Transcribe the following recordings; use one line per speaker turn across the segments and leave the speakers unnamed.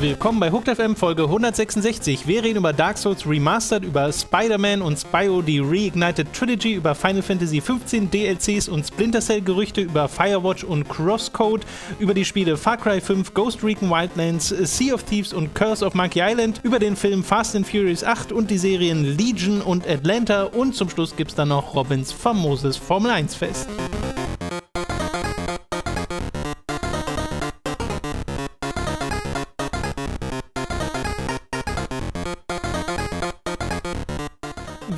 Willkommen bei Hooked FM Folge 166. Wir reden über Dark Souls Remastered, über Spider-Man und Spyro die Reignited Trilogy, über Final Fantasy 15 DLCs und Splinter Cell Gerüchte, über Firewatch und Crosscode, über die Spiele Far Cry 5, Ghost Recon Wildlands, Sea of Thieves und Curse of Monkey Island, über den Film Fast and Furious 8 und die Serien Legion und Atlanta und zum Schluss gibt's dann noch Robins famoses Formel 1 Fest.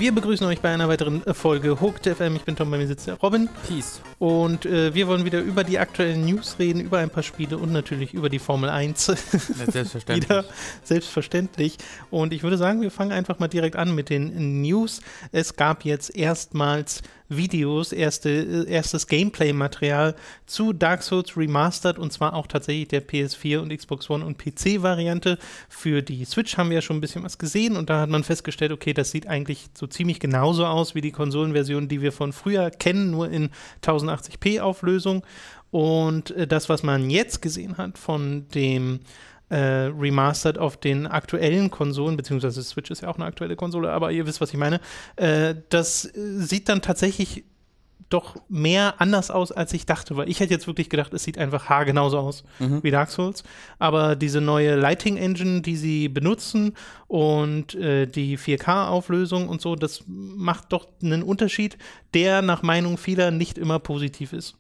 Wir begrüßen euch bei einer weiteren äh, Folge Hooked FM. Ich bin Tom, bei mir sitzt der Robin. Peace. Und äh, wir wollen wieder über die aktuellen News reden, über ein paar Spiele und natürlich über die Formel 1. selbstverständlich. wieder selbstverständlich. Und ich würde sagen, wir fangen einfach mal direkt an mit den News. Es gab jetzt erstmals Videos, erste, erstes Gameplay-Material zu Dark Souls Remastered und zwar auch tatsächlich der PS4 und Xbox One und PC-Variante. Für die Switch haben wir ja schon ein bisschen was gesehen und da hat man festgestellt, okay, das sieht eigentlich so ziemlich genauso aus wie die Konsolenversion, die wir von früher kennen, nur in 1080p Auflösung. Und äh, das, was man jetzt gesehen hat von dem äh, remastered auf den aktuellen Konsolen, beziehungsweise Switch ist ja auch eine aktuelle Konsole, aber ihr wisst, was ich meine. Äh, das sieht dann tatsächlich doch mehr anders aus, als ich dachte, weil ich hätte jetzt wirklich gedacht, es sieht einfach haargenauso aus mhm. wie Dark Souls. Aber diese neue Lighting Engine, die sie benutzen und äh, die 4K-Auflösung und so, das macht doch einen Unterschied, der nach Meinung vieler nicht immer positiv ist.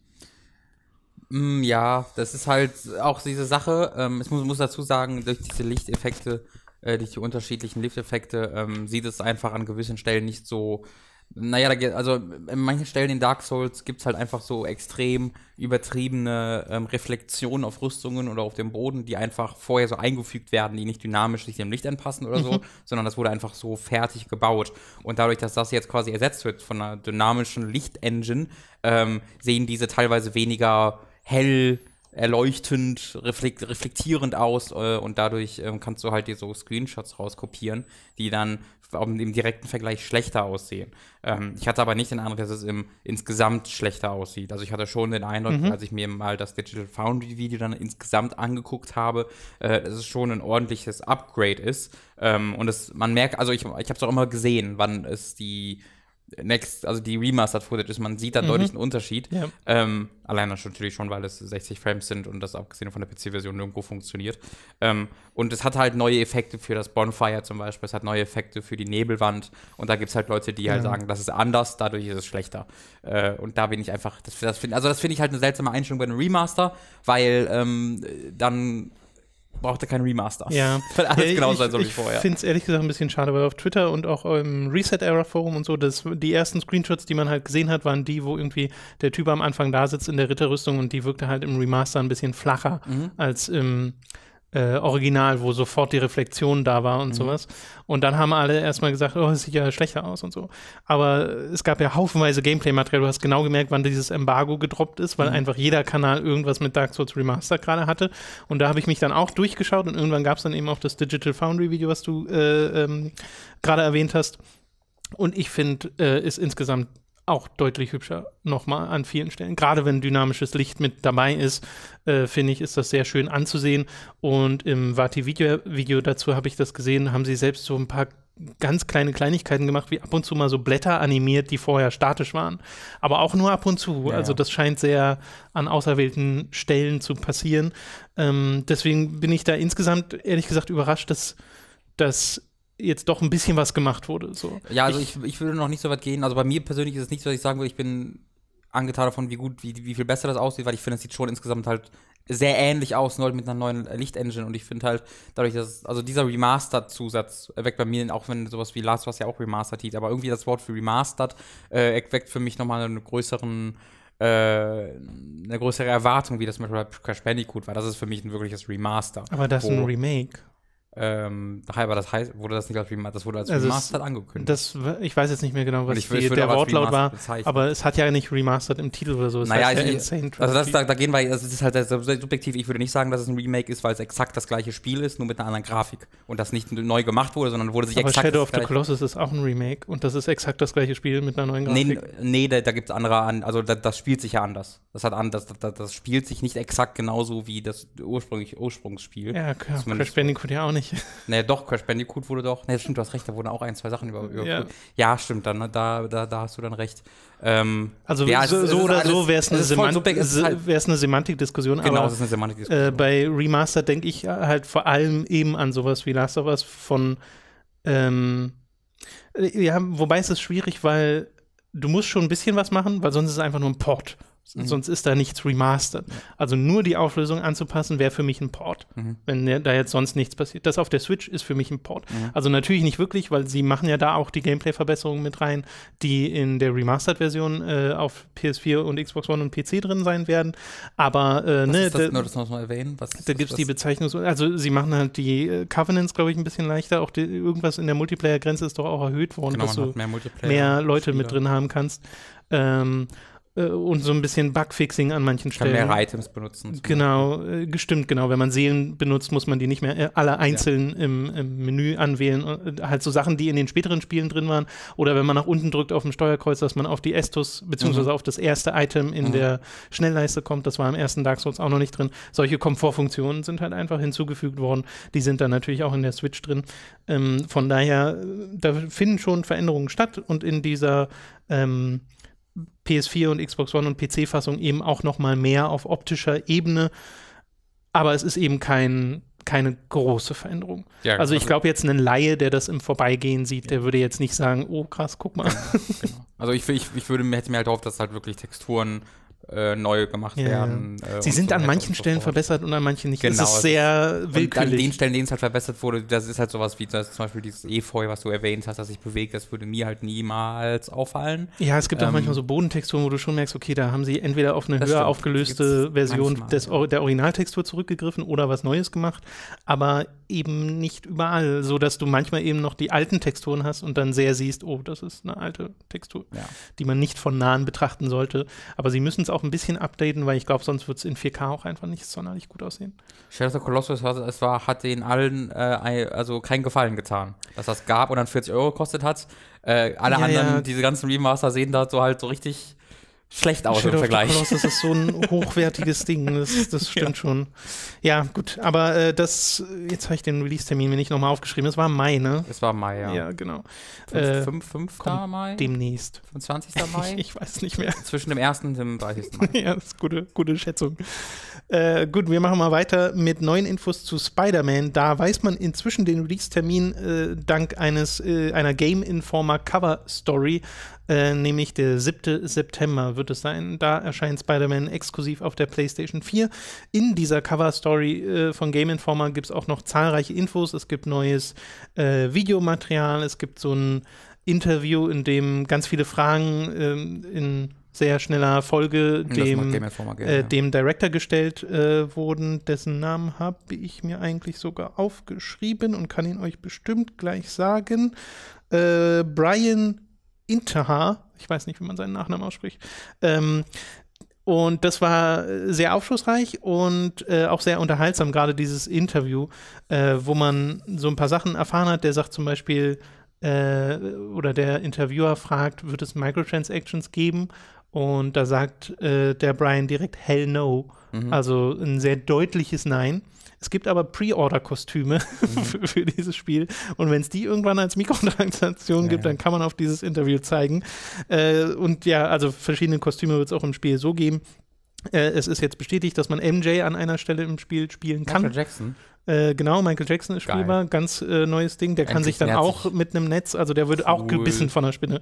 Mm, ja, das ist halt auch diese Sache. Ähm, ich muss, muss dazu sagen, durch diese Lichteffekte, äh, durch die unterschiedlichen Lichteffekte, ähm, sieht es einfach an gewissen Stellen nicht so. Naja, da geht, also in manchen Stellen in Dark Souls gibt es halt einfach so extrem übertriebene ähm, Reflexionen auf Rüstungen oder auf dem Boden, die einfach vorher so eingefügt werden, die nicht dynamisch sich dem Licht anpassen oder so, mhm. sondern das wurde einfach so fertig gebaut. Und dadurch, dass das jetzt quasi ersetzt wird von einer dynamischen Lichtengine, ähm, sehen diese teilweise weniger hell, erleuchtend, reflekt reflektierend aus äh, und dadurch ähm, kannst du halt dir so Screenshots rauskopieren, die dann im direkten Vergleich schlechter aussehen. Ähm, ich hatte aber nicht den Eindruck, dass es im, insgesamt schlechter aussieht. Also ich hatte schon den Eindruck, mhm. als ich mir mal das Digital Foundry Video dann insgesamt angeguckt habe, äh, dass es schon ein ordentliches Upgrade ist. Ähm, und es, man merkt, also ich, ich habe es auch immer gesehen, wann es die Next, also die Remastered Footage ist, man sieht da mhm. deutlich einen Unterschied. Ja. Ähm, allein natürlich schon, weil es 60 Frames sind und das abgesehen von der PC-Version nirgendwo funktioniert. Ähm, und es hat halt neue Effekte für das Bonfire zum Beispiel, es hat neue Effekte für die Nebelwand und da gibt es halt Leute, die halt ja. halt sagen, das ist anders, dadurch ist es schlechter. Äh, und da bin ich einfach, das, das find, also das finde ich halt eine seltsame Einstellung bei einem Remaster, weil ähm, dann braucht er keinen Remaster. Ja. Weil alles ja, genau sein soll wie vorher. Ich finde
es ehrlich gesagt ein bisschen schade, weil auf Twitter und auch im Reset-Era-Forum und so, das, die ersten Screenshots, die man halt gesehen hat, waren die, wo irgendwie der Typ am Anfang da sitzt in der Ritterrüstung und die wirkte halt im Remaster ein bisschen flacher mhm. als im äh, Original, wo sofort die Reflexion da war und mhm. sowas. Und dann haben alle erstmal gesagt, oh, es sieht ja schlechter aus und so. Aber es gab ja haufenweise Gameplay-Material. Du hast genau gemerkt, wann dieses Embargo gedroppt ist, weil mhm. einfach jeder Kanal irgendwas mit Dark Souls Remaster gerade hatte. Und da habe ich mich dann auch durchgeschaut und irgendwann gab es dann eben auch das Digital Foundry-Video, was du äh, ähm, gerade erwähnt hast. Und ich finde, äh, ist insgesamt auch deutlich hübscher nochmal an vielen Stellen. Gerade wenn dynamisches Licht mit dabei ist, äh, finde ich, ist das sehr schön anzusehen. Und im Vati-Video Video dazu habe ich das gesehen, haben sie selbst so ein paar ganz kleine Kleinigkeiten gemacht, wie ab und zu mal so Blätter animiert, die vorher statisch waren. Aber auch nur ab und zu. Ja, also das scheint sehr an auserwählten Stellen zu passieren. Ähm, deswegen bin ich da insgesamt ehrlich gesagt überrascht, dass, dass jetzt doch ein bisschen was gemacht wurde. So. Ja, also ich,
ich, ich würde noch nicht so weit gehen. Also bei mir persönlich ist es nicht so, dass ich sagen würde, ich bin angetan davon, wie gut, wie, wie viel besser das aussieht, weil ich finde, es sieht schon insgesamt halt sehr ähnlich aus, nur halt mit einer neuen Lichtengine. Und ich finde halt, dadurch, dass, also dieser Remastered-Zusatz weckt bei mir, auch wenn sowas wie Last was ja auch Remastered hieß, aber irgendwie das Wort für Remastered äh, weckt für mich nochmal einen größeren äh, eine größere Erwartung, wie das mit Crash Bandicoot war. Das ist für mich ein wirkliches Remaster. Aber das ist ein Remake. Ähm, daher das heißt, wurde das nicht als Remastered, das wurde als also Remastered
angekündigt. Das, ich weiß jetzt nicht mehr genau, was ich, die, ich der Wortlaut war, bezeichnen. aber es hat ja nicht Remastered im Titel oder so. Es naja, ja Insane also das, da,
da, gehen wir, das ist halt das subjektiv. Ich würde nicht sagen, dass es ein Remake ist, weil es exakt das gleiche Spiel ist, nur mit einer anderen Grafik und das nicht neu gemacht wurde, sondern wurde sich aber exakt. Shadow of the Colossus
ist auch ein Remake und das ist exakt das gleiche Spiel mit einer neuen Grafik. Nee,
nee da, da gibt es andere an, also da, das spielt sich ja anders. Das hat anders, das, das, spielt sich nicht exakt genauso wie das ursprüngliche Ursprungsspiel. Ja, klar. Crash
Bandicoot ja auch nicht nicht.
Nee, doch, Crash Bandicoot wurde doch. Nee, stimmt, du hast recht, da wurden auch ein, zwei Sachen über. über ja. ja. stimmt, dann, da, da, da hast du dann recht. Ähm, also ja, so, so oder alles, so wäre es eine, Semant halt
eine Semantikdiskussion. Genau, aber, es ist eine Semantikdiskussion. Äh, bei Remaster denke ich halt vor allem eben an sowas wie Last of Us von. Ähm, äh, ja, wobei es ist schwierig, weil du musst schon ein bisschen was machen, weil sonst ist es einfach nur ein Port. Mhm. Sonst ist da nichts remastered. Also nur die Auflösung anzupassen, wäre für mich ein Port. Mhm. Wenn ne, da jetzt sonst nichts passiert. Das auf der Switch ist für mich ein Port. Mhm. Also natürlich nicht wirklich, weil sie machen ja da auch die Gameplay-Verbesserungen mit rein, die in der Remastered-Version äh, auf PS4 und Xbox One und PC drin sein werden. Aber äh, ne, ist das, da, nur das mal erwähnen. Was, da gibt es die Bezeichnung, also sie machen halt die äh, Covenants, glaube ich, ein bisschen leichter. Auch die, irgendwas in der Multiplayer-Grenze ist doch auch erhöht worden, genau, dass du mehr, mehr Leute Spieler. mit drin haben kannst. Ähm, äh, und so ein bisschen Bugfixing an manchen Stellen. Kann mehr Items benutzen. Genau, äh, gestimmt, genau. Wenn man Seelen benutzt, muss man die nicht mehr äh, alle einzeln ja. im, im, Menü anwählen. Und, äh, halt so Sachen, die in den späteren Spielen drin waren. Oder wenn man nach unten drückt auf dem Steuerkreuz, dass man auf die Estus, beziehungsweise mhm. auf das erste Item in mhm. der Schnellleiste kommt. Das war im ersten Dark Souls auch noch nicht drin. Solche Komfortfunktionen sind halt einfach hinzugefügt worden. Die sind dann natürlich auch in der Switch drin. Ähm, von daher, äh, da finden schon Veränderungen statt und in dieser ähm, PS4 und Xbox One und PC-Fassung eben auch noch mal mehr auf optischer Ebene. Aber es ist eben kein, keine große Veränderung. Ja, also ich also glaube jetzt ein Laie, der das im Vorbeigehen sieht, ja. der würde jetzt nicht sagen, oh krass, guck mal. Genau.
genau. Also ich, ich, ich würde, hätte mir halt gehofft, dass halt wirklich Texturen äh, neu gemacht ja. werden. Äh, Sie sind so an manchen Stellen so
verbessert und an manchen nicht. Genau. Das ist sehr willkürlich. an den Stellen,
denen es halt verbessert wurde, das ist halt sowas wie das, zum Beispiel dieses Efeu, was du erwähnt hast, das sich bewegt, das würde mir halt niemals auffallen. Ja, es gibt ähm, auch manchmal so
Bodentexturen, wo du schon merkst, okay, da haben sie entweder auf eine höher stimmt. aufgelöste Version manchmal, des, ja. der Originaltextur zurückgegriffen oder was Neues gemacht, aber eben nicht überall, so dass du manchmal eben noch die alten Texturen hast und dann sehr siehst, oh, das ist eine alte Textur, ja. die man nicht von nahen betrachten sollte. Aber sie müssen es auch ein bisschen updaten, weil ich glaube, sonst wird es in 4K auch einfach nicht sonderlich gut aussehen.
Shadow of the Colossus was es war, hat den allen äh, also keinen Gefallen getan, dass das gab und dann 40 Euro gekostet hat. Äh, alle ja, anderen, ja. diese ganzen Remaster sehen da so halt so richtig schlecht aus Shadow im Vergleich. Of the Colossus
ist so ein hochwertiges Ding, das, das stimmt ja. schon. Ja, gut, aber äh, das, jetzt habe ich den Release-Termin mir nicht nochmal aufgeschrieben, es war Mai, ne? Es war Mai, ja. Ja, genau. 5. Äh, 5, 5. Mai? Demnächst. 25. Mai? ich, ich, weiß nicht mehr. Zwischen dem 1. und dem 30. Mai. ja, das ist gute, gute Schätzung. Äh, gut, wir machen mal weiter mit neuen Infos zu Spider-Man. Da weiß man inzwischen den Release-Termin äh, dank eines äh, einer Game Informer Cover Story. Äh, nämlich der 7. September wird es sein. Da erscheint Spider-Man exklusiv auf der PlayStation 4. In dieser Cover-Story äh, von Game Informer gibt es auch noch zahlreiche Infos. Es gibt neues äh, Videomaterial, es gibt so ein Interview, in dem ganz viele Fragen ähm, in sehr schneller Folge dem, Informer, Game, äh, dem Director gestellt äh, wurden, dessen Namen habe ich mir eigentlich sogar aufgeschrieben und kann ihn euch bestimmt gleich sagen. Äh, Brian Intihar, ich weiß nicht, wie man seinen Nachnamen ausspricht, ähm, und das war sehr aufschlussreich und äh, auch sehr unterhaltsam, gerade dieses Interview, äh, wo man so ein paar Sachen erfahren hat. Der sagt zum Beispiel, äh, oder der Interviewer fragt, wird es Microtransactions geben? Und da sagt äh, der Brian direkt, hell no. Mhm. Also ein sehr deutliches Nein. Es gibt aber Pre-Order-Kostüme mhm. für, für, dieses Spiel. Und wenn es die irgendwann als Mikrotransaktion ja, gibt, ja. dann kann man auf dieses Interview zeigen. Äh, und ja, also verschiedene Kostüme wird es auch im Spiel so geben. Äh, es ist jetzt bestätigt, dass man MJ an einer Stelle im Spiel spielen kann. Michael Jackson. Äh, genau, Michael Jackson ist spielbar, Geil. ganz äh, neues Ding. Der Endlich kann sich dann auch sich. mit einem Netz, also der wird cool. auch gebissen von der Spinne.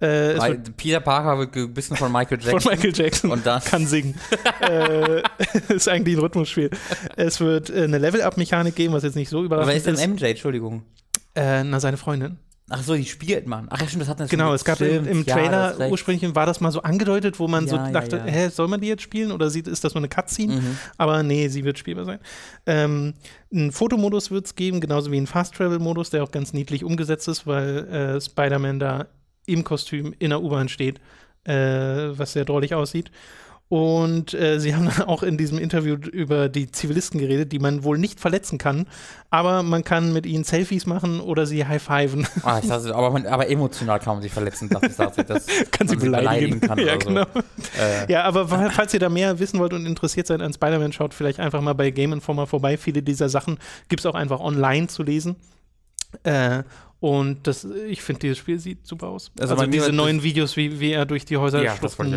Äh, wird,
Peter Parker wird gebissen von Michael Jackson. von Michael Jackson und das. kann singen.
Äh, ist eigentlich ein Rhythmusspiel. Es wird äh, eine Level-Up-Mechanik geben, was jetzt nicht so überraschend ist. Wer ist denn MJ? Entschuldigung. na, seine Freundin. Ach so, die spielt man. Ach ja, stimmt, das hat natürlich. Genau, es gab im, im Trailer ja, ursprünglich war das mal so angedeutet, wo man ja, so dachte, ja, hä, soll man die jetzt spielen oder sieht, ist das nur eine Cutscene? Mhm. Aber nee, sie wird spielbar sein. Ähm, einen Fotomodus wird es geben, genauso wie einen Fast Travel Modus, der auch ganz niedlich umgesetzt ist, weil äh, Spider-Man da im Kostüm in der U-Bahn steht, äh, was sehr drollig aussieht. Und äh, sie haben dann auch in diesem Interview über die Zivilisten geredet, die man wohl nicht verletzen kann, aber man kann mit ihnen Selfies machen oder sie high-fiven. Ah, aber,
aber emotional kann man sie verletzen, das ich
das, das man sie beleidigen. beleidigen. kann ja, genau. So. Äh. ja, aber falls ihr da mehr wissen wollt und interessiert seid an Spider-Man, schaut vielleicht einfach mal bei Game Informer vorbei. Viele dieser Sachen gibt es auch einfach online zu lesen. Äh, und das, ich finde, dieses Spiel sieht super aus. Also, also diese neuen Videos, wie, wie er durch die Häuser ja, Stufen,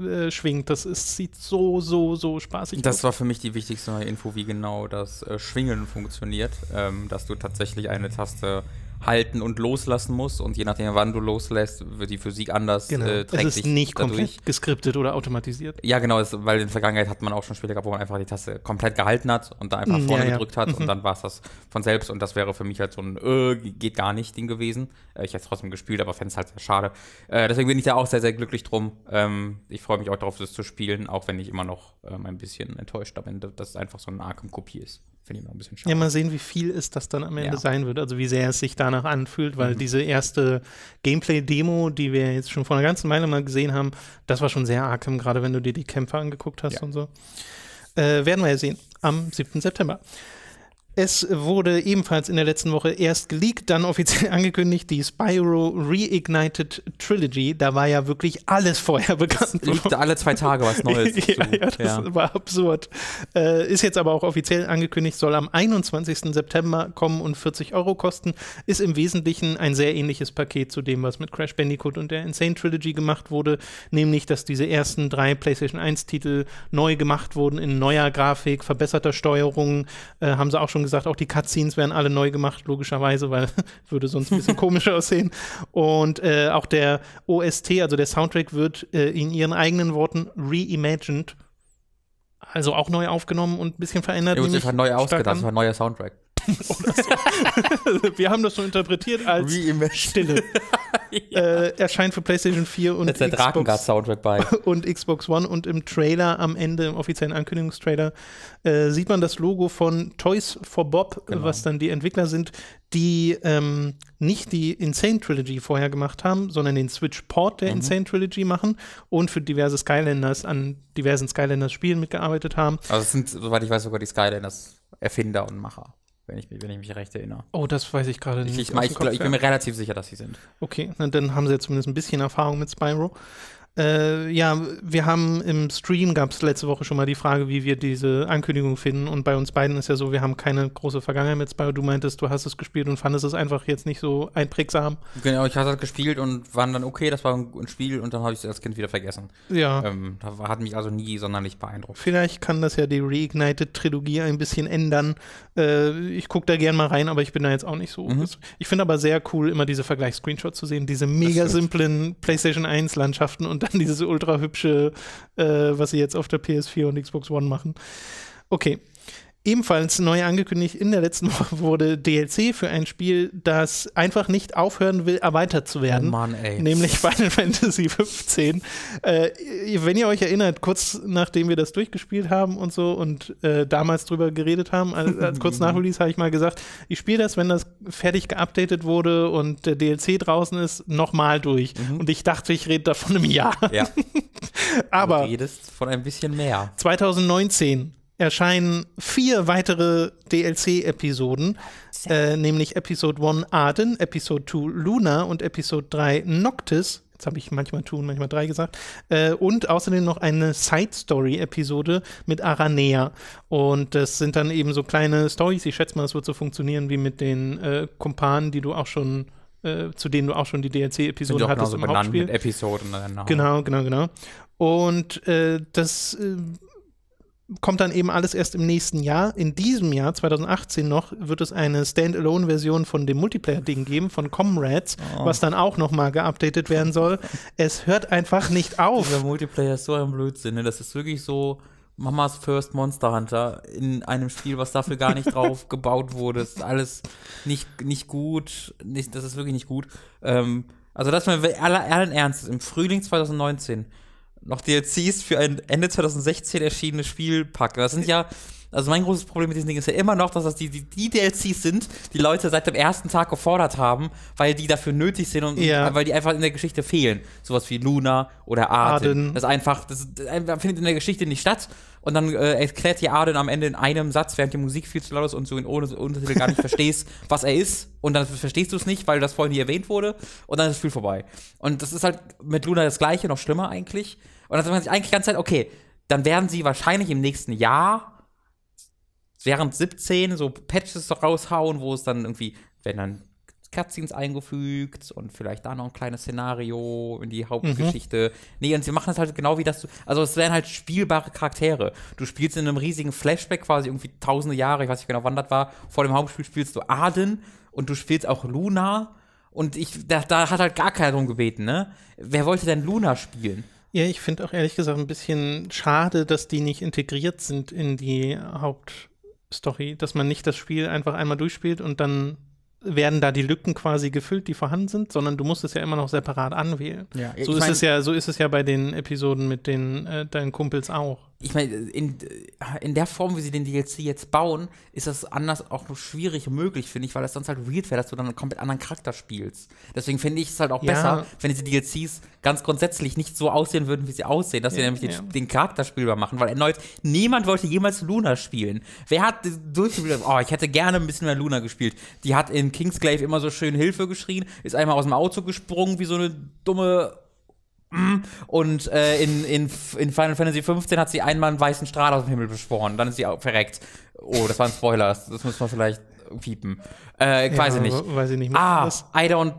äh, äh, schwingt, das ist, sieht so, so, so spaßig aus. Das
war für mich die wichtigste neue Info, wie genau das äh, Schwingen funktioniert. Ähm, dass du tatsächlich eine Taste halten und loslassen muss. Und je nachdem, wann du loslässt, wird die Physik anders. Genau. Äh, es ist nicht komplett
dadurch. geskriptet oder automatisiert.
Ja, genau, es, weil in der Vergangenheit hat man auch schon Spiele gehabt, wo man einfach die Taste komplett gehalten hat und da einfach mm, vorne ja, ja. gedrückt hat mhm. und dann war es das von selbst. Und das wäre für mich halt so ein äh, geht gar nicht Ding gewesen. Äh, ich hätte es trotzdem gespielt, aber fände es halt sehr schade. Äh, deswegen bin ich da auch sehr, sehr glücklich drum. Ähm, ich freue mich auch darauf, das zu spielen, auch wenn ich immer noch ähm, ein bisschen enttäuscht bin, dass es einfach so eine Arkham-Kopie ist. Finde ich mal ein bisschen schade. Ja,
mal sehen, wie viel es das dann am Ende ja. sein wird. Also wie sehr es sich danach anfühlt, weil mhm. diese erste Gameplay-Demo, die wir jetzt schon vor einer ganzen Weile mal gesehen haben, das war schon sehr Arkham, gerade wenn du dir die Kämpfer angeguckt hast ja. und so. Äh, werden wir ja sehen am 7. September. Es wurde ebenfalls in der letzten Woche erst geleakt, dann offiziell angekündigt, die Spyro Reignited Trilogy. Da war ja wirklich alles vorher bekannt. Es liegt alle zwei
Tage was Neues. ja, ja, das ja.
war absurd. Äh, ist jetzt aber auch offiziell angekündigt, soll am 21. September kommen und 40 Euro kosten. Ist im Wesentlichen ein sehr ähnliches Paket zu dem, was mit Crash Bandicoot und der Insane Trilogy gemacht wurde, nämlich, dass diese ersten drei PlayStation 1 Titel neu gemacht wurden in neuer Grafik, verbesserter Steuerung, äh, haben sie auch schon gesagt, auch die Cutscenes werden alle neu gemacht, logischerweise, weil würde sonst ein bisschen komisch aussehen. Und äh, auch der OST, also der Soundtrack, wird äh, in ihren eigenen Worten reimagined. Also auch neu aufgenommen und ein bisschen verändert. Ja, wird einfach halt neu ausgedacht, das
war halt ein neuer Soundtrack
oder so. Wir haben das so interpretiert als Stille. ja. äh, erscheint für PlayStation 4 und der Xbox, Soundtrack bei. und Xbox One und im Trailer am Ende, im offiziellen Ankündigungstrailer, äh, sieht man das Logo von Toys for Bob, genau. was dann die Entwickler sind, die ähm, nicht die Insane Trilogy vorher gemacht haben, sondern den Switch-Port der mhm. Insane Trilogy machen und für diverse Skylanders an diversen Skylanders-Spielen mitgearbeitet haben.
Also es sind, soweit ich weiß, sogar die Skylanders Erfinder und Macher wenn ich, wenn ich mich recht erinnere. Oh, das weiß ich gerade nicht. Ich, ich, ich, glaub, ich, bin mir relativ sicher, dass sie sind.
Okay, dann haben sie ja zumindest ein bisschen Erfahrung mit Spyro. Äh, ja, wir haben im Stream gab es letzte Woche schon mal die Frage, wie wir diese Ankündigung finden. Und bei uns beiden ist ja so, wir haben keine große Vergangenheit mit Spyro. Du meintest, du hast es gespielt und fandest es einfach jetzt nicht so einprägsam.
Genau, ich habe es gespielt und war dann okay, das war ein Spiel und dann habe ich es als Kind wieder vergessen. Ja. Ähm, hat mich also nie sonderlich beeindruckt.
Vielleicht kann das ja die Reignited-Trilogie ein bisschen ändern. Äh, ich gucke da gerne mal rein, aber ich bin da jetzt auch nicht so. Mhm. Ich finde aber sehr cool, immer diese vergleichs screenshots zu sehen, diese mega simplen PlayStation 1-Landschaften und dann dieses ultra hübsche, äh, was sie jetzt auf der PS4 und Xbox One machen. Okay, Ebenfalls neu angekündigt in der letzten Woche wurde DLC für ein Spiel, das einfach nicht aufhören will, erweitert zu werden. Oh Mann, ey. Nämlich Final Fantasy 15. Äh, wenn ihr euch erinnert, kurz nachdem wir das durchgespielt haben und so und äh, damals drüber geredet haben, als, als kurz nach Release habe ich mal gesagt, ich spiele das, wenn das fertig geupdatet wurde und der DLC draußen ist, nochmal durch. Mhm. Und ich dachte, ich rede davon im Jahr. Ja. Aber. Du redest von ein bisschen mehr. 2019 erscheinen vier weitere DLC-Episoden, oh, äh, nämlich Episode 1 Arden, Episode 2 Luna und Episode 3 Noctis. Jetzt habe ich manchmal 2 und manchmal 3 gesagt. Äh, und außerdem noch eine Side-Story-Episode mit Aranea. Und das sind dann eben so kleine Stories. Ich schätze mal, es wird so funktionieren wie mit den äh, Kumpanen, die du auch schon äh, zu denen du auch schon die dlc episode hattest genau so im Hauptspiel. Mit Episoden, ne, genau. genau, genau, genau. Und äh, das äh, kommt dann eben alles erst im nächsten Jahr. In diesem Jahr, 2018 noch, wird es eine Standalone-Version von dem Multiplayer-Ding geben, von Comrades, oh. was dann auch nochmal geupdatet werden soll. es hört einfach nicht auf. Der Multiplayer ist so ein Blödsinn. Ne? Das ist wirklich so
Mamas First Monster Hunter in einem Spiel, was dafür gar nicht drauf gebaut wurde. Das ist alles nicht, nicht gut. Nicht, das ist wirklich nicht gut. Ähm, also, das mal allen Ernstes im Frühling 2019 noch DLCs für ein Ende 2016 erschienenes Spiel packen. Das sind ja, also mein großes Problem mit diesen Dingen ist ja immer noch, dass das die, die, die DLCs sind, die Leute seit dem ersten Tag gefordert haben, weil die dafür nötig sind und ja. weil die einfach in der Geschichte fehlen. Sowas wie Luna oder Arden. Arden. Das ist einfach, das, das findet in der Geschichte nicht statt. Und dann äh, erklärt dir Arden am Ende in einem Satz, während die Musik viel zu laut ist und du in ohne Untertitel gar nicht verstehst, was er ist. Und dann verstehst du es nicht, weil das vorhin nie erwähnt wurde. Und dann ist das Spiel vorbei. Und das ist halt mit Luna das Gleiche, noch schlimmer eigentlich und dann sagt man sich eigentlich die ganze Zeit, okay, dann werden sie wahrscheinlich im nächsten Jahr während 17 so Patches raushauen, wo es dann irgendwie, wenn dann Cutscenes eingefügt und vielleicht da noch ein kleines Szenario in die Hauptgeschichte. Mhm. Nee, und sie machen das halt genau wie das. also, es wären halt spielbare Charaktere. Du spielst in einem riesigen Flashback quasi irgendwie tausende Jahre, ich weiß nicht genau, wann das war. Vor dem Hauptspiel spielst du Aden und du spielst auch Luna. Und ich, da, da hat halt gar keiner drum gebeten, ne? Wer wollte denn Luna spielen?
Ja, ich finde auch ehrlich gesagt ein bisschen schade, dass die nicht integriert sind in die Hauptstory, dass man nicht das Spiel einfach einmal durchspielt und dann werden da die Lücken quasi gefüllt, die vorhanden sind, sondern du musst es ja immer noch separat anwählen. Ja, so ist mein, es ja, so ist es ja bei den Episoden mit den äh, deinen Kumpels auch ich meine, in, in der Form, wie sie den DLC jetzt bauen, ist das anders auch nur schwierig möglich, finde ich,
weil das sonst halt weird wäre, dass du dann einen komplett anderen Charakter spielst. Deswegen finde ich es halt auch ja. besser, wenn diese DLCs ganz grundsätzlich nicht so aussehen würden, wie sie aussehen, dass sie nämlich ja. Den, den, Charakter spielbar machen, weil erneut, niemand wollte jemals Luna spielen. Wer hat durchgespielt, oh, ich hätte gerne ein bisschen mehr Luna gespielt. Die hat in Kingsglaive immer so schön Hilfe geschrien, ist einmal aus dem Auto gesprungen, wie so eine dumme hm. Und äh, in, in, in Final Fantasy XV hat sie einmal einen weißen Strahl aus dem Himmel beschworen. Dann ist sie auch verreckt. Oh, das war ein Spoiler. Das, muss man vielleicht piepen. Äh, ich ja, weiß ich nicht. Weiß ich nicht. Ah, I don't.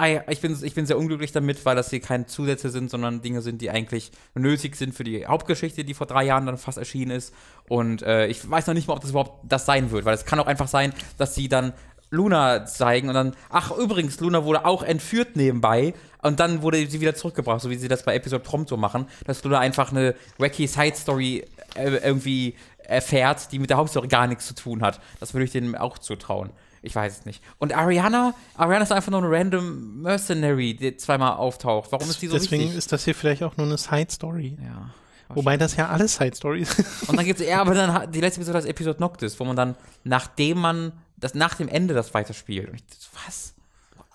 I, ich, bin, ich bin sehr unglücklich damit, weil das hier keine Zusätze sind, sondern Dinge sind, die eigentlich nötig sind für die Hauptgeschichte, die vor drei Jahren dann fast erschienen ist. Und äh, ich weiß noch nicht mal, ob das überhaupt das sein wird, weil es kann auch einfach sein, dass sie dann Luna zeigen und dann, ach übrigens, Luna wurde auch entführt nebenbei und dann wurde sie wieder zurückgebracht, so wie sie das bei Episode Prompt so machen, dass du da einfach eine wacky Side-Story äh, irgendwie erfährst, die mit der Hauptstory gar nichts zu tun hat. Das würde ich denen auch zutrauen. Ich weiß es nicht. Und Ariana, Ariana ist einfach nur eine random Mercenary, die zweimal auftaucht. Warum ist die so Deswegen wichtig?
ist das hier vielleicht auch nur eine Side-Story. Ja. Wobei das ja alles Side-Stories sind.
Und dann gibt es, eher, aber dann die letzte Episode ist Episode Noctis, wo man dann, nachdem man, das, nach dem Ende das weiterspielt. Und ich, was?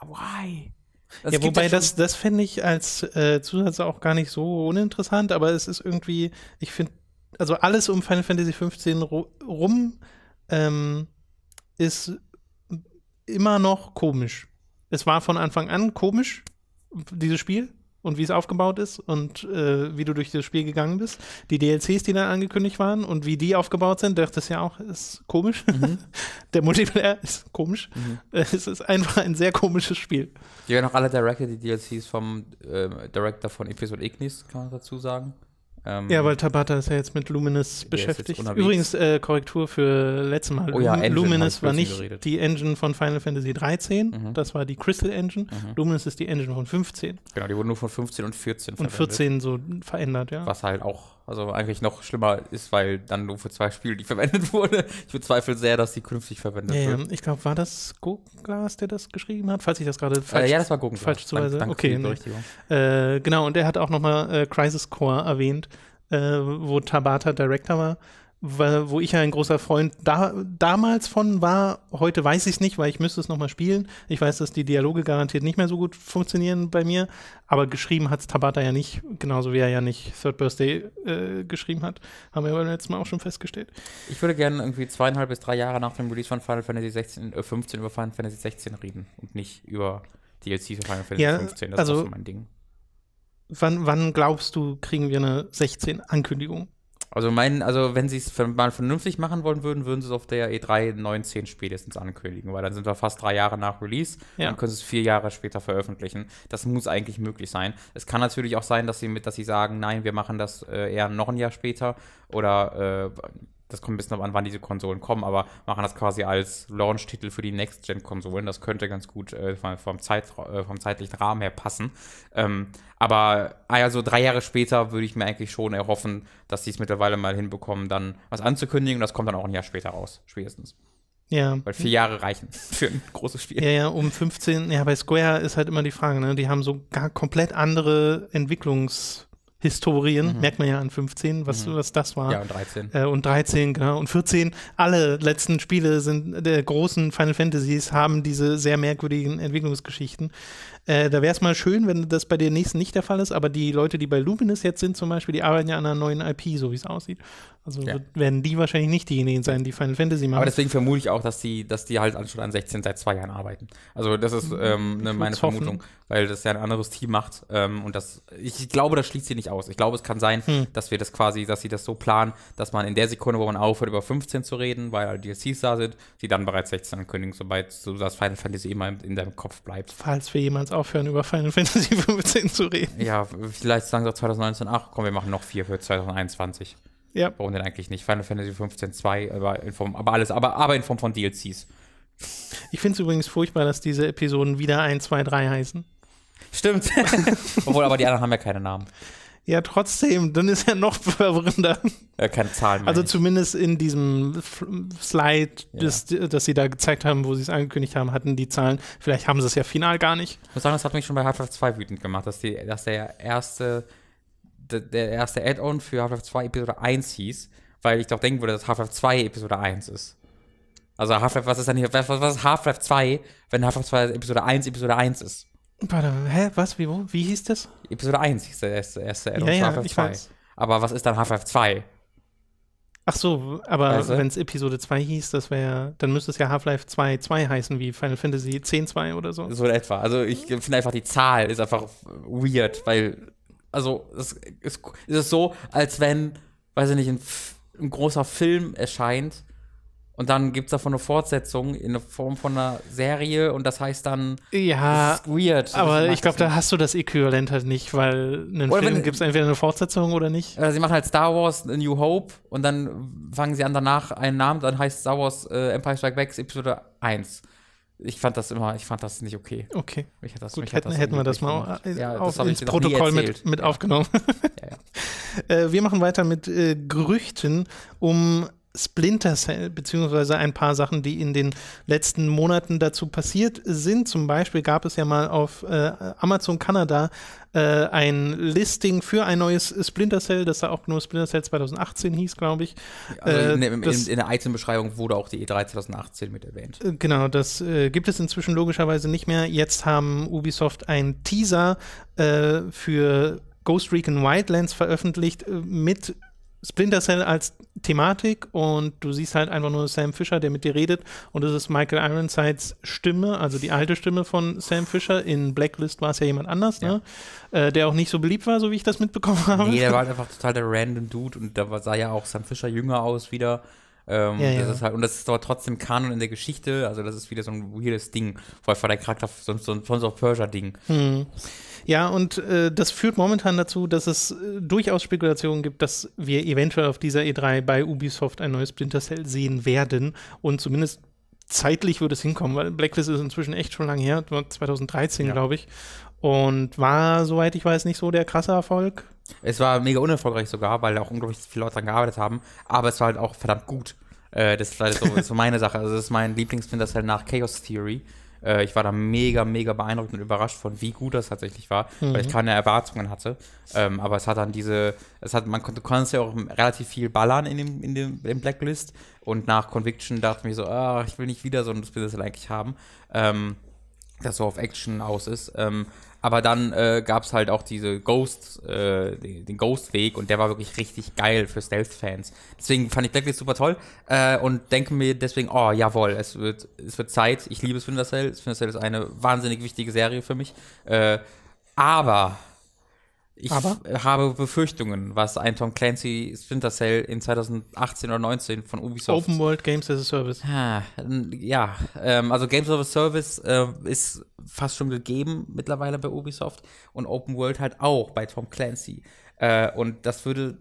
Why? Also ja, wobei ja das,
das fände ich als äh, Zusatz auch gar nicht so uninteressant, aber es ist irgendwie, ich finde, also alles um Final Fantasy XV rum ähm, ist immer noch komisch. Es war von Anfang an komisch, dieses Spiel und wie es aufgebaut ist und äh, wie du durch das Spiel gegangen bist. Die DLCs, die dann angekündigt waren und wie die aufgebaut sind, dachte ich ja auch, ist komisch. Mhm. Der Multiplayer ist komisch. Mhm. Es ist einfach ein sehr komisches Spiel.
Die werden auch alle Director, die DLCs vom äh, Director von Episode Ignis, kann man dazu sagen. Ähm, ja, weil
Tabata ist ja jetzt mit Luminous beschäftigt. Übrigens, äh, Korrektur für letztes Mal. Oh ja, Luminous war nicht geredet. die Engine von Final Fantasy 13, mhm. das war die Crystal Engine. Mhm. Luminous ist die Engine von 15.
Genau, die wurde nur von 15 und 14 verändert. Und 14 so verändert, ja. Was halt auch also eigentlich noch schlimmer ist, weil dann nur für zwei Spiele die verwendet wurde. Ich bezweifle sehr, dass die künftig verwendet ja, wird.
Ich glaube, war das Goglas, der das geschrieben hat, falls ich das gerade äh, falsch äh, Ja, das war Goglas. Falsch zuweise. danke okay, ne. äh, genau, und er hat auch nochmal äh, Crisis Core erwähnt, äh, wo Tabata Director war wo ich ja ein großer Freund da, damals von war. Heute weiß ich es nicht, weil ich müsste es nochmal spielen. Ich weiß, dass die Dialoge garantiert nicht mehr so gut funktionieren bei mir, aber geschrieben hat es Tabata ja nicht, genauso wie er ja nicht Third Birthday äh, geschrieben hat. Haben wir beim letzten Mal auch schon festgestellt.
Ich würde gerne irgendwie zweieinhalb bis drei Jahre nach dem Release von Final Fantasy 16, äh 15 über Final Fantasy 16 reden und nicht über DLC von Final Fantasy ja, 15. Das also, ist so mein Ding.
Wann, wann glaubst du, kriegen wir eine 16-Ankündigung?
Also meinen, also wenn sie es mal vernünftig machen wollen würden, würden sie es auf der E3 19 spätestens ankündigen, weil dann sind wir fast drei Jahre nach Release ja. und können es vier Jahre später veröffentlichen. Das muss eigentlich möglich sein. Es kann natürlich auch sein, dass sie mit, dass sie sagen, nein, wir machen das äh, eher noch ein Jahr später oder äh, das kommt ein bisschen darauf an, wann diese Konsolen kommen, aber machen das quasi als Launch-Titel für die Next-Gen-Konsolen. Das könnte ganz gut äh, vom, Zeit, äh, vom zeitlichen Rahmen her passen. Ähm, aber also drei Jahre später würde ich mir eigentlich schon erhoffen, dass sie es mittlerweile mal hinbekommen, dann was anzukündigen. Und das kommt dann auch ein Jahr später raus, spätestens. Ja. Weil vier Jahre reichen für ein
großes Spiel. Ja, ja, um 15. Ja, bei Square ist halt immer die Frage, ne? Die haben so gar komplett andere Entwicklungs- Historien, mhm. merkt man ja an 15, was, mhm. was das war. Ja, und 13. Äh, und 13, genau. Und 14, alle letzten Spiele sind der großen Final Fantasies haben diese sehr merkwürdigen Entwicklungsgeschichten. Äh, da wäre es mal schön, wenn das bei den nächsten nicht der Fall ist, aber die Leute, die bei Luminous jetzt sind zum Beispiel, die arbeiten ja an einer neuen IP, so wie es aussieht. Also ja. werden die wahrscheinlich nicht diejenigen sein, die Final Fantasy machen. Aber deswegen
vermute ich auch, dass die, dass die halt schon an 16 seit zwei Jahren arbeiten. Also das ist mhm. ähm, ne, meine Vermutung, hoffen. weil das ja ein anderes Team macht. Ähm, und das, ich, glaube, das schließt sie nicht aus. Ich glaube, es kann sein, hm. dass wir das quasi, dass sie das so planen, dass man in der Sekunde, wo man aufhört, über 15 zu reden, weil alle DLCs da sind, sie dann bereits 16 ankündigen, sobald so das Final Fantasy immer in deinem Kopf bleibt.
Falls wir jemals aufhören, über Final Fantasy 15 zu reden.
Ja, vielleicht sagen sie 2019, ach komm, wir machen noch vier für 2021. Ja. Warum denn eigentlich nicht? Final Fantasy 15 2, aber in Form, aber alles, aber, aber in Form von DLCs.
Ich finde es übrigens furchtbar, dass diese Episoden wieder 1, 2, 3 heißen. Stimmt. Obwohl, aber die anderen
haben ja keine Namen.
Ja, trotzdem, dann ist er noch verwirrender.
Ja, keine Zahlen. mehr. Also ich.
zumindest in diesem Slide, ja. das, das sie da gezeigt haben, wo sie es angekündigt haben, hatten die Zahlen. Vielleicht haben sie es ja final gar nicht.
Ich muss sagen, das hat mich schon bei Half-Life 2 wütend gemacht, dass, die, dass der erste der erste Add-on für Half-Life 2 Episode 1 hieß, weil ich doch denken würde, dass Half-Life 2 Episode 1 ist. Also Half-Life, was ist denn hier, was, was ist Half-Life 2, wenn Half-Life 2 Episode 1 Episode 1 ist?
Warte, hä, was, wie, wo, wie hieß das?
Episode 1 hieß der erste, erste Add-on ja, ja, Half-Life 2. Weiß. Aber was ist dann Half-Life 2?
Ach so, aber also, wenn es Episode 2 hieß, das wäre, dann müsste es ja Half-Life 2 2 heißen, wie Final Fantasy 10
2 oder so. So in etwa. Also ich finde einfach die Zahl ist einfach weird, weil also es ist, ist es so, als wenn, weiß ich nicht, ein, ein großer Film erscheint und dann gibt es davon eine Fortsetzung in der Form von einer Serie und das heißt dann. Ja, ist weird. Aber ich glaube, da hast
du das Äquivalent halt nicht, weil einen oder Film gibt es entweder eine Fortsetzung oder nicht.
Oder äh, sie machen halt Star Wars A New Hope und dann fangen sie an danach einen Namen, dann heißt Star Wars äh, Empire Strike Back Episode 1 ich fand das immer, ich fand das nicht okay. Okay. Das, Gut, hätten, hätten wir das mal ja, äh, auf, das ins Protokoll mit, mit ja. aufgenommen.
Ja, äh, wir machen weiter mit äh, Gerüchten um Splinter Cell, beziehungsweise ein paar Sachen, die in den letzten Monaten dazu passiert sind. Zum Beispiel gab es ja mal auf äh, Amazon Kanada äh, ein Listing für ein neues Splinter Cell, das da auch nur Splinter Cell 2018 hieß, glaube ich. Also in, äh, in, das,
in, der Item-Beschreibung wurde auch die E3 2018 mit erwähnt.
Äh, genau, das äh, gibt es inzwischen logischerweise nicht mehr. Jetzt haben Ubisoft einen Teaser äh, für Ghost Recon Wildlands veröffentlicht mit Splinter Cell als Thematik und du siehst halt einfach nur Sam Fisher, der mit dir redet und das ist Michael Ironsides Stimme, also die alte Stimme von Sam Fisher. In Blacklist war es ja jemand anders, ne? ja. Ne? Äh, der auch nicht so beliebt war, so wie ich das mitbekommen habe. Nee, der war halt einfach total der random Dude und da sah ja auch Sam Fisher
jünger aus wieder. Ähm, ja, das ja. Halt, und das ist aber trotzdem Kanon in der Geschichte, also das ist wieder so ein weirdes Ding, vor allem der Charakter so, so ein Sons of Persia-Ding.
Hm. Ja, und äh, das führt momentan dazu, dass es äh, durchaus Spekulationen gibt, dass wir eventuell auf dieser E3 bei Ubisoft ein neues Splinter Cell sehen werden und zumindest zeitlich würde es hinkommen, weil Blacklist ist inzwischen echt schon lange her, 2013 ja. glaube ich und war, soweit ich weiß, nicht so der krasse Erfolg.
Es war mega unerfolgreich sogar, weil auch unglaublich viele Leute daran gearbeitet haben, aber es war halt auch verdammt gut. Äh, das ist halt so, so meine Sache. Also, das ist mein Lieblings-Splinter Cell nach Chaos Theory. Äh, ich war da mega, mega beeindruckt und überrascht von, wie gut das tatsächlich war, mhm. weil ich mhm. keine Erwartungen hatte. Ähm, aber es hat dann diese, es hat, man konnte, konnte ja auch relativ viel ballern in dem, in dem, in Blacklist. Und nach Conviction dachte ich mir so, ach, ich will nicht wieder so ein Business Cell eigentlich haben. Ähm, das so auf Action aus ist. Ähm, aber dann äh, gab es halt auch diese Ghost, äh, den Ghost-Weg und der war wirklich richtig geil für Stealth-Fans. Deswegen fand ich Blacklist super toll äh, und denke mir deswegen, oh jawohl, es wird, es wird Zeit. Ich liebe Splinter Cell. Splinter Cell ist eine wahnsinnig wichtige Serie für mich. Äh, aber ich Aber? habe Befürchtungen, was ein Tom Clancy Splinter Cell in 2018 oder 19 von Ubisoft. Open World Games as a Service. Ah, ja, ähm, also Games as a Service äh, ist fast schon gegeben mittlerweile bei Ubisoft und Open World halt auch bei Tom Clancy. Äh, und das würde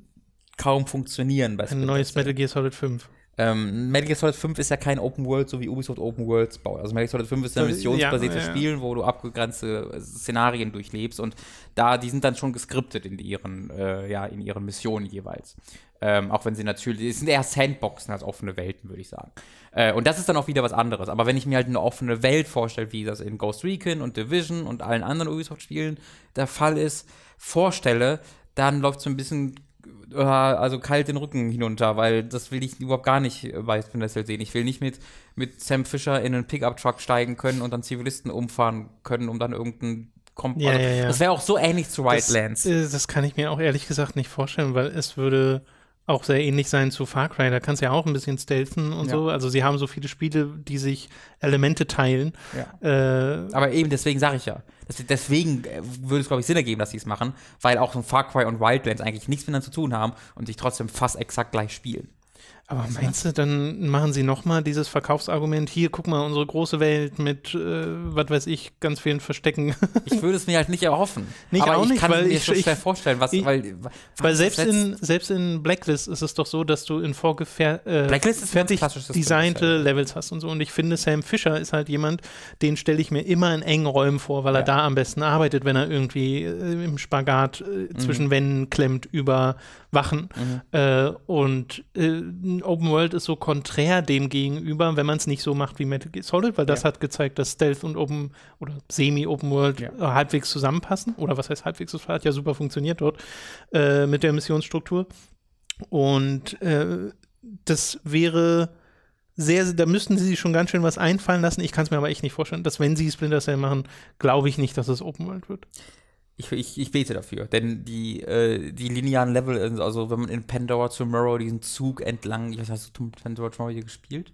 kaum funktionieren bei Splinter Ein neues Metal Gear Solid 5. Ähm, Metal Gear Solid 5 ist ja kein Open World, so wie Ubisoft Open Worlds baut. Also Metal Gear Solid 5 ist ein missionsbasiertes ja, ja, ja. Spiel, wo du abgegrenzte äh, Szenarien durchlebst und da, die sind dann schon geskriptet in ihren, äh, ja, in ihren Missionen jeweils. Ähm, auch wenn sie natürlich, es sind eher Sandboxen als offene Welten, würde ich sagen. Äh, und das ist dann auch wieder was anderes. Aber wenn ich mir halt eine offene Welt vorstelle, wie das in Ghost Recon und Division und allen anderen Ubisoft-Spielen der Fall ist, vorstelle, dann läuft so ein bisschen äh, also kalt den Rücken hinunter, weil das will ich überhaupt gar nicht äh, bei Vin Diesel sehen. Ich will nicht mit, mit Sam Fisher in einen Pickup-Truck steigen können und dann Zivilisten umfahren können, um dann irgendeinen kommt. Ja, also, ja, ja. Das wäre auch so ähnlich zu Wildlands.
Das, äh, das, kann ich mir auch ehrlich gesagt nicht vorstellen, weil es würde auch sehr ähnlich sein zu Far Cry. Da kannst du ja auch ein bisschen stealthen und so. Also sie haben so viele Spiele, die sich Elemente teilen. Äh, Aber eben deswegen sage ich ja, deswegen äh, würde es, glaube ich, Sinn ergeben, dass sie es machen,
weil auch so Far Cry und Wildlands eigentlich nichts miteinander zu tun haben und sich trotzdem fast exakt gleich spielen.
Aber meinst du, dann machen sie nochmal dieses Verkaufsargument, hier, guck mal, unsere große Welt mit, äh, was weiß ich, ganz vielen Verstecken. ich würde es mir halt nicht erhoffen. Nicht aber auch ich nicht, kann weil mir ich, so schwer vorstellen, was, ich, weil, was weil selbst in, selbst in Blacklist ist es doch so, dass du in vorgefer äh, Blacklist ist fertig designte Levels hast und so. Und ich finde, Sam Fisher ist halt jemand, den stelle ich mir immer in engen Räumen vor, weil er da am besten arbeitet, wenn er irgendwie äh, im Spagat äh, zwischen mhm. Wänden klemmt über Wachen. Mhm. Äh, und äh, Open World ist so konträr dem gegenüber, wenn man es nicht so macht wie Metal Gear Solid, weil das ja. hat gezeigt, dass Stealth und Open oder Semi-Open World ja. halbwegs zusammenpassen. Oder was heißt halbwegs? Das hat ja super funktioniert dort äh, mit der Missionsstruktur. Und äh, das wäre sehr, da müssten sie sich schon ganz schön was einfallen lassen. Ich kann es mir aber echt nicht vorstellen, dass wenn sie Splinter Cell machen, glaube ich nicht, dass es Open World wird. Ich, ich, ich bete dafür,
denn die, äh, die linearen Level, also, also wenn man in Pandora Tomorrow diesen Zug entlang, ich weiß nicht, hast du Pandora Tomorrow hier gespielt?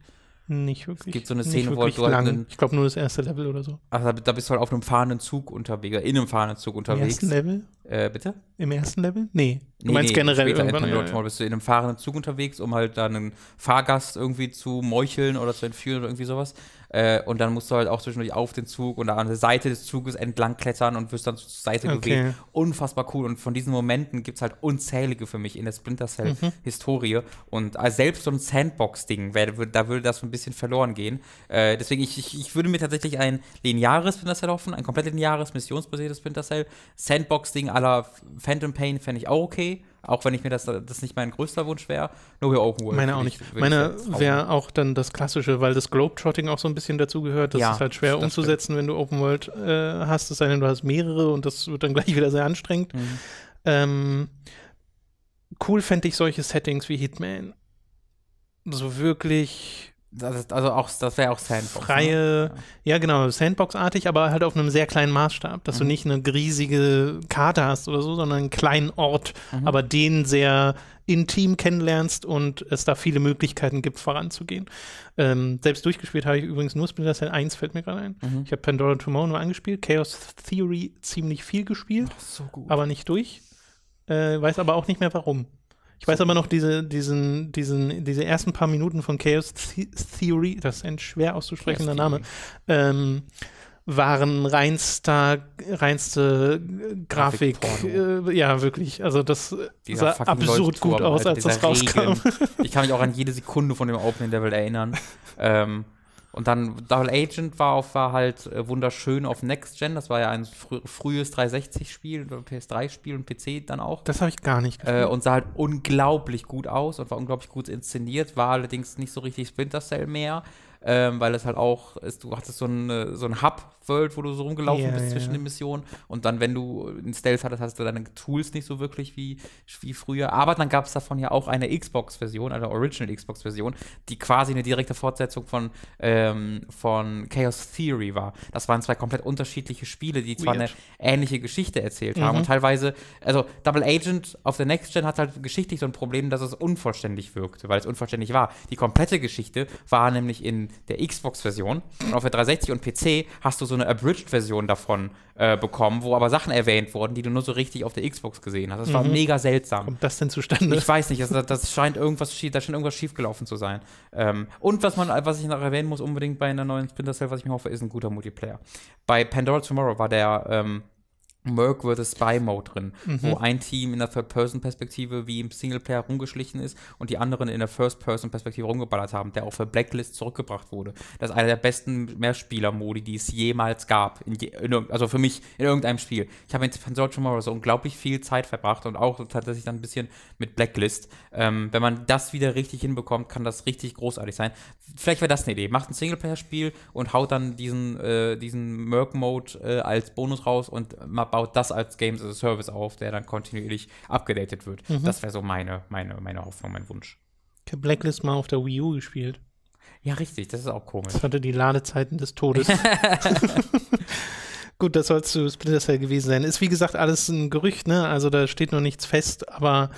Nicht wirklich. Es gibt so eine Szene, wo halt du halt Ich glaube nur das erste Level oder so.
Also da, da bist du halt auf einem fahrenden Zug unterwegs, äh, in einem fahrenden Zug unterwegs. Im ersten Level? Äh, bitte?
Im ersten Level? Nee. Du nee, meinst nee, generell später irgendwann? ja, ja.
bist du in einem fahrenden Zug unterwegs, um halt dann einen Fahrgast irgendwie zu meucheln oder zu entführen oder irgendwie sowas. Äh, und dann musst du halt auch zwischendurch auf den Zug und an der Seite des Zuges entlang klettern und wirst dann zur Seite okay. bewegt. Unfassbar cool. Und von diesen Momenten gibt es halt unzählige für mich in der Splinter Cell-Historie. Mhm. Und also selbst so ein Sandbox-Ding, da würde das so ein bisschen verloren gehen. Äh, deswegen, ich, ich, ich, würde mir tatsächlich ein lineares Splinter Cell hoffen, ein komplett lineares, missionsbasiertes Splinter Cell. Sandbox-Ding aller Phantom Pain fände ich auch okay auch wenn ich mir das, das nicht mein größter Wunsch wäre. Nur wir auch World. Meine auch nicht. Ich, Meine wäre
auch dann das Klassische, weil das Globetrotting auch so ein bisschen dazugehört. Das ja, ist halt schwer umzusetzen, stimmt. wenn du Open World äh, hast, es sei denn, du hast mehrere und das wird dann gleich wieder sehr anstrengend. Mhm. Ähm, cool fände ich solche Settings wie Hitman. So wirklich das ist also auch, das wäre auch Sandbox. Ne? Freie, ne? ja. ja. genau, Sandbox-artig, aber halt auf einem sehr kleinen Maßstab, dass mhm. du nicht eine riesige Karte hast oder so, sondern einen kleinen Ort, mhm. aber den sehr intim kennenlernst und es da viele Möglichkeiten gibt, voranzugehen. Ähm, selbst durchgespielt habe ich übrigens nur Splinter Cell 1, fällt mir gerade ein. Mhm. Ich habe Pandora Tomorrow nur angespielt, Chaos Theory ziemlich viel gespielt, Ach, so aber nicht durch. Äh, weiß aber auch nicht mehr warum. Ich weiß aber noch diese, diesen, diesen, diese ersten paar Minuten von Chaos Theory, das ist ein schwer auszusprechender Name, ähm, waren reinster, reinste Grafik. Äh, ja, wirklich. Also das äh, dieser sah absurd gut aus, als das rauskam. ich kann mich auch an
jede Sekunde von dem Opening Level erinnern. ähm, und dann Double Agent war, auf, war halt äh, wunderschön auf Next Gen. Das war ja ein frü frühes 360-Spiel, PS3-Spiel und PC dann auch. Das habe ich gar nicht äh, gespielt. Äh, und sah halt unglaublich gut aus und war unglaublich gut inszeniert. War allerdings nicht so richtig Splinter Cell mehr ähm, weil es halt auch, ist, du hattest so ein, äh, so ein Hub-World, wo du so rumgelaufen yeah, bist yeah. zwischen den Missionen und dann, wenn du einen Stealth hattest, hast du deine Tools nicht so wirklich wie, wie früher. Aber dann gab es davon ja auch eine Xbox-Version, eine Original Xbox-Version, die quasi eine direkte Fortsetzung von, ähm, von Chaos Theory war. Das waren zwei komplett unterschiedliche Spiele, die zwar Weird. eine ähnliche Geschichte erzählt mhm. haben und teilweise, also Double Agent auf der Next Gen hat halt geschichtlich so ein Problem, dass es unvollständig wirkte, weil es unvollständig war. Die komplette Geschichte war nämlich in der Xbox-Version. Und auf der 360 und PC hast du so eine Abridged-Version davon äh, bekommen, wo aber Sachen erwähnt wurden, die du nur so richtig auf der Xbox gesehen hast. Das mhm. war mega
seltsam. Kommt das denn zustande? Ich
weiß nicht. Also, das scheint irgendwas da scheint irgendwas schiefgelaufen zu sein. Ähm, und was man, was ich noch erwähnen muss, unbedingt bei einer neuen Splinter Cell, was ich mir hoffe, ist ein guter Multiplayer. Bei Pandora Tomorrow war der ähm, Merc vs. Spy Mode drin, mhm. wo ein Team in der Third-Person-Perspektive wie im Singleplayer rumgeschlichen ist und die anderen in der First-Person-Perspektive rumgeballert haben, der auch für Blacklist zurückgebracht wurde. Das ist einer der besten Mehrspieler-Modi, die es jemals gab. In je, in, also für mich in irgendeinem Spiel. Ich habe in Soldier Tomorrow so unglaublich viel Zeit verbracht und auch tatsächlich dann ein bisschen mit Blacklist. Ähm, wenn man das wieder richtig hinbekommt, kann das richtig großartig sein. Vielleicht wäre das eine Idee. Macht ein Singleplayer-Spiel und haut dann diesen, äh, diesen Merc-Mode äh, als Bonus raus und mal baut das als Games as a Service auf, der dann kontinuierlich abgedatet wird. Mhm. Das wäre so meine, meine, meine Hoffnung, mein Wunsch.
Ich habe Blacklist mal auf der Wii U gespielt. Ja, richtig, das ist auch komisch. Das hatte die Ladezeiten des Todes. Gut, das soll zu Splinter Cell gewesen sein. Ist wie gesagt alles ein Gerücht, ne? Also da steht noch nichts fest, aber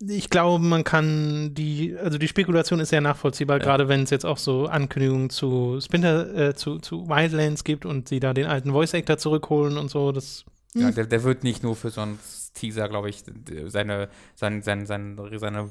ich glaube, man kann die, also die Spekulation ist sehr nachvollziehbar, ja. gerade wenn es jetzt auch so Ankündigungen zu Splinter, äh, zu, zu Wildlands gibt und sie da den alten Voice Actor zurückholen und so, das.
Ja, hm. der, der wird nicht nur für so einen Teaser, glaube ich, seine, sein, sein, sein, seine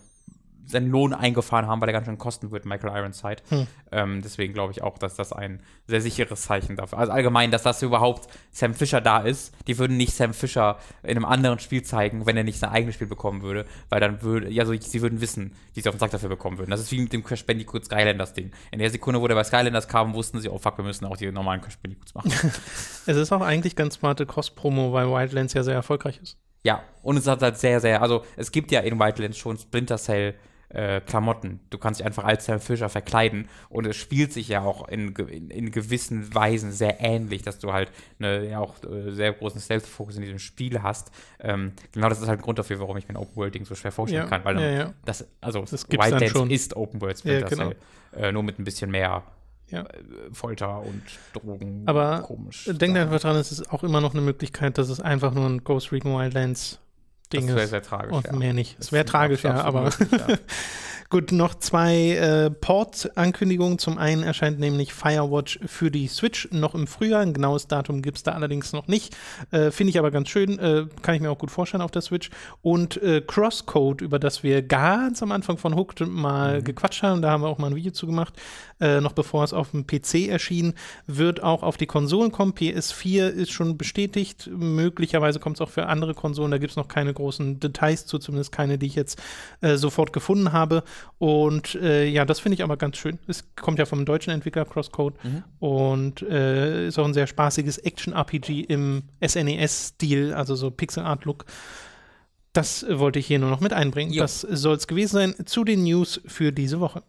seinen Lohn eingefahren haben, weil er ganz schön kosten wird, Michael Ironside. Hm. Ähm, deswegen glaube ich auch, dass das ein sehr sicheres Zeichen dafür ist. Also allgemein, dass das überhaupt Sam Fischer da ist. Die würden nicht Sam Fischer in einem anderen Spiel zeigen, wenn er nicht sein eigenes Spiel bekommen würde, weil dann würde, ja, also sie würden wissen, wie sie auf den Sack dafür bekommen würden. Das ist wie mit dem Crash Bandicoot Skylanders Ding. In der Sekunde, wo der bei Skylanders kam, wussten sie, oh fuck, wir müssen auch die normalen Crash Bandicoots machen.
es ist auch eigentlich ganz smarte Cross-Promo, weil Wildlands ja sehr erfolgreich ist.
Ja, und es hat halt sehr, sehr, also es gibt ja in Wildlands schon Splinter Cell äh, Klamotten. Du kannst dich einfach als Sam Fisher verkleiden und es spielt sich ja auch in, in, in gewissen Weisen sehr ähnlich, dass du halt eine ja auch äh, sehr großen Selbstfokus in diesem Spiel hast. Ähm, genau das ist halt ein Grund dafür, warum ich mir ein Open World Ding so schwer vorstellen ja, kann, weil ja, ja. das also das White Dance schon. ist Open World Splinter genau. äh, nur mit ein bisschen mehr ja. Äh, Folter und
Drogen. Aber komisch. Denk da einfach dran, es ist auch immer noch eine Möglichkeit, dass es einfach nur ein Ghost Recon Wildlands Ding das wäre sehr tragisch. Und ja. mehr nicht. Es wäre tragisch, ja, aber. Ja. Gut, noch zwei äh, Port-Ankündigungen. Zum einen erscheint nämlich Firewatch für die Switch noch im Frühjahr. Ein genaues Datum gibt es da allerdings noch nicht. Äh, Finde ich aber ganz schön. Äh, kann ich mir auch gut vorstellen auf der Switch. Und äh, Crosscode, über das wir ganz am Anfang von Hooked mal mhm. gequatscht haben, da haben wir auch mal ein Video zu gemacht, äh, noch bevor es auf dem PC erschien, wird auch auf die Konsolen kommen. PS4 ist schon bestätigt. Möglicherweise kommt es auch für andere Konsolen. Da gibt es noch keine großen großen Details zu, zumindest keine, die ich jetzt äh, sofort gefunden habe. Und äh, ja, das finde ich aber ganz schön. Es kommt ja vom deutschen Entwickler Crosscode mhm. und äh, ist auch ein sehr spaßiges Action-RPG im SNES-Stil, also so Pixel-Art-Look. Das wollte ich hier nur noch mit einbringen. Jo. Das soll es gewesen sein zu den News für diese Woche.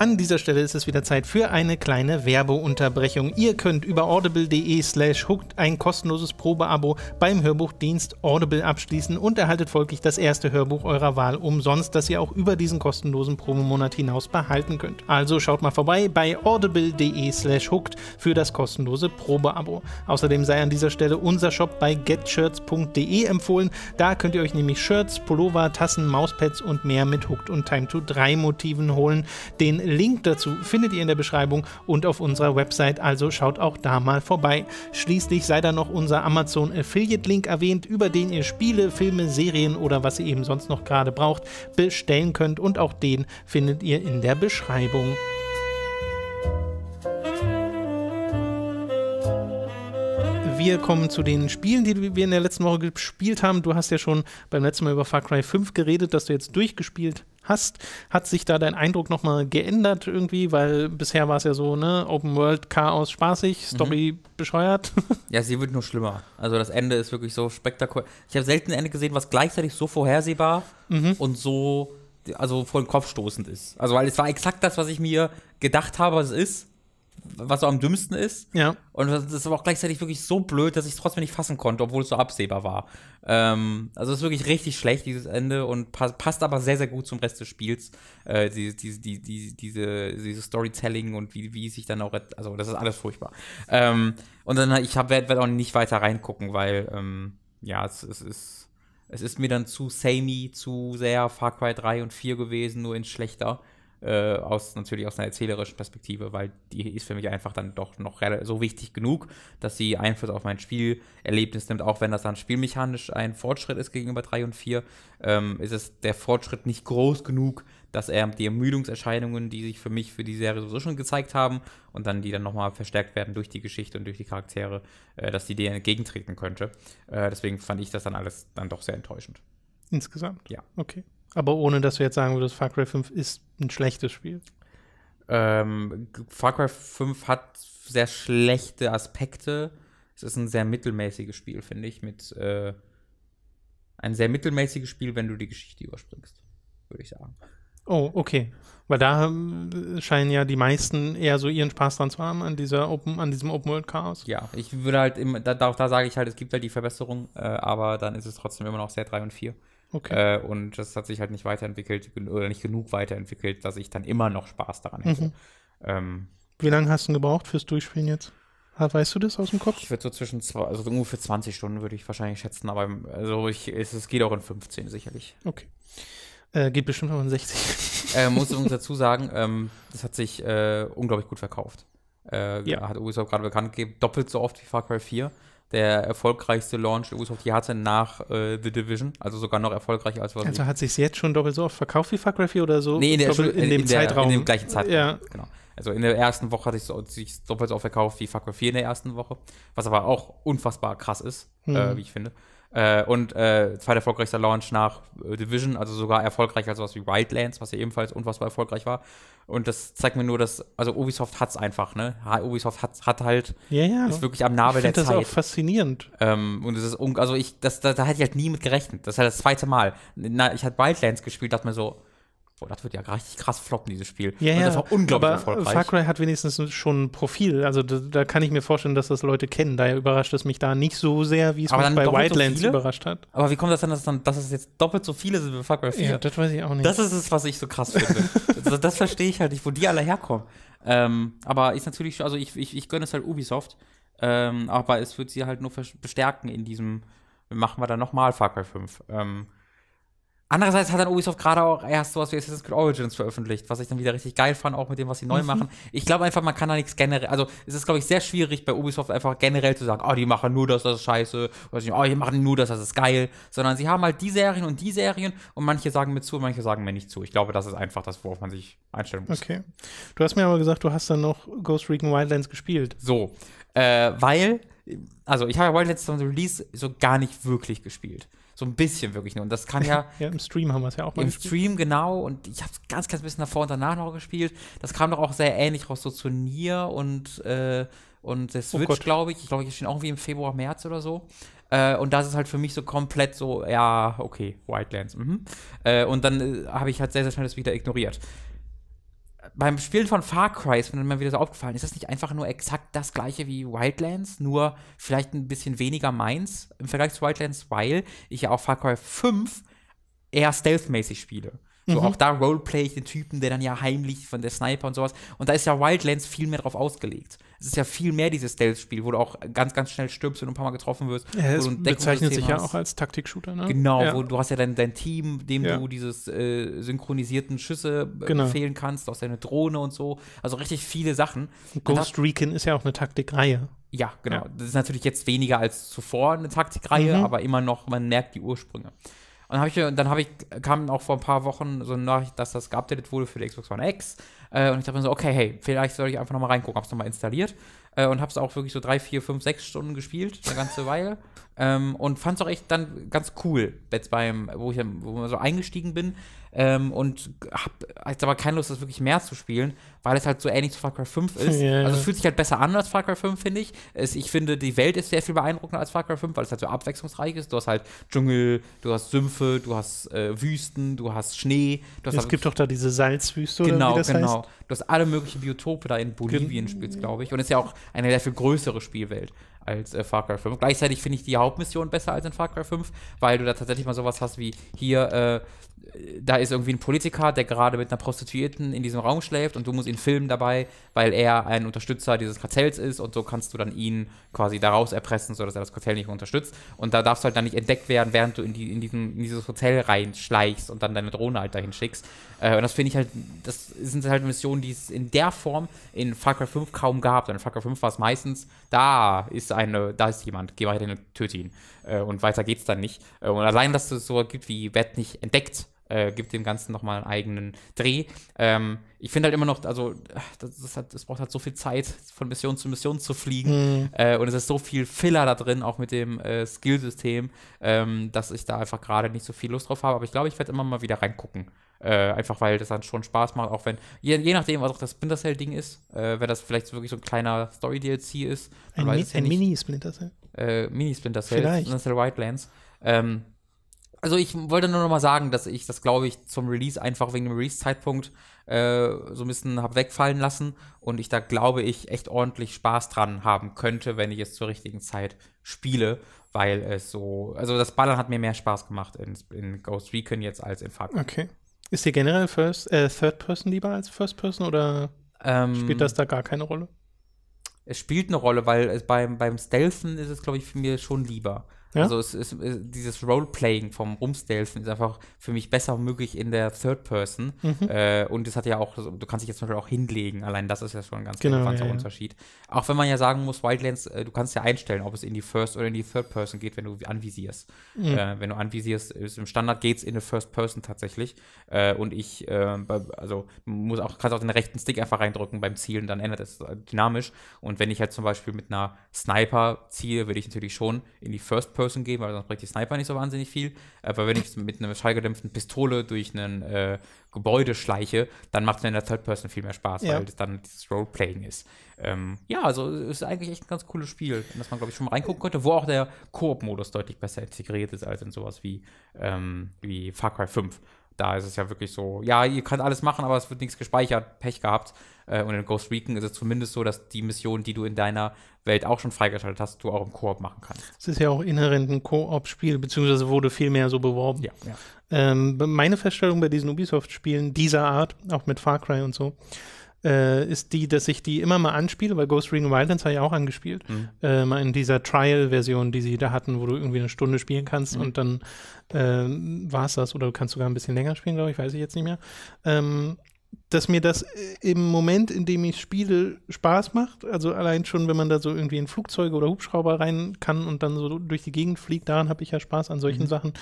An dieser Stelle ist es wieder Zeit für eine kleine Werbeunterbrechung. Ihr könnt über audible.de slash hooked ein kostenloses Probeabo beim Hörbuchdienst Audible abschließen und erhaltet folglich das erste Hörbuch eurer Wahl umsonst, das ihr auch über diesen kostenlosen Probemonat hinaus behalten könnt. Also schaut mal vorbei bei audible.de slash hooked für das kostenlose Probeabo. Außerdem sei an dieser Stelle unser Shop bei getshirts.de empfohlen. Da könnt ihr euch nämlich Shirts, Pullover, Tassen, Mauspads und mehr mit Hooked und Time to 3 Motiven holen. Den Link dazu findet ihr in der Beschreibung und auf unserer Website, also schaut auch da mal vorbei. Schließlich sei da noch unser Amazon Affiliate Link erwähnt, über den ihr Spiele, Filme, Serien oder was ihr eben sonst noch gerade braucht, bestellen könnt und auch den findet ihr in der Beschreibung. wir kommen zu den Spielen, die wir in der letzten Woche gespielt haben. Du hast ja schon beim letzten Mal über Far Cry 5 geredet, dass du jetzt durchgespielt hast, hat sich da dein Eindruck nochmal geändert irgendwie? Weil bisher war es ja so, ne, Open World, Chaos, spaßig, mhm. Story mhm. bescheuert. ja, sie wird nur schlimmer.
Also das Ende ist wirklich so spektakulär. Ich habe selten ein Ende gesehen, was gleichzeitig so vorhersehbar mhm. und so, also vor den ist. Also, weil es war exakt das, was ich mir gedacht habe, was es ist was so am dümmsten ist. Ja. Und das ist aber auch gleichzeitig wirklich so blöd, dass ich es trotzdem nicht fassen konnte, obwohl es so absehbar war. Ähm, also es ist wirklich richtig schlecht, dieses Ende, und pa passt aber sehr, sehr gut zum Rest des Spiels. Äh, die, die, die, diese, diese Storytelling und wie, wie sich dann auch. Also, das ist alles furchtbar. Ähm, und dann, ich werde werd auch nicht weiter reingucken, weil, ähm, ja, es, es ist. Es ist mir dann zu samey, zu sehr Far Cry 3 und 4 gewesen, nur in schlechter äh, aus natürlich aus einer erzählerischen Perspektive, weil die ist für mich einfach dann doch noch so wichtig genug, dass sie Einfluss auf mein Spielerlebnis nimmt, auch wenn das dann spielmechanisch ein Fortschritt ist gegenüber 3 und 4, ähm, ist es der Fortschritt nicht groß genug, dass er die Ermüdungserscheinungen, die sich für mich für die Serie so schon gezeigt haben und dann die dann nochmal verstärkt werden durch die Geschichte und durch die Charaktere, äh, dass die denen entgegentreten könnte. Äh, deswegen fand ich das dann alles dann doch sehr enttäuschend.
Insgesamt? Ja. Okay. Aber ohne, dass du jetzt sagen würdest, Far Cry 5 ist ein schlechtes Spiel.
Ähm, Far Cry 5 hat sehr schlechte Aspekte. Es ist ein sehr mittelmäßiges Spiel, finde ich. Mit äh, ein sehr mittelmäßiges Spiel, wenn du die Geschichte überspringst, würde ich sagen.
Oh, okay. Weil da ähm, scheinen ja die meisten eher so ihren Spaß dran zu haben an dieser Open, an diesem Open World Chaos. Ja,
ich würde halt immer, da, da,
da sage ich halt, es gibt
halt die Verbesserung, äh, aber dann ist es trotzdem immer noch sehr 3 und 4. Okay. Äh, und das hat sich halt nicht weiterentwickelt oder nicht genug weiterentwickelt, dass ich dann immer noch Spaß daran hätte. Mhm. Ähm,
Wie lange hast du gebraucht fürs Durchspielen jetzt? Weißt du das aus dem Kopf? Ich würde so
zwischen zwei, also ungefähr 20 Stunden würde ich wahrscheinlich schätzen, aber also ich, es, es geht auch in 15 sicherlich.
Okay. Äh, geht bestimmt auch in 60.
äh, muss uns dazu sagen, ähm, das hat sich äh, unglaublich gut verkauft. Äh, ja. Hat Ubisoft gerade bekannt gegeben, doppelt so oft wie Far Cry 4 der erfolgreichste Launch, der Ubisoft je hatte, nach äh, The Division. Also sogar noch erfolgreicher als was. Also hat
sich jetzt schon doppelt so oft verkauft wie Fagraphy oder so? Nee, in, der, also in, in dem in Zeitraum. in dem gleichen Zeitraum. Ja.
Genau. Also in der ersten Woche hat sich, sich doppelt so oft verkauft wie Fagraphy in der ersten Woche. Was aber auch unfassbar krass ist, hm. äh, mhm. wie ich finde. Äh, und äh, zweiter erfolgreichster Launch nach äh, Division, also sogar erfolgreicher als sowas wie Wildlands, was ja ebenfalls unfassbar erfolgreich war. Und das zeigt mir nur, dass, also Ubisoft hat's einfach, ne? Ubisoft hat, hat halt, ja, ja. ist wirklich am Nabel ich der Zeit. Das auch
faszinierend.
Ähm, und es ist, also ich, das, da, da hätte ich halt nie mit gerechnet. Das ist halt das zweite Mal. Na, ich hatte Wildlands gespielt, dachte mir so, Boah, das wird ja richtig krass floppen, dieses Spiel. Ja, ja. Das war unglaublich aber erfolgreich. Far
Cry hat wenigstens schon ein Profil. Also da, da, kann ich mir vorstellen, dass das Leute kennen. Daher überrascht es mich da nicht so sehr, wie es mich bei Wildlands so überrascht hat. Aber wie kommt das denn, dass, dann, dass es jetzt doppelt so viele sind wie Far Cry 4? Ja, das weiß
ich auch nicht. Das ist es, was ich so krass finde. das, das verstehe ich halt nicht, wo die alle herkommen. Ähm, aber ist natürlich, also ich, ich, ich gönne es halt Ubisoft. Ähm, aber es wird sie halt nur bestärken in diesem, machen wir dann nochmal Far Cry 5. Ähm, Andererseits hat dann Ubisoft gerade auch erst sowas wie Assassin's Creed Origins veröffentlicht, was ich dann wieder richtig geil fand, auch mit dem, was sie neu mhm. machen. Ich glaube einfach, man kann da nichts generell, also es ist, glaube ich, sehr schwierig bei Ubisoft einfach generell zu sagen, oh, die machen nur das, das ist scheiße, oder oh, ah, die machen nur das, das ist geil, sondern sie haben halt die Serien und die Serien und manche sagen mir zu, und manche sagen mir nicht zu. Ich glaube, das ist einfach das, worauf man sich einstellen muss.
Okay. Du hast mir aber gesagt, du hast dann noch Ghost Recon Wildlands gespielt.
So, äh, weil, also ich habe Wildlands zum Release so gar nicht wirklich gespielt so ein bisschen wirklich nur. Und das kann ja.
ja, im Stream haben wir es ja auch mal Im gespielt.
Stream, genau. Und ich habe es ganz, ganz bisschen davor und danach noch gespielt. Das kam doch auch sehr ähnlich raus, so zu Nier und, äh, und der oh Switch, oh glaube ich. Ich glaube, ich stehen auch wie im Februar, März oder so. Äh, und das ist halt für mich so komplett so, ja, okay, Wildlands. Mhm. Äh, und dann äh, habe ich halt sehr, sehr schnell das wieder ignoriert beim Spielen von Far Cry ist mir immer wieder so aufgefallen, ist das nicht einfach nur exakt das gleiche wie Wildlands, nur vielleicht ein bisschen weniger meins im Vergleich zu Wildlands, weil ich ja auch Far Cry 5 eher stealth-mäßig spiele. So, mhm. auch da roleplay ich den Typen, der dann ja heimlich von der Sniper und sowas. Und da ist ja Wildlands viel mehr drauf ausgelegt. Es ist ja viel mehr dieses Stealth-Spiel, wo du auch ganz, ganz schnell stirbst, und ein paar Mal getroffen wirst. Ja, es bezeichnet sich ja auch als Taktik-Shooter, ne? Genau, ja. wo du hast ja dein, dein Team, dem ja. du dieses äh, synchronisierten Schüsse äh, genau. befehlen kannst, aus deiner Drohne und so. Also richtig viele Sachen.
Ghost und Recon ist ja auch eine Taktikreihe.
Ja, genau. Ja. Das ist natürlich jetzt weniger als zuvor eine Taktikreihe, mhm. aber immer noch, man merkt die Ursprünge. Und hab ich, dann habe ich, kam auch vor ein paar Wochen so eine Nachricht, dass das geupdatet wurde für die Xbox One X. Äh, und ich dachte mir so, okay, hey, vielleicht soll ich einfach nochmal reingucken, hab's nochmal installiert. Äh, und hab's auch wirklich so drei, vier, fünf, sechs Stunden gespielt, eine ganze Weile. Ähm, und fand es auch echt dann ganz cool, jetzt beim, wo ich dann, wo so eingestiegen bin. Ähm, und habe jetzt aber keine Lust, das wirklich mehr zu spielen, weil es halt so ähnlich zu Far Cry 5 ist. Yeah. Also es fühlt sich halt besser an als Far Cry 5, finde ich. Es, ich finde, die Welt ist sehr viel beeindruckender als Far Cry 5, weil es halt so abwechslungsreich ist. Du hast halt Dschungel, du hast Sümpfe, du hast äh, Wüsten, du hast
Schnee. Du hast es halt gibt doch da diese Salzwüste, genau, oder wie genau, das genau.
Heißt? Du hast alle möglichen Biotope da in Bolivien, spielst glaube ich. Und es ist ja auch eine sehr viel größere Spielwelt als äh, Far Cry 5. Gleichzeitig finde ich die Hauptmission besser als in Far Cry 5, weil du da tatsächlich mal sowas hast wie hier, äh, da ist irgendwie ein Politiker, der gerade mit einer Prostituierten in diesem Raum schläft und du musst ihn filmen dabei, weil er ein Unterstützer dieses Kartells ist und so kannst du dann ihn quasi daraus erpressen, sodass er das Kartell nicht unterstützt. Und da darfst du halt dann nicht entdeckt werden, während du in, die, in, diesen, in dieses Hotel reinschleichst und dann deine Drohne halt dahin schickst. Äh, und das finde ich halt, das sind halt Missionen, die es in der Form in Far Cry 5 kaum gab. in Far Cry 5 war es meistens, da ist eine, da ist jemand, geh weiter hin und töte ihn. Äh, und weiter geht's dann nicht. Äh, und allein, dass es so gibt wie Wett nicht entdeckt, äh, gibt dem Ganzen nochmal einen eigenen Dreh. Ähm, ich finde halt immer noch, also das, halt, das, braucht halt so viel Zeit, von Mission zu Mission zu fliegen. Mhm. Äh, und es ist so viel Filler da drin, auch mit dem äh, Skillsystem, ähm, dass ich da einfach gerade nicht so viel Lust drauf habe. Aber ich glaube, ich werde immer mal wieder reingucken. Äh, einfach weil das dann schon Spaß macht, auch wenn, je, je nachdem, was auch das Splinter Cell-Ding ist, äh, wenn das vielleicht wirklich so ein kleiner Story-DLC ist. Ein, Mi ein
Mini-Splinter Cell?
Äh, Mini-Splinter Cell, Splinter Cell Wildlands. Ähm, also ich wollte nur noch mal sagen, dass ich das, glaube ich, zum Release einfach wegen dem Release-Zeitpunkt äh, so ein bisschen habe wegfallen lassen und ich da, glaube ich, echt ordentlich Spaß dran haben könnte, wenn ich es zur richtigen Zeit spiele, weil es so, also das Ballern hat mir mehr Spaß gemacht in, in Ghost Recon jetzt als in Far Cry. Okay.
Ist dir generell First, äh, Third Person lieber als First Person oder ähm, spielt das da gar keine Rolle?
Es spielt eine Rolle, weil es beim, beim Stealthen ist es, glaube ich, für mir schon lieber. Ja? Also es ist, äh, dieses Roleplaying vom Rumsdelfen ist einfach für mich besser möglich in der Third Person. Mhm. Äh, und es hat ja auch, also du kannst dich jetzt zum Beispiel auch hinlegen. Allein das ist ja schon ein ganz genau, relevanter ja, Unterschied. Auch wenn man ja sagen muss, Wildlands, äh, du kannst ja einstellen, ob es in die First oder in die Third Person geht, wenn du anvisierst. Mhm. Äh, wenn du anvisierst, ist, im Standard geht es in die First Person tatsächlich. Äh, und ich, also muss auch, kannst auch den rechten Stick einfach reindrücken beim Zielen, dann ändert es dynamisch. Und wenn ich halt zum Beispiel mit einer Sniper ziehe, würde ich natürlich schon in die First Person First-Person geben, weil sonst bringt die Sniper nicht so wahnsinnig viel. Aber wenn ich mit einer schallgedämpften Pistole durch ein äh, Gebäude schleiche, dann macht es mir in der Third-Person viel mehr Spaß, ja. weil es dann das Roleplaying ist. Ähm, ja, also ist eigentlich echt ein ganz cooles Spiel, in das man, glaube ich, schon mal reingucken könnte, wo auch der Koop-Modus deutlich besser integriert ist als in sowas wie, ähm, wie Far Cry 5 da ist es ja wirklich so, ja, ihr könnt alles machen, aber es wird nichts gespeichert, Pech gehabt. Äh, und in Ghost Recon ist es zumindest so, dass die Mission, die du in deiner Welt auch schon freigeschaltet hast, du auch im Koop machen kannst.
Es ist ja auch inhärent ein Koop-Spiel, beziehungsweise wurde viel mehr so beworben. Ja, ja. Ähm, meine Feststellung bei diesen Ubisoft-Spielen dieser Art, auch mit Far Cry und so, äh, ist die, dass ich die immer mal anspiele, weil Ghost Recon Wildlands habe ich auch angespielt, mhm. äh, mal in dieser Trial-Version, die sie da hatten, wo du irgendwie eine Stunde spielen kannst mhm. und dann äh, war es das oder du kannst sogar ein bisschen länger spielen, glaube ich, weiß ich jetzt nicht mehr. Ähm, dass mir das äh, im Moment, in dem ich spiele, Spaß macht. Also allein schon, wenn man da so irgendwie in Flugzeuge oder Hubschrauber rein kann und dann so durch die Gegend fliegt, daran habe ich ja Spaß an solchen mhm. Sachen.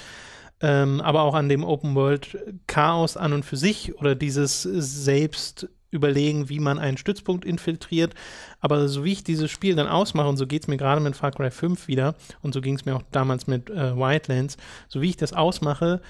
Ähm, aber auch an dem Open World Chaos an und für sich oder dieses selbst überlegen, wie man einen Stützpunkt infiltriert. Aber so wie ich dieses Spiel dann ausmache, und so geht es mir gerade mit Far Cry 5 wieder, und so ging es mir auch damals mit äh, Wildlands, so wie ich das ausmache,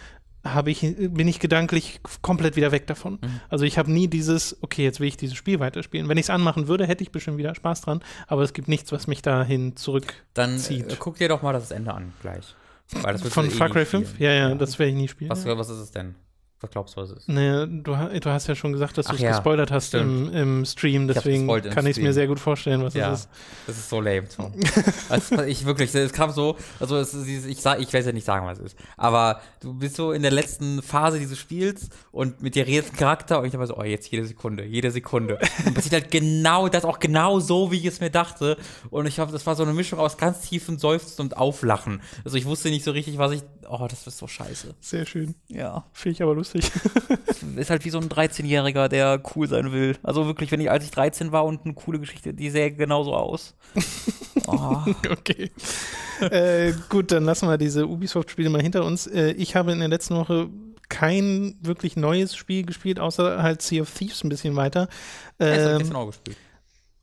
habe ich, bin ich gedanklich komplett wieder weg davon. Mhm. Also ich habe nie dieses, okay, jetzt will ich dieses Spiel weiterspielen. Wenn ich es anmachen würde, hätte ich bestimmt wieder Spaß dran, aber es gibt nichts, was mich dahin zurückzieht. Dann äh, guck dir doch mal das Ende an gleich. Von eh Far Cry 5? Ja, ja, ja, das werde ich nie spielen. Was, was
ist es denn? Was glaubst du, was
es ist? Naja, du, du, hast ja schon gesagt, dass du es ja, gespoilert hast im, im, Stream, deswegen ich im kann ich es mir sehr gut vorstellen, was ja, es ist.
Das ist so lame, Tom. also, ich wirklich, es kam so, also es, ich, sag, ich weiß ja nicht sagen, was es ist. Aber du bist so in der letzten Phase dieses Spiels und mit dir redest Charakter und ich dachte so, oh, jetzt jede Sekunde, jede Sekunde. Und passiert halt genau das, auch genau so, wie ich es mir dachte. Und ich hoffe, das war so eine Mischung aus ganz tiefen Seufzen und Auflachen. Also ich wusste nicht so richtig, was ich oh, das ist so scheiße. Sehr
schön. Ja. Finde ich aber lustig.
ist halt wie so ein 13-Jähriger, der cool sein will. Also wirklich, wenn ich, als ich 13 war und eine coole Geschichte, die sähe genauso aus. oh.
Okay. äh, gut, dann lassen wir diese Ubisoft-Spiele mal hinter uns. Äh, ich habe in der letzten Woche kein wirklich neues Spiel gespielt, außer halt Sea of Thieves ein bisschen weiter. Ähm, ja, ich habe gestern auch gespielt.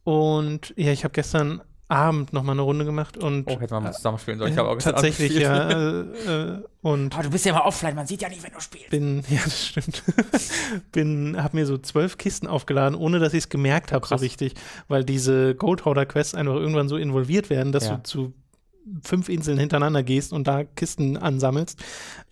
Und ja, ich habe gestern Abend nochmal eine Runde gemacht und. Oh, hätte man mal zusammen spielen sollen. Ich habe auch Tatsächlich, ja. Äh, äh, und Aber du bist
ja immer offline, man sieht ja nicht, wenn
du spielst. Bin, ja, das stimmt. bin, hab mir so zwölf Kisten aufgeladen, ohne dass ich es gemerkt habe, so richtig. Weil diese Goldhauder-Quests einfach irgendwann so involviert werden, dass ja. du zu fünf Inseln hintereinander gehst und da Kisten ansammelst.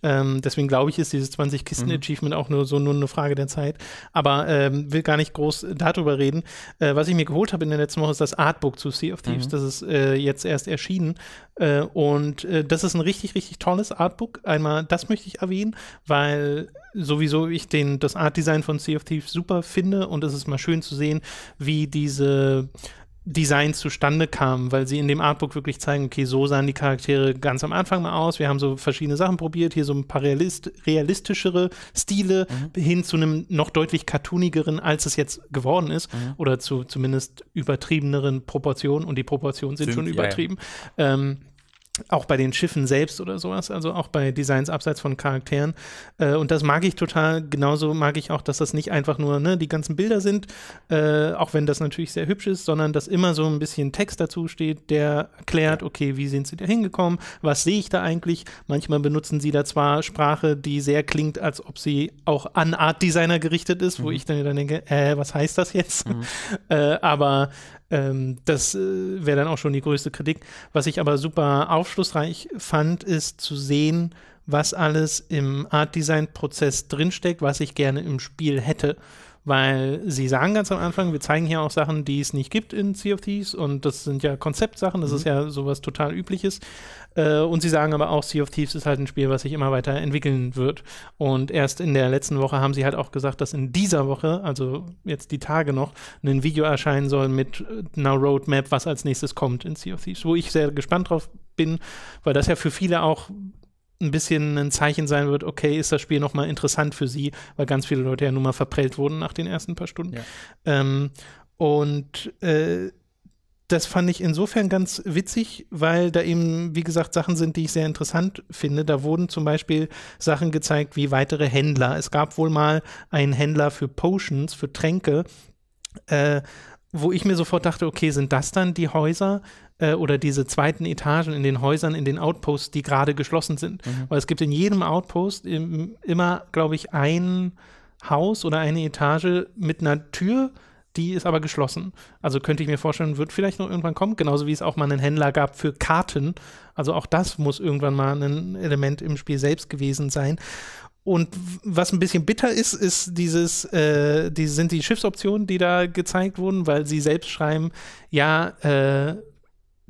Ähm, deswegen glaube ich, ist dieses 20-Kisten-Achievement mhm. auch nur so nur eine Frage der Zeit. Aber ähm, will gar nicht groß darüber reden. Äh, was ich mir geholt habe in der letzten Woche ist das Artbook zu Sea of mhm. Thieves. Mhm. Das ist äh, jetzt erst erschienen. Äh, und äh, das ist ein richtig, richtig tolles Artbook. Einmal, das möchte ich erwähnen, weil sowieso ich den, das Design von Sea of Thieves super finde und es ist mal schön zu sehen, wie diese Design zustande kam, weil sie in dem Artbook wirklich zeigen, okay, so sahen die Charaktere ganz am Anfang mal aus. Wir haben so verschiedene Sachen probiert, hier so ein paar realist realistischere Stile mhm. hin zu einem noch deutlich cartoonigeren, als es jetzt geworden ist, mhm. oder zu zumindest übertriebeneren Proportionen und die Proportionen sind, sind schon übertrieben. Ja, Ähm, auch bei den Schiffen selbst oder sowas, also auch bei Designs abseits von Charakteren. Äh, und das mag ich total. Genauso mag ich auch, dass das nicht einfach nur ne, die ganzen Bilder sind, äh, auch wenn das natürlich sehr hübsch ist, sondern dass immer so ein bisschen Text dazu steht, der erklärt, okay, wie sind sie da hingekommen, was sehe ich da eigentlich. Manchmal benutzen sie da zwar Sprache, die sehr klingt, als ob sie auch an Art Designer gerichtet ist, wo mhm. ich dann, dann denke, äh, was heißt das jetzt? Mhm. äh, aber ähm, das äh, wäre dann auch schon die größte Kritik. Was ich aber super aufschlussreich fand, ist zu sehen, was alles im Art Design Prozess drinsteckt, was ich gerne im Spiel hätte. Weil sie sagen ganz am Anfang, wir zeigen hier auch Sachen, die es nicht gibt in Sea of Thieves und das sind ja Konzeptsachen, das mhm. ist ja sowas total übliches. Äh, und sie sagen aber auch, Sea of Thieves ist halt ein Spiel, was sich immer weiter entwickeln wird. Und erst in der letzten Woche haben sie halt auch gesagt, dass in dieser Woche, also jetzt die Tage noch, ein Video erscheinen soll mit äh, einer Roadmap, was als nächstes kommt in Sea of Thieves, wo ich sehr gespannt drauf bin, weil das ja für viele auch ein bisschen ein Zeichen sein wird, okay, ist das Spiel nochmal interessant für sie, weil ganz viele Leute ja nun mal verprellt wurden nach den ersten paar Stunden. Ja. Ähm, und äh, das fand ich insofern ganz witzig, weil da eben, wie gesagt, Sachen sind, die ich sehr interessant finde. Da wurden zum Beispiel Sachen gezeigt wie weitere Händler. Es gab wohl mal einen Händler für Potions, für Tränke, äh, wo ich mir sofort dachte, okay, sind das dann die Häuser äh, oder diese zweiten Etagen in den Häusern, in den Outposts, die gerade geschlossen sind? Mhm. Weil es gibt in jedem Outpost im, immer, glaube ich, ein Haus oder eine Etage mit einer Tür die ist aber geschlossen. Also könnte ich mir vorstellen, wird vielleicht noch irgendwann kommen. Genauso wie es auch mal einen Händler gab für Karten. Also auch das muss irgendwann mal ein Element im Spiel selbst gewesen sein. Und was ein bisschen bitter ist, ist dieses, äh, die, sind die Schiffsoptionen, die da gezeigt wurden, weil sie selbst schreiben, ja, äh,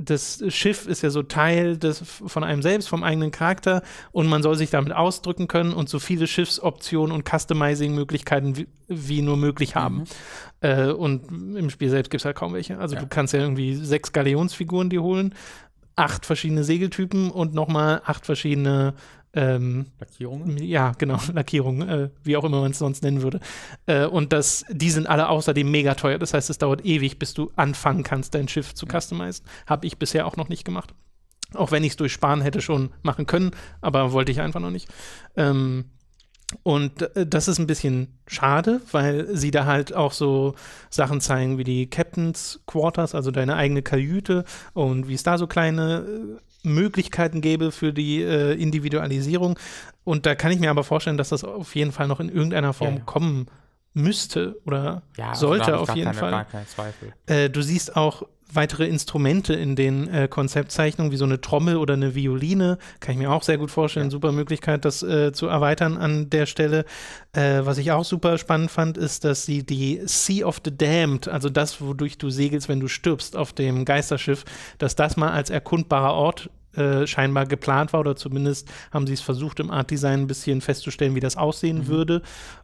das Schiff ist ja so Teil des, von einem selbst, vom eigenen Charakter und man soll sich damit ausdrücken können und so viele Schiffsoptionen und Customizing-Möglichkeiten wie, wie, nur möglich haben. Mhm. Äh, und im Spiel selbst gibt es halt kaum welche. Also ja. du kannst ja irgendwie sechs Galeonsfiguren dir holen, acht verschiedene Segeltypen und nochmal acht verschiedene ähm, Lackierungen? Ja, genau, Lackierungen, äh, wie auch immer man es sonst nennen würde. Äh, und das, die sind alle außerdem mega teuer. Das heißt, es dauert ewig, bis du anfangen kannst, dein Schiff zu ja. customizen. Habe ich bisher auch noch nicht gemacht. Auch wenn ich es durch Sparen hätte schon machen können, aber wollte ich einfach noch nicht. Ähm, und äh, das ist ein bisschen schade, weil sie da halt auch so Sachen zeigen wie die Captain's Quarters, also deine eigene Kajüte und wie es da so kleine äh, Möglichkeiten gäbe für die äh, Individualisierung. Und da kann ich mir aber vorstellen, dass das auf jeden Fall noch in irgendeiner Form ja, ja. kommen müsste oder ja, also sollte also auf jeden Fall. Gar Äh, du siehst auch weitere Instrumente in den äh, Konzeptzeichnungen, wie so eine Trommel oder eine Violine. Kann ich mir auch sehr gut vorstellen. Ja. Super Möglichkeit, das äh, zu erweitern an der Stelle. Äh, was ich auch super spannend fand, ist, dass sie die Sea of the Damned, also das, wodurch du segelst, wenn du stirbst auf dem Geisterschiff, dass das mal als erkundbarer Ort äh, scheinbar geplant war oder zumindest haben sie es versucht, im Art Design ein bisschen festzustellen, wie das aussehen mhm. würde,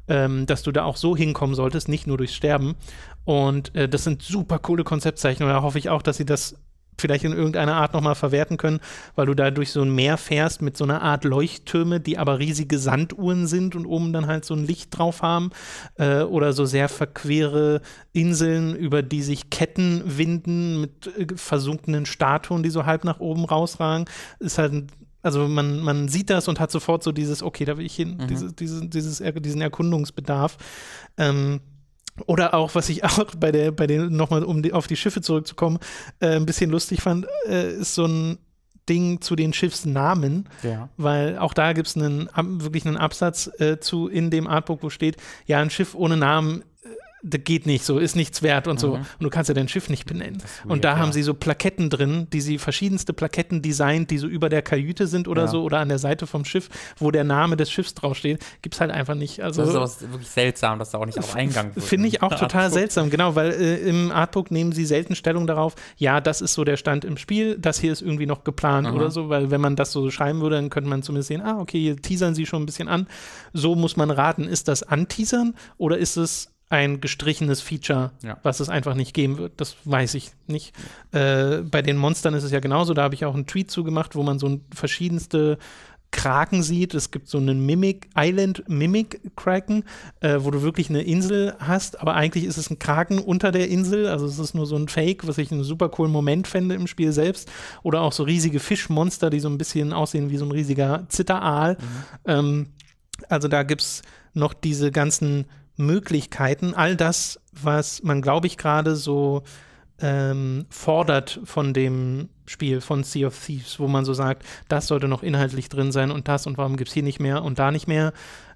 ähm, dass du da auch so hinkommen solltest, nicht nur durchs Sterben. Und äh, das sind super coole Konzeptzeichen. Und Da hoffe ich auch, dass sie das vielleicht in irgendeiner Art nochmal verwerten können, weil du da durch so ein Meer fährst mit so einer Art Leuchttürme, die aber riesige Sanduhren sind und oben dann halt so ein Licht drauf haben äh, oder so sehr verquere Inseln, über die sich Ketten winden mit äh, versunkenen Statuen, die so halb nach oben rausragen. Ist halt ein also man, man sieht das und hat sofort so dieses, okay, da will ich hin, mhm. dieses, diese, dieses, diesen Erkundungsbedarf. Ähm, oder auch, was ich auch bei der, bei den, nochmal um die, auf die Schiffe zurückzukommen, äh, ein bisschen lustig fand, äh, ist so ein Ding zu den Schiffsnamen, ja. weil auch da gibt es einen, wirklich einen Absatz äh, zu in dem Artbook, wo steht, ja, ein Schiff ohne Namen das geht nicht so, ist nichts wert und mhm. so. Und du kannst ja dein Schiff nicht benennen. Und da ja. haben sie so Plaketten drin, die sie verschiedenste Plaketten designt, die so über der Kajüte sind oder ja. so oder an der Seite vom Schiff, wo der Name des Schiffs draufsteht. Gibt es halt einfach nicht. Also, das ist wirklich seltsam, dass da auch nicht auf Eingang wird. Finde ne? ich auch total Artbook. seltsam, genau, weil äh, im Artbook nehmen sie selten Stellung darauf, ja, das ist so der Stand im Spiel, das hier ist irgendwie noch geplant mhm. oder so, weil wenn man das so schreiben würde, dann könnte man zumindest sehen, ah, okay, hier teasern sie schon ein bisschen an. So muss man raten, ist das Anteasern oder ist es ein gestrichenes Feature, ja. was es einfach nicht geben wird. Das weiß ich nicht. Äh, bei den Monstern ist es ja genauso. Da habe ich auch einen Tweet zugemacht, wo man so verschiedenste Kraken sieht. Es gibt so einen Mimic Island Mimic Kraken, äh, wo du wirklich eine Insel hast, aber eigentlich ist es ein Kraken unter der Insel. Also es ist nur so ein Fake, was ich einen super coolen Moment fände im Spiel selbst. Oder auch so riesige Fischmonster, die so ein bisschen aussehen wie so ein riesiger Zitteraal. Mhm. Ähm, also da gibt es noch diese ganzen Möglichkeiten, all das, was man, glaube ich, gerade so ähm, fordert von dem Spiel von Sea of Thieves, wo man so sagt, das sollte noch inhaltlich drin sein und das und warum gibt es hier nicht mehr und da nicht mehr.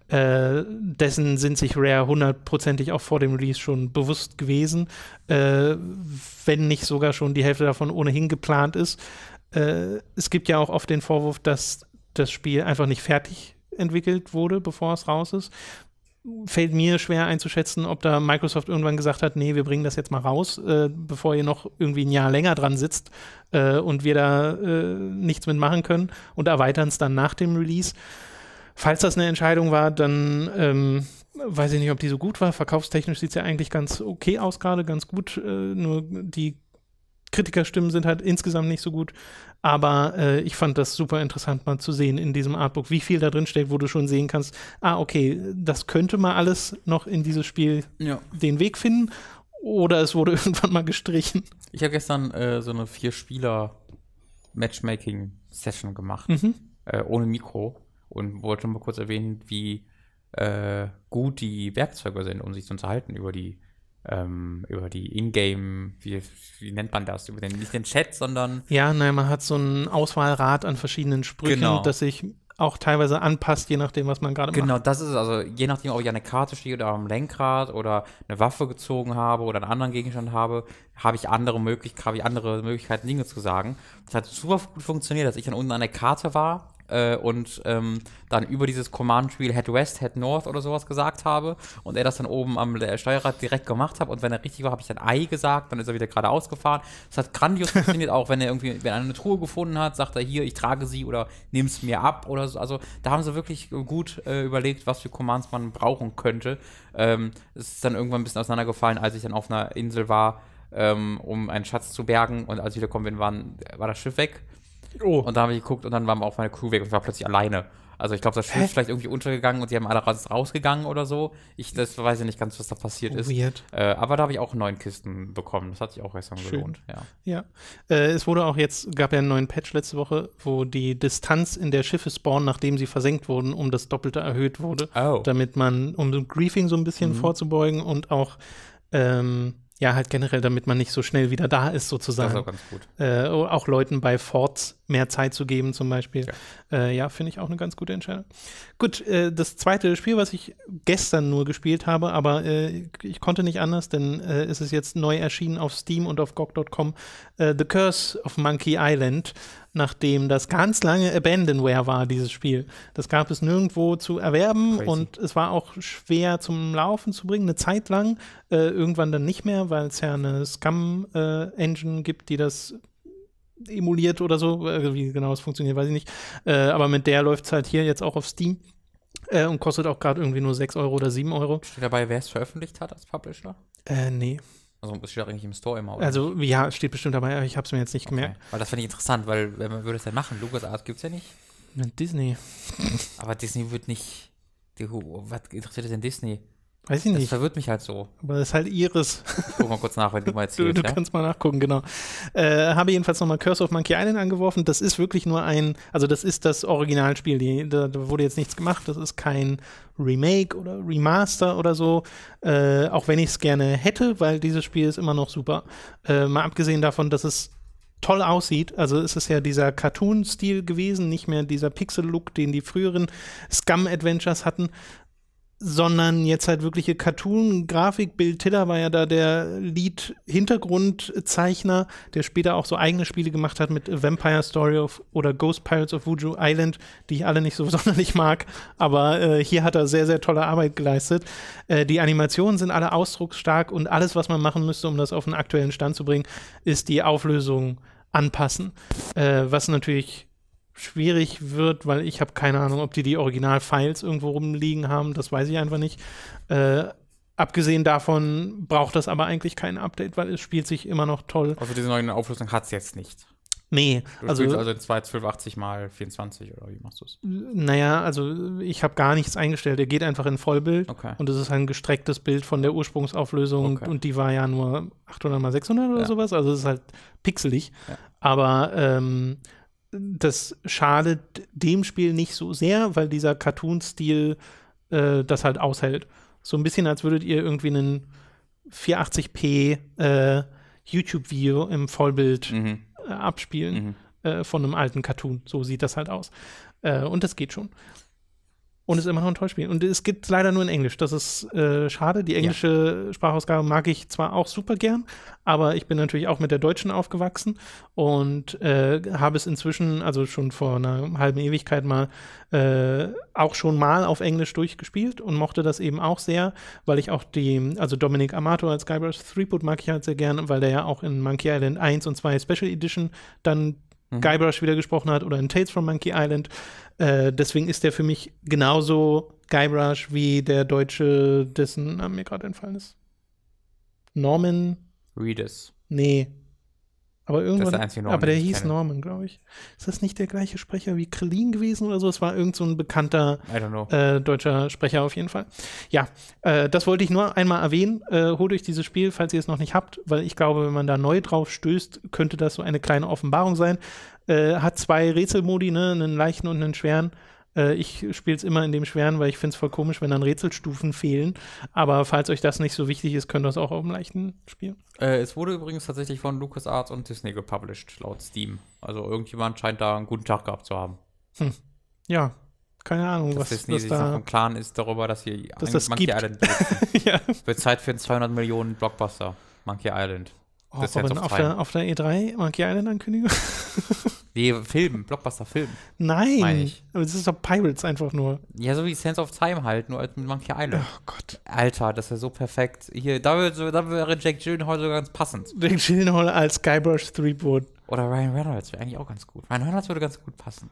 Äh, dessen sind sich Rare hundertprozentig auch vor dem Release schon bewusst gewesen, äh, wenn nicht sogar schon die Hälfte davon ohnehin geplant ist. Äh, es gibt ja auch oft den Vorwurf, dass das Spiel einfach nicht fertig entwickelt wurde, bevor es raus ist, fällt mir schwer einzuschätzen, ob da Microsoft irgendwann gesagt hat, nee, wir bringen das jetzt mal raus, äh, bevor ihr noch irgendwie ein Jahr länger dran sitzt äh, und wir da äh, nichts mitmachen können und erweitern es dann nach dem Release. Falls das eine Entscheidung war, dann ähm, weiß ich nicht, ob die so gut war. Verkaufstechnisch sieht es ja eigentlich ganz okay aus gerade, ganz gut. Äh, nur die Kritikerstimmen sind halt insgesamt nicht so gut. Aber äh, ich fand das super interessant mal zu sehen in diesem Artbook, wie viel da drin steckt, wo du schon sehen kannst, ah, okay, das könnte mal alles noch in dieses Spiel ja. den Weg finden. Oder es wurde irgendwann mal gestrichen.
Ich habe gestern äh, so eine Vier-Spieler-Matchmaking-Session gemacht, mhm. äh, ohne Mikro. Und wollte mal kurz erwähnen, wie äh, gut die Werkzeuge sind, um sich zu unterhalten über die ähm, über die Ingame, wie, wie nennt man das? Über den, nicht den Chat, sondern.
Ja, nein, man hat so ein Auswahlrad an verschiedenen Sprüchen, genau. dass ich auch teilweise anpasst, je nachdem, was man gerade genau, macht. Genau, das ist
es. Also je nachdem, ob ich an der Karte stehe oder am Lenkrad oder eine Waffe gezogen habe oder einen anderen Gegenstand habe, habe ich andere Möglichkeiten, habe ich andere Möglichkeiten, Dinge zu sagen. Das hat super gut funktioniert, dass ich dann unten an der Karte war äh, und ähm, dann über dieses Command-Spiel Head West, Head North oder sowas gesagt habe und er das dann oben am äh, Steuerrad direkt gemacht hat und wenn er richtig war, habe ich dann Ei gesagt, dann ist er wieder geradeaus gefahren. Das hat grandios funktioniert, auch wenn er irgendwie, wenn er eine Truhe gefunden hat, sagt er hier, ich trage sie oder nimm es mir ab oder so. Also da haben sie wirklich gut äh, überlegt, was für Commands man brauchen könnte. Ähm, es ist dann irgendwann ein bisschen auseinandergefallen, als ich dann auf einer Insel war, ähm, um einen Schatz zu bergen und als ich wiederkommen bin, waren, war das Schiff weg Oh. Und da habe ich geguckt und dann war auch meine Crew weg und ich war plötzlich alleine. Also ich glaube, das Schiff ist vielleicht irgendwie untergegangen und sie haben alle rausgegangen oder so. Ich das weiß ja nicht ganz, was da passiert oh, Weird. ist. Äh, aber da habe ich auch neun Kisten bekommen. Das hat sich auch gestern gelohnt. Ja.
ja. Äh, es wurde auch jetzt, gab ja einen neuen Patch letzte Woche, wo die Distanz in der Schiffe spawnen, nachdem sie versenkt wurden, um das Doppelte erhöht wurde. Oh. Damit man, um Griefing so ein bisschen mhm. vorzubeugen und auch ähm, ja, halt generell, damit man nicht so schnell wieder da ist, sozusagen. Das ist auch ganz gut. Äh, oh, auch Leuten bei Forts mehr Zeit zu geben, zum Beispiel. Ja, äh, ja finde ich auch eine ganz gute Entscheidung. Gut, äh, das zweite Spiel, was ich gestern nur gespielt habe, aber äh, ich konnte nicht anders, denn äh, ist es jetzt neu erschienen auf Steam und auf GOG.com: äh, The Curse of Monkey Island nachdem das ganz lange Abandonware war, dieses Spiel. Das gab es nirgendwo zu erwerben Crazy. und es war auch schwer zum Laufen zu bringen, eine Zeit lang. Äh, irgendwann dann nicht mehr, weil es ja eine Scum-Engine äh, gibt, die das emuliert oder so. Also wie genau es funktioniert, weiß ich nicht. Äh, aber mit der läuft es halt hier jetzt auch auf Steam. Äh, und kostet auch gerade irgendwie nur 6 Euro oder 7 Euro. Steht dabei, wer es veröffentlicht hat als Publisher? Äh, nee.
Also es steht eigentlich im Store immer, oder? Also ja,
steht bestimmt dabei, aber ich habe es mir jetzt nicht okay. gemerkt.
Weil das finde ich interessant, weil wer würde es denn machen, LucasArts gibt es ja nicht.
Disney.
Aber Disney wird nicht. Die, was interessiert denn Disney?
Weiß ich nicht. Das verwirrt mich halt so. Aber das ist halt ihres. guck mal kurz nach,
wenn du mal erzählst. du, du ja? kannst
mal nachgucken, genau. Äh, habe jedenfalls nochmal Curse of Monkey Island angeworfen. Das ist wirklich nur ein, also das ist das Originalspiel. Die, da, da, wurde jetzt nichts gemacht. Das ist kein Remake oder Remaster oder so. Äh, auch wenn ich es gerne hätte, weil dieses Spiel ist immer noch super. Äh, mal abgesehen davon, dass es toll aussieht. Also es ist ja dieser Cartoon-Stil gewesen, nicht mehr dieser Pixel-Look, den die früheren Scum-Adventures hatten sondern jetzt halt wirkliche Cartoon-Grafik. Bill Tiller war ja da der Lead-Hintergrundzeichner, der später auch so eigene Spiele gemacht hat mit Vampire Story of, oder Ghost Pirates of Wuju Island, die ich alle nicht so sonderlich mag, aber äh, hier hat er sehr, sehr tolle Arbeit geleistet. Äh, die Animationen sind alle ausdrucksstark und alles, was man machen müsste, um das auf den aktuellen Stand zu bringen, ist die Auflösung anpassen, äh, was natürlich schwierig wird, weil ich habe keine Ahnung, ob die die Original-Files irgendwo rumliegen haben. Das weiß ich einfach nicht. Äh, abgesehen davon braucht das aber eigentlich kein Update, weil es spielt sich immer noch toll.
Also diese neue Auflösung hat es jetzt nicht. Nee, du also. also in 2,1280 mal 24 oder
wie machst du es? Naja, also ich habe gar nichts eingestellt. Er geht einfach in Vollbild. Okay. Und es ist ein gestrecktes Bild von der Ursprungsauflösung okay. und die war ja nur 800 mal 600 oder ja. sowas. Also es ist halt pixelig. Ja. Aber ähm, das schadet dem Spiel nicht so sehr, weil dieser Cartoon-Stil äh, das halt aushält. So ein bisschen, als würdet ihr irgendwie einen 480p äh, YouTube-Video im Vollbild mhm. äh, abspielen mhm. Äh, von einem alten Cartoon. So sieht das halt aus. Äh, und das geht schon und es ist immer noch ein tolles Spiel. Und es gibt leider nur in Englisch. Das ist äh, schade. Die englische ja. Sprachausgabe mag ich zwar auch super gern, aber ich bin natürlich auch mit der deutschen aufgewachsen und äh, habe es inzwischen, also schon vor einer halben Ewigkeit mal, äh, auch schon mal auf Englisch durchgespielt und mochte das eben auch sehr, weil ich auch die, also Dominic Amato als Guybrush Threepwood mag ich halt sehr gern, weil der ja auch in Monkey Island 1 und 2 Special Edition dann mhm. Guybrush wieder gesprochen hat oder in Tales from Monkey Island. Äh, deswegen ist der für mich genauso Guybrush wie der deutsche, dessen Name mir gerade entfallen ist. Norman. Reedus. Nee. Aber irgendwann. Das ist der einzige Norman, aber der hieß kenne. Norman, glaube ich. Ist das nicht der gleiche Sprecher wie Krillin gewesen oder so? Es war irgend so ein bekannter äh, deutscher Sprecher auf jeden Fall. Ja, äh, das wollte ich nur einmal erwähnen. Äh, holt euch dieses Spiel, falls ihr es noch nicht habt, weil ich glaube, wenn man da neu drauf stößt, könnte das so eine kleine Offenbarung sein. Äh, hat zwei Rätselmodi, ne? einen leichten und einen schweren. Äh, ich spiele es immer in dem schweren, weil ich finde es voll komisch, wenn dann Rätselstufen fehlen. Aber falls euch das nicht so wichtig ist, könnt ihr es auch auf dem leichten spielen.
Äh, es wurde übrigens tatsächlich von LucasArts und Disney gepublished, laut Steam. Also irgendjemand scheint da einen guten Tag gehabt zu haben.
Hm. Ja, keine Ahnung, dass was Disney was sich da, noch im
Klaren ist darüber, dass hier dass das Monkey gibt. Island ja. wird Zeit für einen 200 Millionen Blockbuster. Monkey Island. Oh, Robin, auf, der,
auf, der, E3 mag ich eine Ankündigung.
nee, Film, Blockbuster-Film. Nein, aber das ist
doch Pirates einfach nur.
Ja, so wie Sense of Time halt, nur als mit Monkey Island. Oh Gott. Alter, das wäre so perfekt. Hier, da, wäre, da wäre Jack Gyllenhaal sogar ganz passend. Jack
Gyllenhaal als Skybrush Threepwood. Oder Ryan Reynolds wäre eigentlich auch ganz gut.
Ryan Reynolds würde ganz gut passen.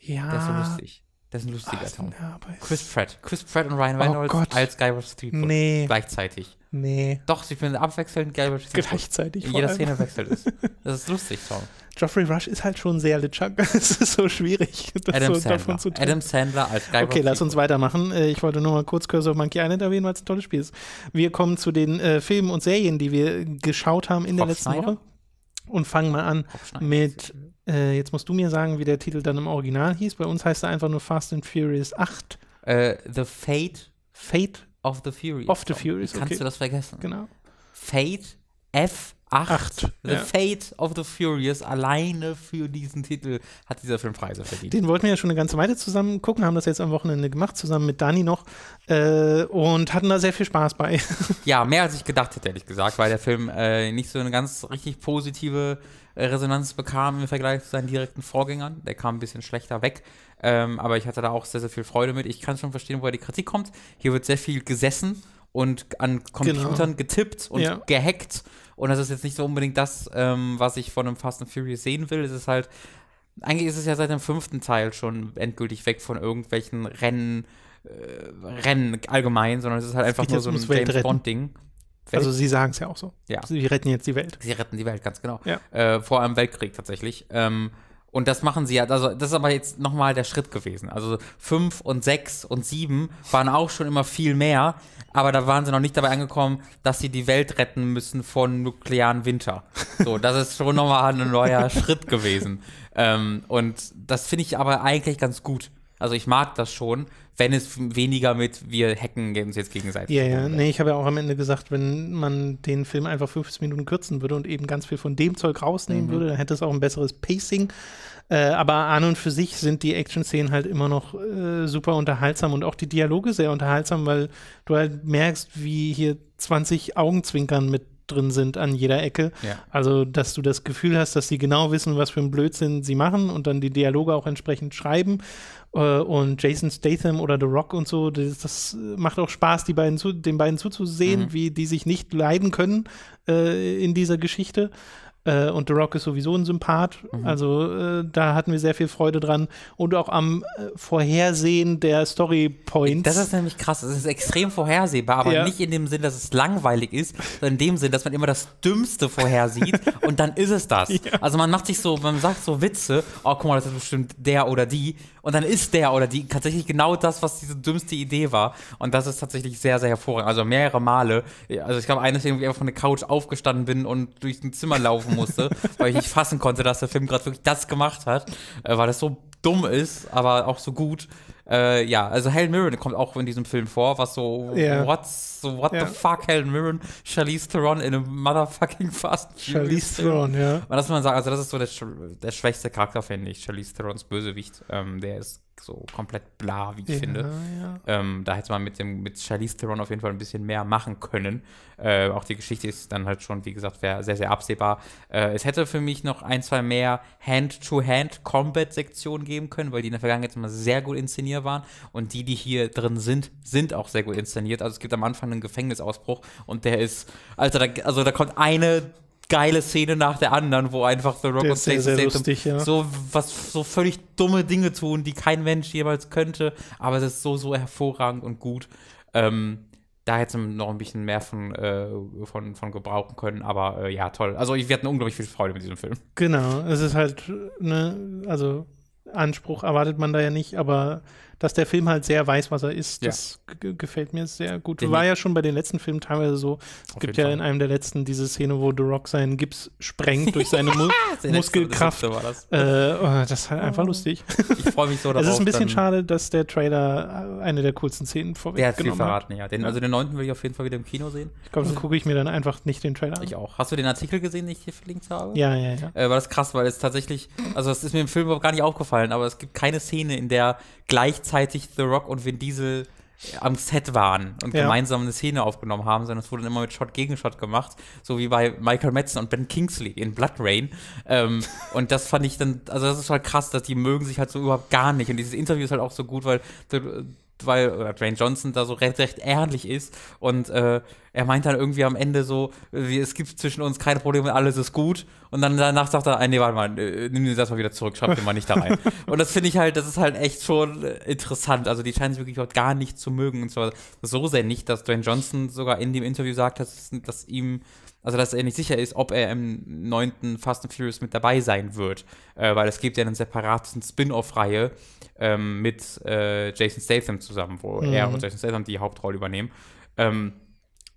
Ja. Der ist so lustig. Das ist ein lustiger Song. Chris Pratt. Chris Pratt und Ryan oh Reynolds oh als Guybrush Ritchie Threepwood. Nee. Gleichzeitig. Nee.
Doch, sie finden abwechselnd Guybrush Ritchie Gleichzeitig. In jeder Szene wechselt es. Das ist lustig, Song. Geoffrey Rush ist halt schon sehr LeChuck. es ist so schwierig, das Adam so Sandler. davon zu tun. Adam Sandler als Guybrush Okay, lass uns weitermachen. Äh, ich wollte nur mal kurz Cursor of Monkey Island erwähnen, weil es ein tolles Spiel ist. Wir kommen zu den äh, Filmen und Serien, die wir geschaut haben in Rob der letzten Schneider? Woche und fangen mal an mit, äh, jetzt musst du mir sagen, wie der Titel dann im Original hieß. Bei uns heißt er einfach nur Fast and Furious 8. Uh, äh, the Fate. Fate of the Furious. Of the Furious. Kannst du das vergessen? Genau. Fate F 8. the ja.
Fate of the Furious. Alleine für diesen Titel hat dieser Film Preise verdient. Den wollten
wir ja schon eine ganze Weile zusammen gucken, haben das jetzt am Wochenende gemacht, zusammen mit Dani noch. Äh, und hatten da sehr viel Spaß bei.
ja, mehr als ich gedacht hätte, ehrlich gesagt, weil der Film äh, nicht so eine ganz richtig positive äh, Resonanz bekam im Vergleich zu seinen direkten Vorgängern. Der kam ein bisschen schlechter weg. Ähm, aber ich hatte da auch sehr, sehr viel Freude mit. Ich kann schon verstehen, woher die Kritik kommt. Hier wird sehr viel gesessen und an genau. Computern genau. getippt und ja. gehackt und das ist jetzt nicht so unbedingt das, ähm, was ich von einem Fast and Furious sehen will. Es ist halt, eigentlich ist es ja seit dem fünften Teil schon endgültig weg von irgendwelchen Rennen, äh, Rennen allgemein, sondern es ist halt es einfach nur so ein James Bond-Ding. Also sie sagen es ja auch so. Ja. Sie retten jetzt die Welt. Sie retten die Welt, ganz genau. Ja. Äh, vor einem Weltkrieg tatsächlich. Ähm, und das machen sie ja, also das ist aber jetzt nochmal der Schritt gewesen. Also fünf und sechs und sieben waren auch schon immer viel mehr, aber da waren sie noch nicht dabei angekommen, dass sie die Welt retten müssen von nuklearen Winter. So, das ist schon nochmal ein neuer Schritt gewesen. Ähm, und das finde ich aber eigentlich ganz gut. Also ich mag das schon, wenn es weniger mit wir hacken uns jetzt gegenseitig. Ja, ja, nee,
ich habe ja auch am Ende gesagt, wenn man den Film einfach 15 Minuten kürzen würde und eben ganz viel von dem Zeug rausnehmen mhm. würde, dann hätte es auch ein besseres Pacing. Äh, aber an und für sich sind die Action-Szenen halt immer noch äh, super unterhaltsam und auch die Dialoge sehr unterhaltsam, weil du halt merkst, wie hier 20 Augenzwinkern mit drin sind an jeder Ecke. Ja. Also, dass du das Gefühl hast, dass sie genau wissen, was für ein Blödsinn sie machen und dann die Dialoge auch entsprechend schreiben äh, und Jason Statham oder The Rock und so, das, das macht auch Spaß, die beiden zu, den beiden zuzusehen, mhm. wie die sich nicht leiden können äh, in dieser Geschichte. Äh, und The Rock ist sowieso ein Sympath. Mhm. Also äh, da hatten wir sehr viel Freude dran. Und auch am äh, Vorhersehen der Story Points. Das ist nämlich krass. Das ist extrem vorhersehbar,
aber ja. nicht in dem Sinn, dass es langweilig ist, sondern in dem Sinn, dass man immer das Dümmste vorhersieht und dann ist es das. Ja. Also man macht sich so, man sagt so Witze, oh guck mal, das ist bestimmt der oder die. Und dann ist der oder die tatsächlich genau das, was diese dümmste Idee war. Und das ist tatsächlich sehr, sehr hervorragend. Also mehrere Male. Also ich glaube, eines ich einfach von der Couch aufgestanden bin und durch ein Zimmer laufen musste, weil ich nicht fassen konnte, dass der Film gerade wirklich das gemacht hat, äh, weil das so dumm ist, aber auch so gut. Äh, ja, also Helen Mirren kommt auch in diesem Film vor, was so, yeah. what's, what yeah. the fuck, Helen Mirren, Charlize Theron in a motherfucking Fast Charlize Theron, ja. Und das muss man sagen, also das ist so der, der schwächste Charakter, finde ich, Charlize Therons Bösewicht. Ähm, der ist so komplett bla, wie ich ja, finde. Ja. Ähm, da hätte man mit dem mit Charlize Theron auf jeden Fall ein bisschen mehr machen können. Äh, auch die Geschichte ist dann halt schon, wie gesagt, sehr, sehr absehbar. Äh, es hätte für mich noch ein, zwei mehr Hand-to-Hand-Combat-Sektionen geben können, weil die in der Vergangenheit immer sehr gut inszeniert waren. Und die, die hier drin sind, sind auch sehr gut inszeniert. Also es gibt am Anfang einen Gefängnisausbruch und der ist, also da, also da kommt eine geile Szene nach der anderen, wo einfach The Rock und Jason Statham lustig, ja. so was so völlig dumme Dinge tun, die kein Mensch jemals könnte, aber es ist so so hervorragend und gut. Ähm, da hätte man noch ein bisschen mehr von, äh, von, von gebrauchen können, aber äh, ja, toll. Also ich hatten unglaublich viel Freude mit diesem Film.
Genau, es ist halt, ne, also Anspruch erwartet man da ja nicht, aber dass der Film halt sehr weiß, was er ist. Ja. Das gefällt mir sehr gut. Den War ja schon bei den letzten Filmen teilweise so. Es gibt ja Fall. in einem der letzten diese Szene, wo The Rock seinen Gips sprengt durch seine Mus Muskelkraft. das. Äh, oh, das ist halt einfach oh. lustig. Ich freue mich so darauf. Es ist ein bisschen schade, dass der Trailer äh, eine der coolsten Szenen vorweg Der hat viel verraten, ja. Den, also den
neunten will ich auf jeden Fall wieder im Kino sehen.
Ich glaube, dann mhm. gucke ich mir dann einfach nicht den Trailer an. Ich auch.
Hast du den Artikel gesehen, den ich hier verlinkt habe? Ja, ja, ja. Äh, war das krass, weil es tatsächlich, also das ist mir im Film überhaupt gar nicht aufgefallen, aber es gibt keine Szene, in der gleich gleichzeitig The Rock und Vin Diesel äh, am Set waren und ja. gemeinsam eine Szene aufgenommen haben, sondern es wurde immer mit Shot gegen Shot gemacht, so wie bei Michael Madsen und Ben Kingsley in Blood Rain. Ähm, und das fand ich dann, also das ist halt krass, dass die mögen sich halt so überhaupt gar nicht. Und dieses Interview ist halt auch so gut, weil The, weil Dwayne Johnson da so recht, recht ehrlich ist und äh, er meint dann irgendwie am Ende so, es gibt zwischen uns keine Probleme, alles ist gut und dann danach sagt er, äh, nee, warte mal, äh, nimm dir das mal wieder zurück, schreib dir mal nicht da rein. und das finde ich halt, das ist halt echt schon äh, interessant, also die scheinen es wirklich auch gar nicht zu mögen und zwar so sehr nicht, dass Dwayne Johnson sogar in dem Interview sagt, dass, dass ihm also dass er nicht sicher ist, ob er im neunten Fast and Furious mit dabei sein wird, äh, weil es gibt ja eine separaten Spin-off-Reihe ähm, mit äh, Jason Statham zusammen, wo mhm. er und Jason Statham die Hauptrolle übernehmen. Ähm,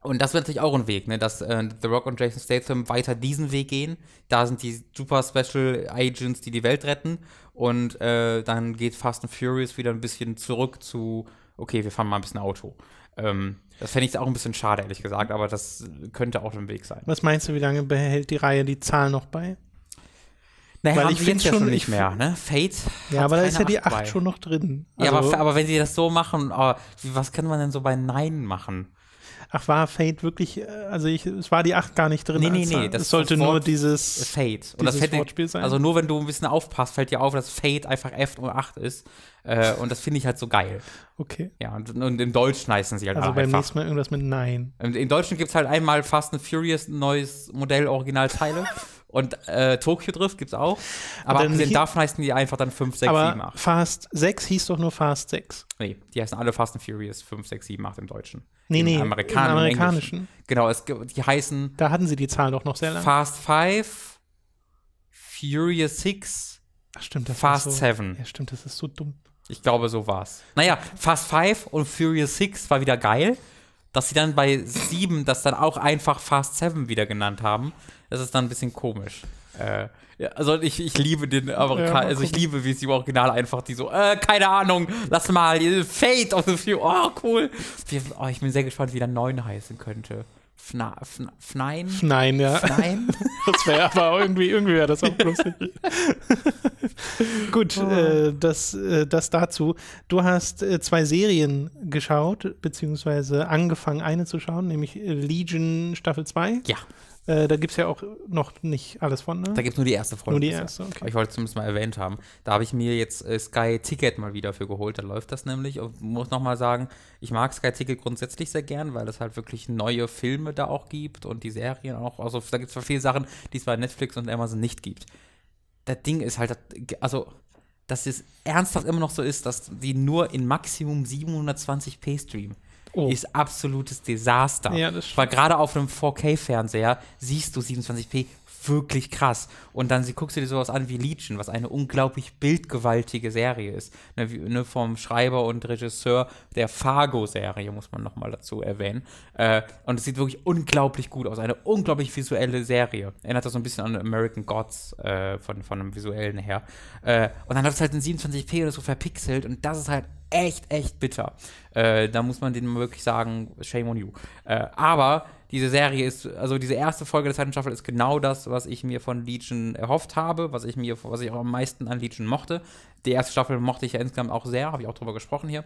und das wird natürlich auch ein Weg, ne? dass äh, The Rock und Jason Statham weiter diesen Weg gehen. Da sind die super Special Agents, die die Welt retten. Und äh, dann geht Fast and Furious wieder ein bisschen zurück zu, okay, wir fahren mal ein bisschen Auto. Ähm, das fände ich auch ein bisschen schade, ehrlich gesagt, aber das könnte auch ein Weg sein.
Was meinst du, wie lange behält die Reihe die Zahl noch bei? Naja, Weil ich finde schon, ja schon nicht mehr,
ne? Fate. Ja, aber da ist ja die 8, schon noch drin. Also ja, aber, also aber wenn sie das so machen, oh, was kann man denn so bei Nein machen?
Ach, war Fate wirklich, äh, also ich, es war die 8 gar nicht drin. Nee, nee, nee. Das, sollte das nur dieses Fate. Und dieses das Wortspiel sein. Also
nur wenn du ein bisschen aufpasst, fällt dir auf, dass Fate einfach F und 8 ist. Äh, und das finde ich halt so geil. Okay. Ja, und, und im Deutschen heißen sie halt also einfach. Also beim nächsten Mal
irgendwas mit Nein.
Im, im Deutschen gibt es halt einmal Fast and Furious, neues Modell, Originalteile. Und äh, Tokyo Drift es auch. Aber abgesehen davon heißen die einfach dann 5, 6, aber 7, 8.
Fast 6 hieß doch nur Fast 6.
Nee, die heißen alle Fast and Furious 5, 6, 7, 8 im Deutschen. Nee, Im nee, im amerikanischen. Genau, es, die heißen. Da hatten
sie die Zahl doch noch sehr lange. Fast 5, Furious 6, Ach, stimmt, das Fast so, 7. Ja, stimmt, das ist so dumm.
Ich glaube, so war's. Naja, Fast 5 und Furious 6 war wieder geil dass sie dann bei 7 das dann auch einfach Fast 7 wieder genannt haben, das ist dann ein bisschen komisch. Äh, ja, also ich, ich liebe den Amerikaner, ja, also ich liebe, wie es im Original einfach die so, äh, keine Ahnung, lass mal, Fate of the Few, oh cool. Oh, ich bin sehr gespannt, wie der 9 heißen könnte. Fna, fna, fnein? Fnein, ja. Fnein? Das wäre aber
irgendwie, irgendwie wäre das auch lustig. Gut, oh. äh, das, äh, das dazu. Du hast äh, zwei Serien geschaut, beziehungsweise angefangen, eine zu schauen, nämlich äh, Legion Staffel 2. Ja. Äh, da gibt es ja auch noch nicht alles von, ne? Da gibt es nur die erste Folge. Nur die erste, okay. Aber ich
wollte es zumindest mal erwähnt haben. Da habe ich mir jetzt äh, Sky Ticket mal wieder für geholt. Da läuft das nämlich. Und muss nochmal sagen, ich mag Sky Ticket grundsätzlich sehr gern, weil es halt wirklich neue Filme da auch gibt und die Serien auch. Also da gibt es viele Sachen, die es bei Netflix und Amazon nicht gibt. Das Ding ist halt, also dass es ernsthaft immer noch so ist, dass die nur in Maximum 720p streamen oh. ist absolutes Desaster. Ja, Weil gerade auf einem 4K-Fernseher siehst du 27p wirklich krass. Und dann sie, guckst du dir sowas an wie Legion, was eine unglaublich bildgewaltige Serie ist. Ne, wie, ne vom Schreiber und Regisseur der Fargo-Serie, muss man nochmal dazu erwähnen. Äh, und es sieht wirklich unglaublich gut aus. Eine unglaublich visuelle Serie. Erinnert das so ein bisschen an American Gods äh, von, von einem visuellen her. Äh, und dann hat es halt in 27p oder so verpixelt und das ist halt echt, echt bitter. Äh, da muss man denen wirklich sagen, shame on you. Äh, aber diese Serie ist, also diese erste Folge der zweiten Staffel ist genau das, was ich mir von Legion erhofft habe, was ich mir, was ich auch am meisten an Legion mochte. Die erste Staffel mochte ich ja insgesamt auch sehr, habe ich auch drüber gesprochen hier.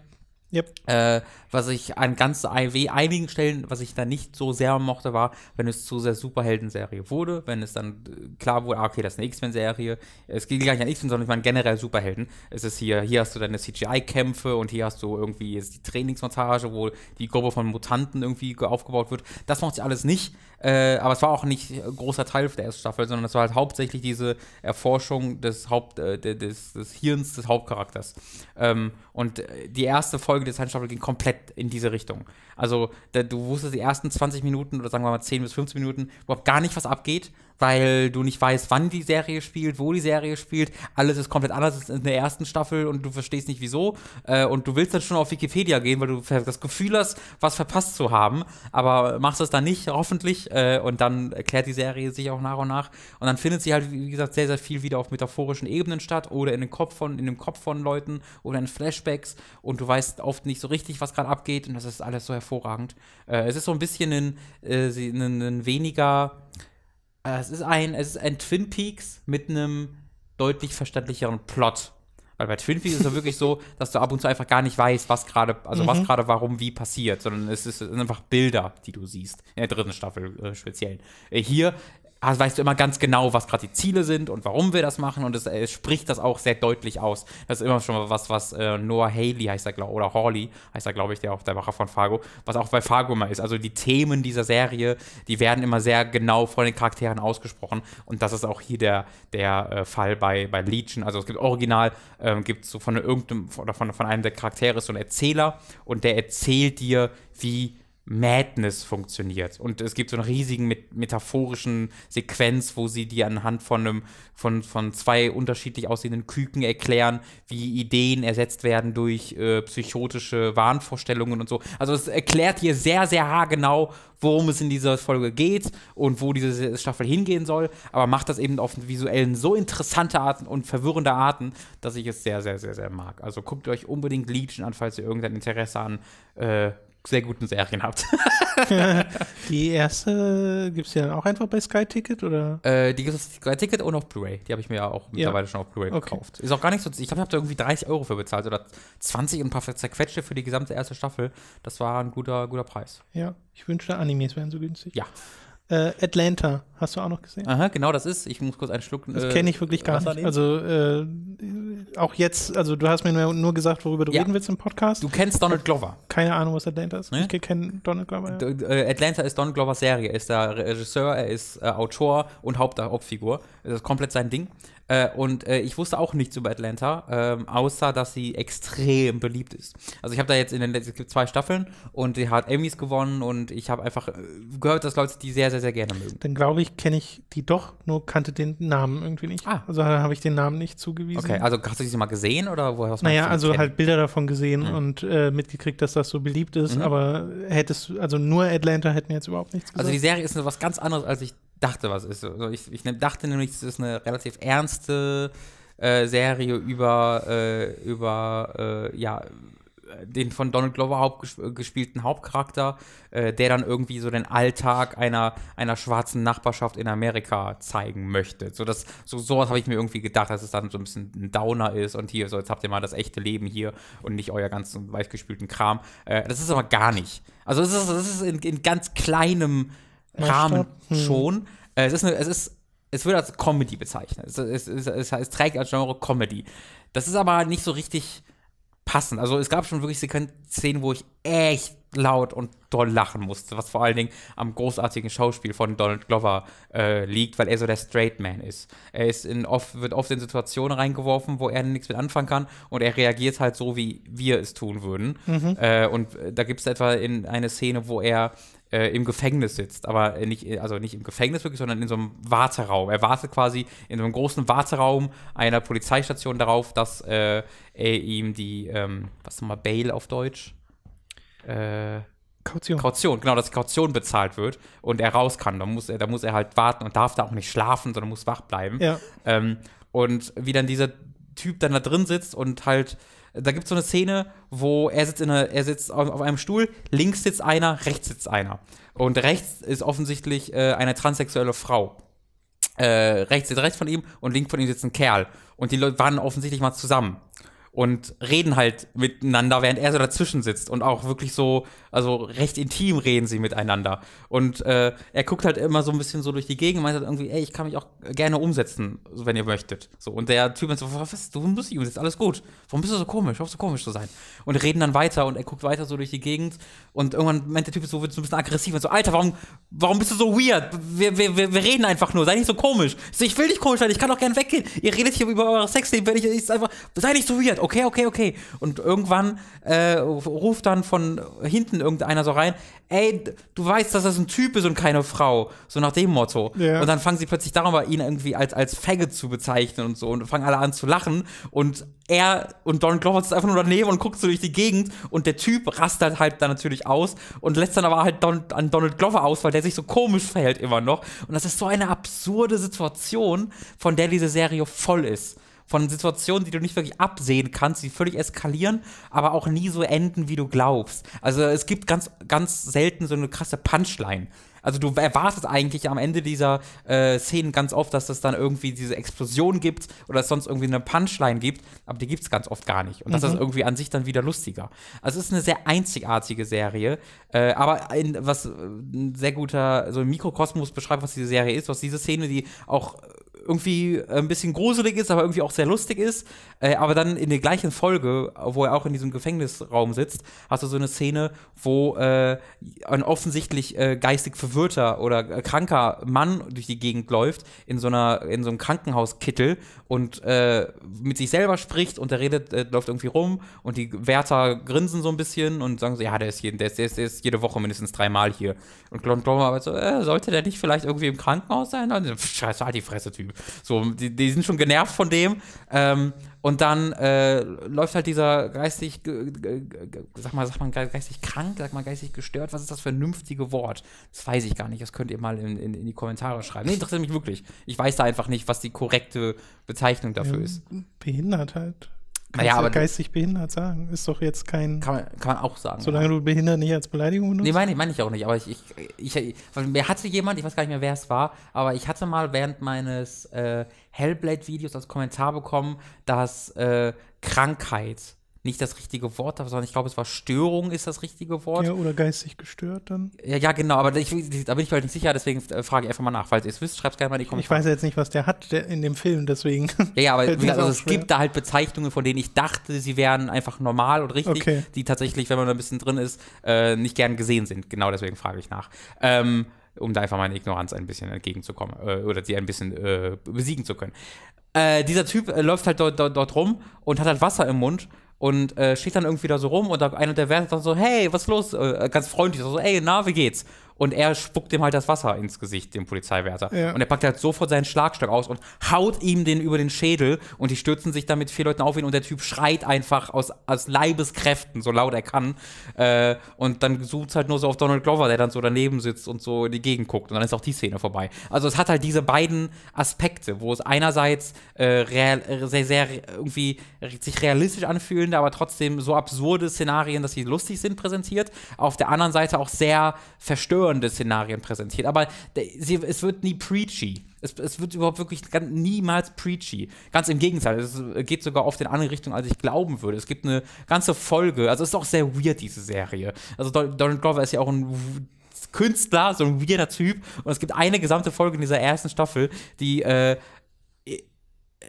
Yep. Äh, was ich an ganz einigen Stellen, was ich da nicht so sehr mochte, war, wenn es zu sehr Superhelden-Serie wurde, wenn es dann äh, klar wurde, ah, okay, das ist eine X-Men-Serie. Es ging gar nicht an X-Men, sondern ich meine generell Superhelden. Es ist hier, hier hast du deine CGI-Kämpfe und hier hast du irgendwie die Trainingsmontage, wo die Gruppe von Mutanten irgendwie aufgebaut wird. Das macht sich alles nicht. Äh, aber es war auch nicht großer Teil der ersten Staffel, sondern es war halt hauptsächlich diese Erforschung des, Haupt, äh, des, des Hirns des Hauptcharakters. Ähm, und äh, die erste Folge der zweiten Staffel ging komplett in diese Richtung. Also da, du wusstest die ersten 20 Minuten oder sagen wir mal 10 bis 15 Minuten überhaupt gar nicht, was abgeht weil du nicht weißt, wann die Serie spielt, wo die Serie spielt. Alles ist komplett anders als in der ersten Staffel und du verstehst nicht wieso. Äh, und du willst dann schon auf Wikipedia gehen, weil du das Gefühl hast, was verpasst zu haben, aber machst es dann nicht, hoffentlich. Äh, und dann erklärt die Serie sich auch nach und nach. Und dann findet sie halt, wie gesagt, sehr, sehr viel wieder auf metaphorischen Ebenen statt oder in den Kopf von, in dem Kopf von Leuten oder in Flashbacks. Und du weißt oft nicht so richtig, was gerade abgeht. Und das ist alles so hervorragend. Äh, es ist so ein bisschen ein, äh, ein, ein weniger äh, es ist ein, es ist ein Twin Peaks mit einem deutlich verständlicheren Plot. Weil bei Twin Peaks ist es wirklich so, dass du ab und zu einfach gar nicht weißt, was gerade, also mhm. was gerade warum wie passiert, sondern es, ist, es sind einfach Bilder, die du siehst. In der dritten Staffel äh, speziell. Äh, hier Ah, weißt du immer ganz genau, was gerade die Ziele sind und warum wir das machen und es, äh, es, spricht das auch sehr deutlich aus. Das ist immer schon mal was, was äh, Noah Haley heißt er, glaube oder Hawley heißt er, glaube ich, der auch der Macher von Fargo, was auch bei Fargo immer ist. Also die Themen dieser Serie, die werden immer sehr genau von den Charakteren ausgesprochen und das ist auch hier der, der äh, Fall bei, bei Legion. Also es gibt original, ähm, gibt so von irgendeinem, oder von, von einem der Charaktere so ein Erzähler und der erzählt dir, wie Madness funktioniert. Und es gibt so eine riesigen met metaphorischen Sequenz, wo sie dir anhand von, einem, von, von zwei unterschiedlich aussehenden Küken erklären, wie Ideen ersetzt werden durch äh, psychotische Wahnvorstellungen und so. Also es erklärt hier sehr, sehr haargenau, worum es in dieser Folge geht und wo diese Staffel hingehen soll, aber macht das eben auf visuellen so interessante Arten und verwirrende Arten, dass ich es sehr, sehr, sehr, sehr mag. Also guckt euch unbedingt Legion an, falls ihr irgendein Interesse an äh, sehr guten Serien habt.
die erste gibt es ja auch einfach bei Sky Ticket, oder?
Äh, die gibt es Sky Ticket und auf Blu-ray. Die habe ich mir ja auch mittlerweile ja. schon auf Blu-ray okay. gekauft. Ist auch gar nicht so. Ich glaube, ich habe da irgendwie 30 Euro für bezahlt oder 20 und ein paar zerquetschte für die gesamte erste Staffel. Das war ein guter, guter Preis. Ja,
ich wünschte, Animes wären so günstig. Ja. Äh, Atlanta, hast du auch noch gesehen? Aha,
genau, das ist. Ich muss kurz einen Schluck. Das äh, kenne ich wirklich gar Wasser nicht.
Nehmen. Also äh, auch jetzt, also du hast mir nur gesagt, worüber du ja. reden willst im Podcast. Du kennst Donald äh, Glover. Keine Ahnung, was Atlanta ist. Ne? Ich kenne Donald Glover. Ja.
Äh, Atlanta ist Donald Glovers Serie. Er ist der Regisseur, er ist Autor und Hauptfigur. Das ist komplett sein Ding. Äh, und äh, ich wusste auch nichts über Atlanta, äh, außer dass sie extrem beliebt ist. Also ich habe da jetzt in den letzten, zwei Staffeln und die hat Emmys gewonnen und ich habe einfach äh, gehört, dass Leute die sehr, sehr, sehr gerne mögen.
Dann glaube ich, kenne ich die doch, nur kannte den Namen irgendwie nicht. Ah. Also habe ich den Namen nicht zugewiesen. Okay, also hast du sie mal gesehen oder woher hast du Naja, also kennen? halt Bilder davon gesehen mhm. und äh, mitgekriegt, dass das so beliebt ist, mhm. aber hättest, also nur Atlanta hätten jetzt überhaupt nichts gesagt. Also die
Serie ist was ganz anderes, als ich dachte, was ist. Also ich, ich ne, dachte nämlich, es ist eine relativ ernste äh, Serie über, äh, über äh, ja, den von Donald Glover haupt, gespielten Hauptcharakter, äh, der dann irgendwie so den Alltag einer, einer schwarzen Nachbarschaft in Amerika zeigen möchte. So, das, so sowas habe ich mir irgendwie gedacht, dass es dann so ein bisschen ein Downer ist und hier, so jetzt habt ihr mal das echte Leben hier und nicht euer ganzen weichgespülten Kram. Äh, das ist aber gar nicht. Also es ist, es ist in, in ganz kleinem Rahmen hm. schon. Äh, es ist, eine, es ist, es wird als Comedy bezeichnet. Es, es, es, es, es trägt als Genre Comedy. Das ist aber nicht so richtig passend. Also es gab schon wirklich Szenen, wo ich echt laut und doll lachen musste, was vor allen Dingen am großartigen Schauspiel von Donald Glover äh, liegt, weil er so der Straight Man ist. Er ist in oft, wird oft in Situationen reingeworfen, wo er nichts mit anfangen kann und er reagiert halt so, wie wir es tun würden. Mhm. Äh, und äh, da gibt es etwa in eine Szene, wo er äh, im Gefängnis sitzt. Aber äh, nicht, äh, also nicht im Gefängnis wirklich, sondern in so einem Warteraum. Er wartet quasi in so einem großen Warteraum einer Polizeistation darauf, dass äh, er ihm die, ähm, was nochmal, Bail auf Deutsch? Äh, Kaution. Kaution, genau, dass die Kaution bezahlt wird und er raus kann. Da muss er, da muss er halt warten und darf da auch nicht schlafen, sondern muss wach bleiben. Ja. Ähm, und wie dann dieser Typ dann da drin sitzt und halt da gibt es so eine Szene, wo er sitzt, in eine, er sitzt auf einem Stuhl, links sitzt einer, rechts sitzt einer. Und rechts ist offensichtlich äh, eine transsexuelle Frau. Äh, rechts sitzt rechts von ihm und links von ihm sitzt ein Kerl. Und die Leute waren offensichtlich mal zusammen und reden halt miteinander, während er so dazwischen sitzt und auch wirklich so, also recht intim reden sie miteinander. Und äh, er guckt halt immer so ein bisschen so durch die Gegend und meint halt irgendwie, ey, ich kann mich auch gerne umsetzen, wenn ihr möchtet. So, und der Typ meint so, was, du musst dich umsetzen, alles gut. Warum bist du so komisch? Hoffst so komisch zu sein? Und reden dann weiter und er guckt weiter so durch die Gegend und irgendwann meint der Typ so, wird so ein bisschen aggressiv und so, Alter, warum, warum bist du so weird? Wir, wir, wir, wir reden einfach nur, sei nicht so komisch. Ich will nicht komisch sein, ich kann auch gerne weggehen. Ihr redet hier über eure Sexleben, wenn ich, ich einfach, sei nicht so weird okay, okay, okay. Und irgendwann äh, ruft dann von hinten irgendeiner so rein, ey, du weißt, dass das ein Typ ist und keine Frau. So nach dem Motto. Yeah. Und dann fangen sie plötzlich darüber, ihn irgendwie als, als Faggot zu bezeichnen und so und fangen alle an zu lachen. Und er und Don Glover sitzt einfach nur daneben und guckt so durch die Gegend und der Typ rastet halt dann natürlich aus und lässt dann aber halt Don, an Donald Glover aus, weil der sich so komisch verhält immer noch. Und das ist so eine absurde Situation, von der diese Serie voll ist von Situationen, die du nicht wirklich absehen kannst, die völlig eskalieren, aber auch nie so enden, wie du glaubst. Also es gibt ganz, ganz selten so eine krasse Punchline. Also du erwartest eigentlich am Ende dieser äh, Szenen ganz oft, dass es dann irgendwie diese Explosion gibt oder es sonst irgendwie eine Punchline gibt, aber die gibt es ganz oft gar nicht. Und mhm. das ist irgendwie an sich dann wieder lustiger. Also es ist eine sehr einzigartige Serie, äh, aber in, was äh, ein sehr guter, so ein Mikrokosmos beschreibt, was diese Serie ist, was diese Szene, die auch irgendwie äh, ein bisschen gruselig ist, aber irgendwie auch sehr lustig ist. Äh, aber dann in der gleichen Folge, wo er auch in diesem Gefängnisraum sitzt, hast du so eine Szene, wo äh, ein offensichtlich äh, geistig verwirrter oder äh, kranker Mann durch die Gegend läuft, in so, einer, in so einem Krankenhauskittel und äh, mit sich selber spricht und der redet, äh, läuft irgendwie rum und die Wärter grinsen so ein bisschen und sagen so, ja, der ist, jeden, der ist, der ist, der ist jede Woche mindestens dreimal hier. Und Glon Glomer so, äh, sollte der nicht vielleicht irgendwie im Krankenhaus sein? Und, also, pff, scheiße, halt die Fresse, Typ. So, die, die sind schon genervt von dem. Ähm, und dann äh, läuft halt dieser geistig, sag mal, sag mal, geistig krank, sag mal, geistig gestört. Was ist das vernünftige Wort? Das weiß ich gar nicht. Das könnt ihr mal in, in, in die Kommentare schreiben. Nee, interessiert mich wirklich. Ich weiß da einfach nicht, was die korrekte Bezeichnung dafür ja, ist.
Behindert halt. Kannst ja, aber geistig behindert sagen, ist doch jetzt kein. Kann man, kann man auch sagen. Solange ja. du behindert nicht als Beleidigung benutzt? Nee, meine
mein ich auch nicht, aber ich, ich, ich, Mir hatte jemand, ich weiß gar nicht mehr, wer es war, aber ich hatte mal während meines äh, Hellblade-Videos als Kommentar bekommen, dass äh, Krankheit nicht das richtige Wort, sondern ich glaube, es war Störung ist das richtige Wort.
Ja, oder geistig gestört dann.
Ja, ja genau, aber ich, da bin ich mir halt nicht sicher, deswegen äh, frage ich einfach mal nach. Falls ihr es wisst, schreibt es gerne mal in die Kommentare. Ich
weiß ja jetzt nicht, was der hat der in dem Film, deswegen. Ja, ja aber also, es gibt
da halt Bezeichnungen, von denen ich dachte, sie wären einfach normal und richtig, okay. die tatsächlich, wenn man da ein bisschen drin ist, äh, nicht gern gesehen sind. Genau deswegen frage ich nach. Ähm, um da einfach meiner Ignoranz ein bisschen entgegenzukommen äh, oder sie ein bisschen äh, besiegen zu können. Äh, dieser Typ äh, läuft halt dort, dort, dort rum und hat halt Wasser im Mund und äh, steht dann irgendwie da so rum und da einer der Wärter dann so, hey, was ist los? Äh, ganz freundlich, so, ey, na, wie geht's? und er spuckt ihm halt das Wasser ins Gesicht, dem Polizeiwärter. Ja. Und er packt halt sofort seinen Schlagstock aus und haut ihm den über den Schädel und die stürzen sich damit vier Leuten auf ihn und der Typ schreit einfach aus, aus Leibeskräften, so laut er kann. Äh, und dann sucht es halt nur so auf Donald Glover, der dann so daneben sitzt und so in die Gegend guckt. Und dann ist auch die Szene vorbei. Also es hat halt diese beiden Aspekte, wo es einerseits äh, real, äh, sehr, sehr irgendwie sich realistisch anfühlende, aber trotzdem so absurde Szenarien, dass sie lustig sind, präsentiert. Auf der anderen Seite auch sehr verstörend verstörende Szenarien präsentiert, aber der, sie, es wird nie preachy. Es, es wird überhaupt wirklich ganz, niemals preachy. Ganz im Gegenteil, es geht sogar oft in andere Richtungen, als ich glauben würde. Es gibt eine ganze Folge, also es ist auch sehr weird, diese Serie. Also Donald Glover ist ja auch ein Künstler, so ein weirder Typ. Und es gibt eine gesamte Folge in dieser ersten Staffel, die, äh,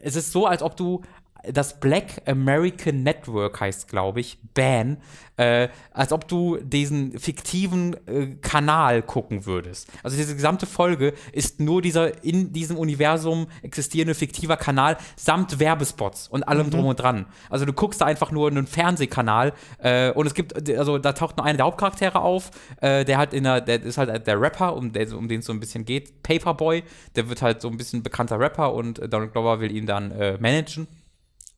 es ist so, als ob du das Black American Network heißt, glaube ich, Ban, äh, als ob du diesen fiktiven äh, Kanal gucken würdest. Also diese gesamte Folge ist nur dieser in diesem Universum existierende fiktiver Kanal samt Werbespots und allem mhm. drum und dran. Also du guckst da einfach nur einen Fernsehkanal äh, und es gibt, also da taucht nur einer der Hauptcharaktere auf, äh, der halt in der, der ist halt der Rapper, um, um den es so ein bisschen geht, Paperboy, der wird halt so ein bisschen bekannter Rapper und äh, Donald Glover will ihn dann äh, managen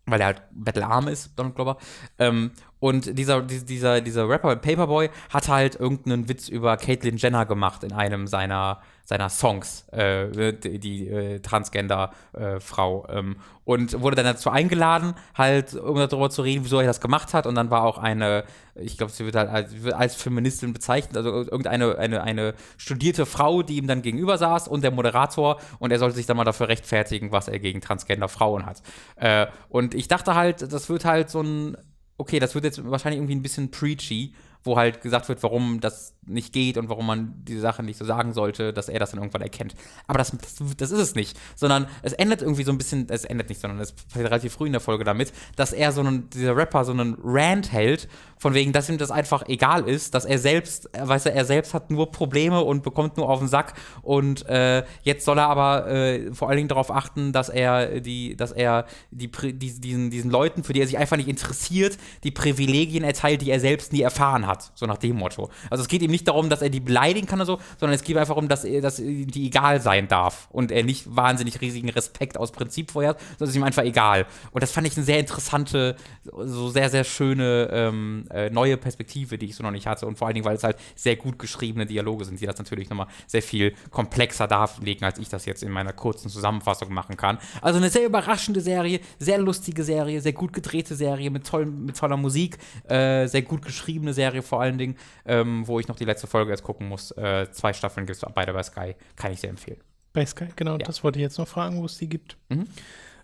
weil er halt Battle Arm ist, Donald Glover. Ähm, und dieser, dieser, dieser Rapper Paperboy hat halt irgendeinen Witz über Caitlyn Jenner gemacht in einem seiner, seiner Songs, äh, äh die, die äh, Transgender-Frau. Äh, ähm, und wurde dann dazu eingeladen, halt, um darüber zu reden, wieso er das gemacht hat. Und dann war auch eine, ich glaube, sie wird halt als, als, Feministin bezeichnet, also irgendeine eine, eine studierte Frau, die ihm dann gegenüber saß und der Moderator. Und er sollte sich dann mal dafür rechtfertigen, was er gegen Transgender-Frauen hat. Äh, und ich dachte halt, das wird halt so ein okay, das wird jetzt wahrscheinlich irgendwie ein bisschen preachy, wo halt gesagt wird, warum das nicht geht und warum man diese Sache nicht so sagen sollte, dass er das dann irgendwann erkennt. Aber das, das, das ist es nicht, sondern es endet irgendwie so ein bisschen, es endet nicht, sondern es passiert relativ früh in der Folge damit, dass er so einen, dieser Rapper so einen Rant hält, von wegen, dass ihm das einfach egal ist, dass er selbst, weißt du, er selbst hat nur Probleme und bekommt nur auf den Sack und äh, jetzt soll er aber äh, vor allen Dingen darauf achten, dass er die, dass er die, die, diesen, diesen Leuten, für die er sich einfach nicht interessiert, die Privilegien erteilt, die er selbst nie erfahren hat, so nach dem Motto. Also es geht ihm nicht darum, dass er die beleidigen kann oder so, sondern es geht einfach darum, dass, er, dass die egal sein darf und er nicht wahnsinnig riesigen Respekt aus Prinzip vorher, sondern es ist ihm einfach egal. Und das fand ich eine sehr interessante, so sehr, sehr schöne ähm, äh, neue Perspektive, die ich so noch nicht hatte. Und vor allen Dingen, weil es halt sehr gut geschriebene Dialoge sind, die das natürlich nochmal sehr viel komplexer darlegen, als ich das jetzt in meiner kurzen Zusammenfassung machen kann. Also eine sehr überraschende Serie, sehr lustige Serie, sehr gut gedrehte Serie mit, toll, mit toller Musik, äh, sehr gut geschriebene Serie vor allen Dingen, ähm, wo ich noch die die letzte Folge jetzt gucken muss, äh, zwei Staffeln gibt es beide bei Sky. Kann ich sehr empfehlen.
Bei Sky, genau, ja. das wollte ich jetzt noch fragen, wo es die gibt. Mhm.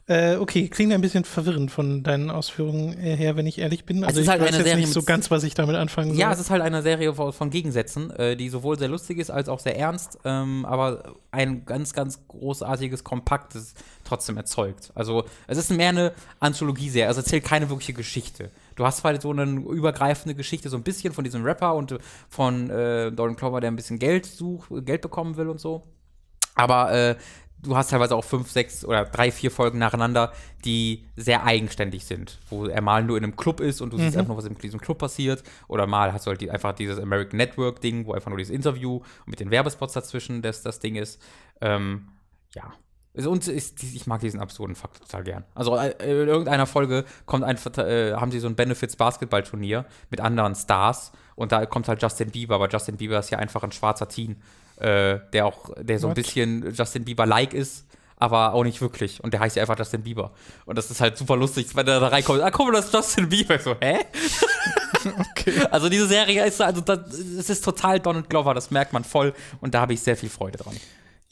Äh, okay, klingt ein bisschen verwirrend von deinen Ausführungen her, wenn ich ehrlich bin. Also, also ich halt weiß jetzt Serie nicht so ganz, was ich damit anfangen soll. Ja, es ist
halt eine Serie von Gegensätzen, äh, die sowohl sehr lustig ist als auch sehr ernst, ähm, aber ein ganz, ganz großartiges, kompaktes trotzdem erzeugt. Also es ist mehr eine Anthologie-Serie, also erzählt keine wirkliche Geschichte du hast zwar halt so eine übergreifende Geschichte, so ein bisschen von diesem Rapper und äh, von äh, Donald Glover, der ein bisschen Geld sucht, Geld bekommen will und so. Aber äh, du hast teilweise auch fünf, sechs oder drei, vier Folgen nacheinander, die sehr eigenständig sind, wo er mal nur in einem Club ist und du mhm. siehst einfach nur, was in diesem Club passiert. Oder mal hast du halt die, einfach dieses American Network-Ding, wo einfach nur dieses Interview mit den Werbespots dazwischen das, das Ding ist. Ähm, ja, also, und ist, ich mag diesen absurden Fakt total gern. Also äh, in irgendeiner Folge kommt ein, äh, haben sie so ein Benefits-Basketball-Turnier mit anderen Stars und da kommt halt Justin Bieber, aber Justin Bieber ist ja einfach ein schwarzer Teen, äh, der auch, der so What? ein bisschen Justin Bieber-like ist, aber auch nicht wirklich. Und der heißt ja einfach Justin Bieber. Und das ist halt super lustig, wenn er da reinkommt, ah mal, das ist Justin Bieber. Ich so, hä? Okay. Also diese Serie ist also das, es ist total Donald Glover, das merkt man voll und da habe ich sehr viel Freude dran.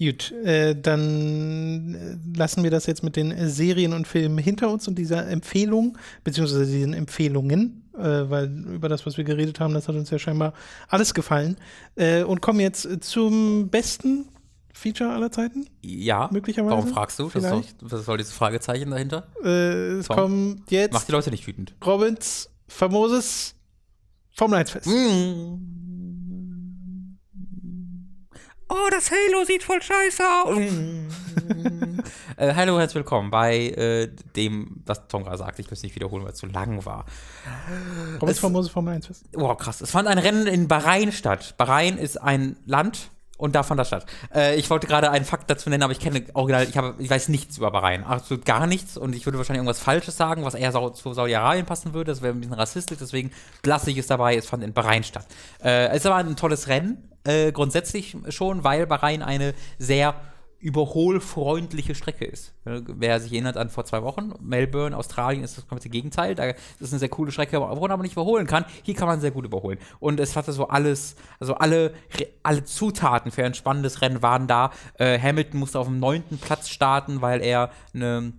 Gut, äh, dann äh, lassen wir das jetzt mit den äh, Serien und Filmen hinter uns und dieser Empfehlung, beziehungsweise diesen Empfehlungen, äh, weil über das, was wir geredet haben, das hat uns ja scheinbar alles gefallen. Äh, und kommen jetzt äh, zum besten Feature aller Zeiten?
Ja. Möglicherweise. Warum fragst du? Vielleicht? Was soll dieses Fragezeichen dahinter? es Tom, kommt jetzt. Macht die Leute nicht wütend.
Robins famoses Formel 1 Fest. Mm oh, das Halo sieht voll scheiße aus. Äh,
hallo, herzlich willkommen bei äh, dem, was Tonga sagt. Ich muss es nicht wiederholen, weil es zu lang war.
Kommt jetzt famose Formel 1 fest.
Wow, krass. Es fand ein Rennen in Bahrain statt. Bahrain ist ein Land und davon der Stadt. Äh, ich wollte gerade einen Fakt dazu nennen, aber ich kenne original, ich, hab, ich weiß nichts über Bahrain. Absolut gar nichts. Und ich würde wahrscheinlich irgendwas Falsches sagen, was eher zu Saudi-Arabien passen würde. Das wäre ein bisschen rassistisch. Deswegen lasse ich es dabei. Es fand in Bahrain statt. Äh, es war ein tolles Rennen. Äh, grundsätzlich schon, weil Bahrain eine sehr überholfreundliche Strecke ist. Äh, wer sich erinnert an vor zwei Wochen, Melbourne, Australien ist das komplette Gegenteil. Da ist eine sehr coole Strecke, wo man aber nicht überholen kann. Hier kann man sehr gut überholen. Und es hatte so alles, also alle, alle Zutaten für ein spannendes Rennen waren da. Äh, Hamilton musste auf dem neunten Platz starten, weil er eine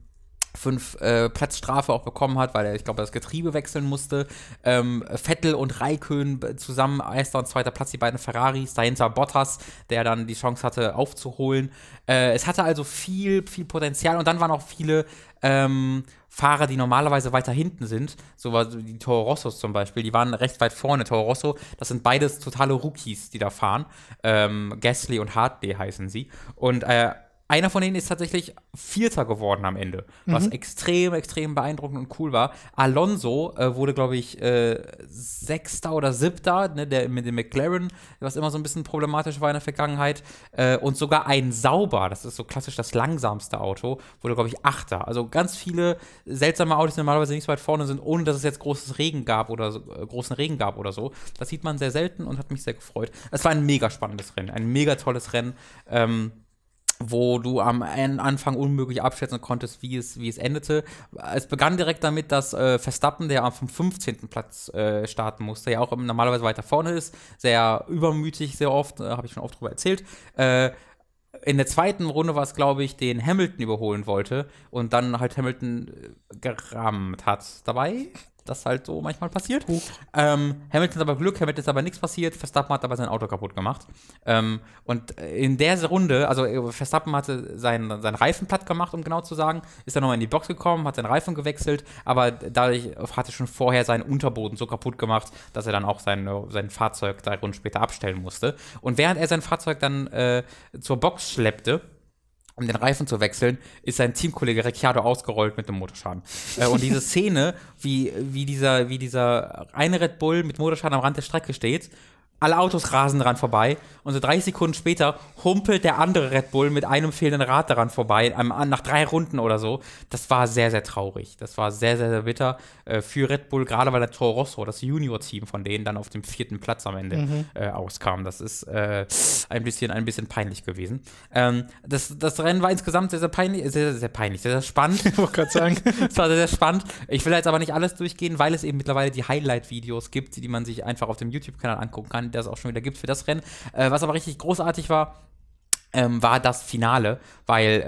fünf äh, Platzstrafe auch bekommen hat, weil er, ich glaube, das Getriebe wechseln musste. Ähm, Vettel und Raikön zusammen erster und zweiter Platz, die beiden Ferraris, dahinter Bottas, der dann die Chance hatte aufzuholen. Äh, es hatte also viel, viel Potenzial und dann waren auch viele ähm, Fahrer, die normalerweise weiter hinten sind, so war die Toro Rossos zum Beispiel, die waren recht weit vorne. Toro Rosso, das sind beides totale Rookies, die da fahren. Ähm, Gasly und Hartley heißen sie. Und äh, einer von denen ist tatsächlich Vierter geworden am Ende, mhm. was extrem, extrem beeindruckend und cool war. Alonso äh, wurde, glaube ich, äh, Sechster oder Siebter, ne, der mit dem McLaren, was immer so ein bisschen problematisch war in der Vergangenheit. Äh, und sogar ein Sauber, das ist so klassisch das langsamste Auto, wurde, glaube ich, Achter. Also ganz viele seltsame Autos, die normalerweise nicht so weit vorne sind, ohne dass es jetzt großes Regen gab oder so, äh, großen Regen gab oder so. Das sieht man sehr selten und hat mich sehr gefreut. Es war ein mega spannendes Rennen, ein mega tolles Rennen. Ähm, wo du am Anfang unmöglich abschätzen konntest, wie es, wie es endete. Es begann direkt damit, dass äh, Verstappen, der am 15. Platz äh, starten musste, ja auch normalerweise weiter vorne ist, sehr übermütig, sehr oft, äh, habe ich schon oft drüber erzählt, äh, in der zweiten Runde war es, glaube ich, den Hamilton überholen wollte und dann halt Hamilton äh, gerammt hat dabei das halt so manchmal passiert. Ähm, Hamilton hat aber Glück, Hamilton ist aber nichts passiert, Verstappen hat aber sein Auto kaputt gemacht. Ähm, und in der Runde, also äh, Verstappen hatte seinen, seinen Reifen platt gemacht, um genau zu sagen, ist dann nochmal in die Box gekommen, hat seinen Reifen gewechselt, aber dadurch hatte schon vorher seinen Unterboden so kaputt gemacht, dass er dann auch sein, äh, sein Fahrzeug drei Runden später abstellen musste. Und während er sein Fahrzeug dann äh, zur Box schleppte, um den Reifen zu wechseln, ist sein Teamkollege Ricciardo ausgerollt mit dem Motorschaden. Äh, und diese Szene, wie, wie, dieser, wie dieser eine Red Bull mit Motorschaden am Rand der Strecke steht alle Autos rasen dran vorbei und so 30 Sekunden später humpelt der andere Red Bull mit einem fehlenden Rad daran vorbei, nach drei Runden oder so. Das war sehr, sehr traurig. Das war sehr, sehr, sehr bitter äh, für Red Bull, gerade weil der Toro Rosso, das Junior-Team von denen, dann auf dem vierten Platz am Ende mhm. Äh, auskam. Das ist äh, ein, bisschen, ein bisschen peinlich gewesen. Ähm, das, das Rennen war insgesamt sehr, sehr peinlich, sehr, sehr, sehr peinlich, sehr, sehr spannend. Ich wollte gerade sagen. Es war sehr, sehr spannend. Ich will jetzt aber nicht alles durchgehen, weil es eben mittlerweile die Highlight-Videos gibt, die man sich einfach auf dem YouTube-Kanal angucken kann die das auch schon wieder gibt für das Rennen. Äh, was aber richtig großartig war, ähm, war das Finale, weil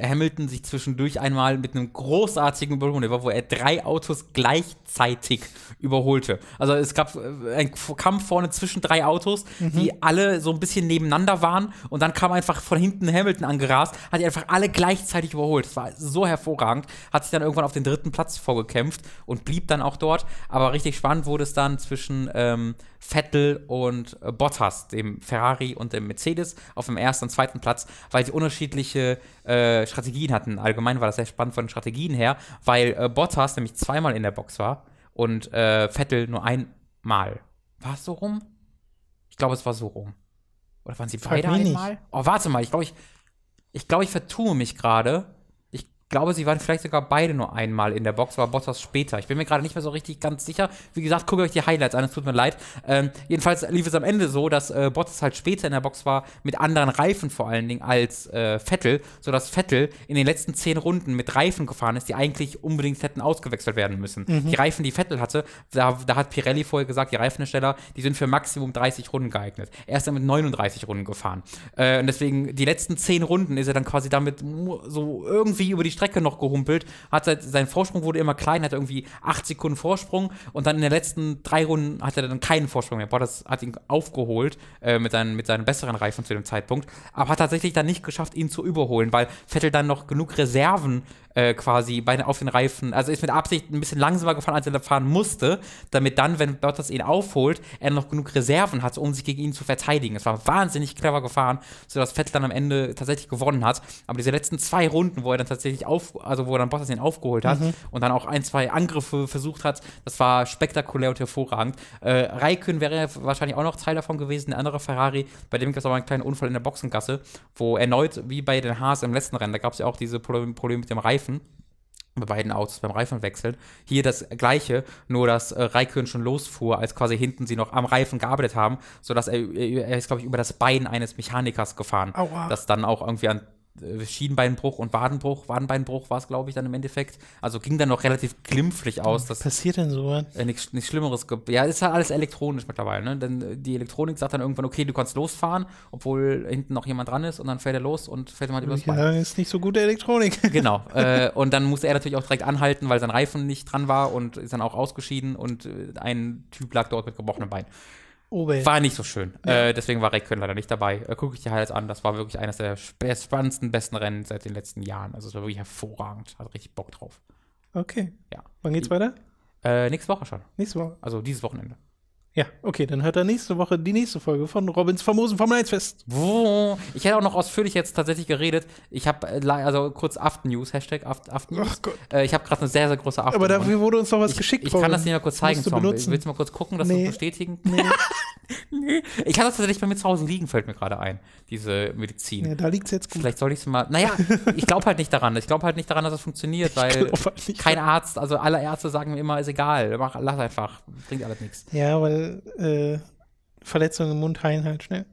äh, Hamilton sich zwischendurch einmal mit einem großartigen Überholung, wo er drei Autos gleichzeitig überholte. Also es gab äh, einen Kampf vorne zwischen drei Autos, mhm. die alle so ein bisschen nebeneinander waren und dann kam einfach von hinten Hamilton angerast, hat einfach alle gleichzeitig überholt. Das war so hervorragend, hat sich dann irgendwann auf den dritten Platz vorgekämpft und blieb dann auch dort. Aber richtig spannend wurde es dann zwischen ähm, Vettel und äh, Bottas, dem Ferrari und dem Mercedes, auf dem ersten und zweiten zweiten Platz, weil sie unterschiedliche äh, Strategien hatten. Allgemein war das sehr spannend von Strategien her, weil äh, Bottas nämlich zweimal in der Box war und äh, Vettel nur einmal. War es so rum? Ich glaube, es war so rum. Oder waren sie beide einmal? Nicht. Oh, warte mal, ich glaube, ich, ich, glaub, ich vertue mich gerade glaube, sie waren vielleicht sogar beide nur einmal in der Box, aber Bottas später. Ich bin mir gerade nicht mehr so richtig ganz sicher. Wie gesagt, guckt euch die Highlights an, es tut mir leid. Ähm, jedenfalls lief es am Ende so, dass äh, Bottas halt später in der Box war, mit anderen Reifen vor allen Dingen als äh, Vettel, sodass Vettel in den letzten zehn Runden mit Reifen gefahren ist, die eigentlich unbedingt hätten ausgewechselt werden müssen. Mhm. Die Reifen, die Vettel hatte, da, da, hat Pirelli vorher gesagt, die Reifenhersteller, die sind für Maximum 30 Runden geeignet. Er ist dann mit 39 Runden gefahren. Äh, und deswegen, die letzten zehn Runden ist er dann quasi damit so irgendwie über die Strecke noch gehumpelt, hat halt, sein Vorsprung wurde immer klein, hat irgendwie 8 Sekunden Vorsprung und dann in den letzten drei Runden hat er dann keinen Vorsprung mehr. Boah, das hat ihn aufgeholt äh, mit, seinen, mit seinen besseren Reifen zu dem Zeitpunkt, aber hat tatsächlich dann nicht geschafft, ihn zu überholen, weil Vettel dann noch genug Reserven äh, quasi bei, auf den Reifen, also ist mit Absicht ein bisschen langsamer gefahren, als er fahren musste, damit dann, wenn Bottas ihn aufholt, er noch genug Reserven hat, um sich gegen ihn zu verteidigen. Es war wahnsinnig clever gefahren, sodass Vettel dann am Ende tatsächlich gewonnen hat. Aber diese letzten zwei Runden, wo er dann tatsächlich auf, also wo dann Bottas ihn aufgeholt hat mhm. und dann auch ein, zwei Angriffe versucht hat, das war spektakulär und hervorragend. Äh, Raikön wäre wahrscheinlich auch noch Teil davon gewesen, ein anderer Ferrari, bei dem gab es aber einen kleinen Unfall in der Boxengasse, wo erneut, wie bei den Haas im letzten Rennen, da gab es ja auch diese Probleme mit dem Reifen. Reifen bei beiden Autos beim Reifenwechsel. Hier das gleiche, nur dass äh, Raikön schon losfuhr, als quasi hinten sie noch am Reifen gearbeitet haben, sodass er, er ist, glaube ich, über das Bein eines Mechanikers gefahren, Aua. das dann auch irgendwie an Schienbeinbruch und Wadenbruch, Wadenbeinbruch war es, glaube ich, dann im Endeffekt. Also ging dann noch relativ glimpflich aus. Was
passiert denn so?
Äh, nichts, nichts Schlimmeres. Ja, ist halt alles elektronisch mittlerweile. Ne? Denn äh, die Elektronik sagt dann irgendwann, okay, du kannst losfahren, obwohl hinten noch jemand dran ist und dann fährt er los und fährt jemand übers Bein. Ja,
ist nicht so gute Elektronik. Genau.
Äh, und dann musste er natürlich auch direkt anhalten, weil sein Reifen nicht dran war und ist dann auch ausgeschieden und äh, ein Typ lag dort mit gebrochenem Bein. Oh, war nicht so schön. Ja. Äh, deswegen war Red leider nicht dabei. Äh, Gucke ich die Highlights an. Das war wirklich eines der spannendsten, besten Rennen seit den letzten Jahren. Also es war wirklich hervorragend. Hat richtig Bock drauf.
Okay. Ja. Wann geht's weiter?
Äh, nächste Woche schon. Nächste Woche. Also dieses Wochenende.
Ja, okay, dann hört er nächste Woche die nächste Folge von Robins famosen Formel 1
Fest. Ich hätte auch noch ausführlich jetzt tatsächlich geredet. Ich habe, äh, also kurz Aften-News, Hashtag Aften-News. Ach Gott. Äh, ich habe gerade eine sehr, sehr große Aften. Aber dafür wurde uns noch was ich, geschickt. Ich Robin. kann das nicht mal kurz zeigen, Tom. Willst du mal kurz gucken, dass nee. du bestätigen? Nee. nee. Ich kann das tatsächlich bei mir zu Hause liegen, fällt mir gerade ein, diese Medizin. Ja, da liegt es jetzt gut. Vielleicht soll ich es mal. Naja, ich glaube halt nicht daran. Ich glaube halt nicht daran, dass es das funktioniert, weil halt kein Arzt, also alle Ärzte sagen mir immer, ist egal, mach, lass einfach,
bringt alles nichts. Ja, weil äh, Verletzungen im Mund heilen halt schnell.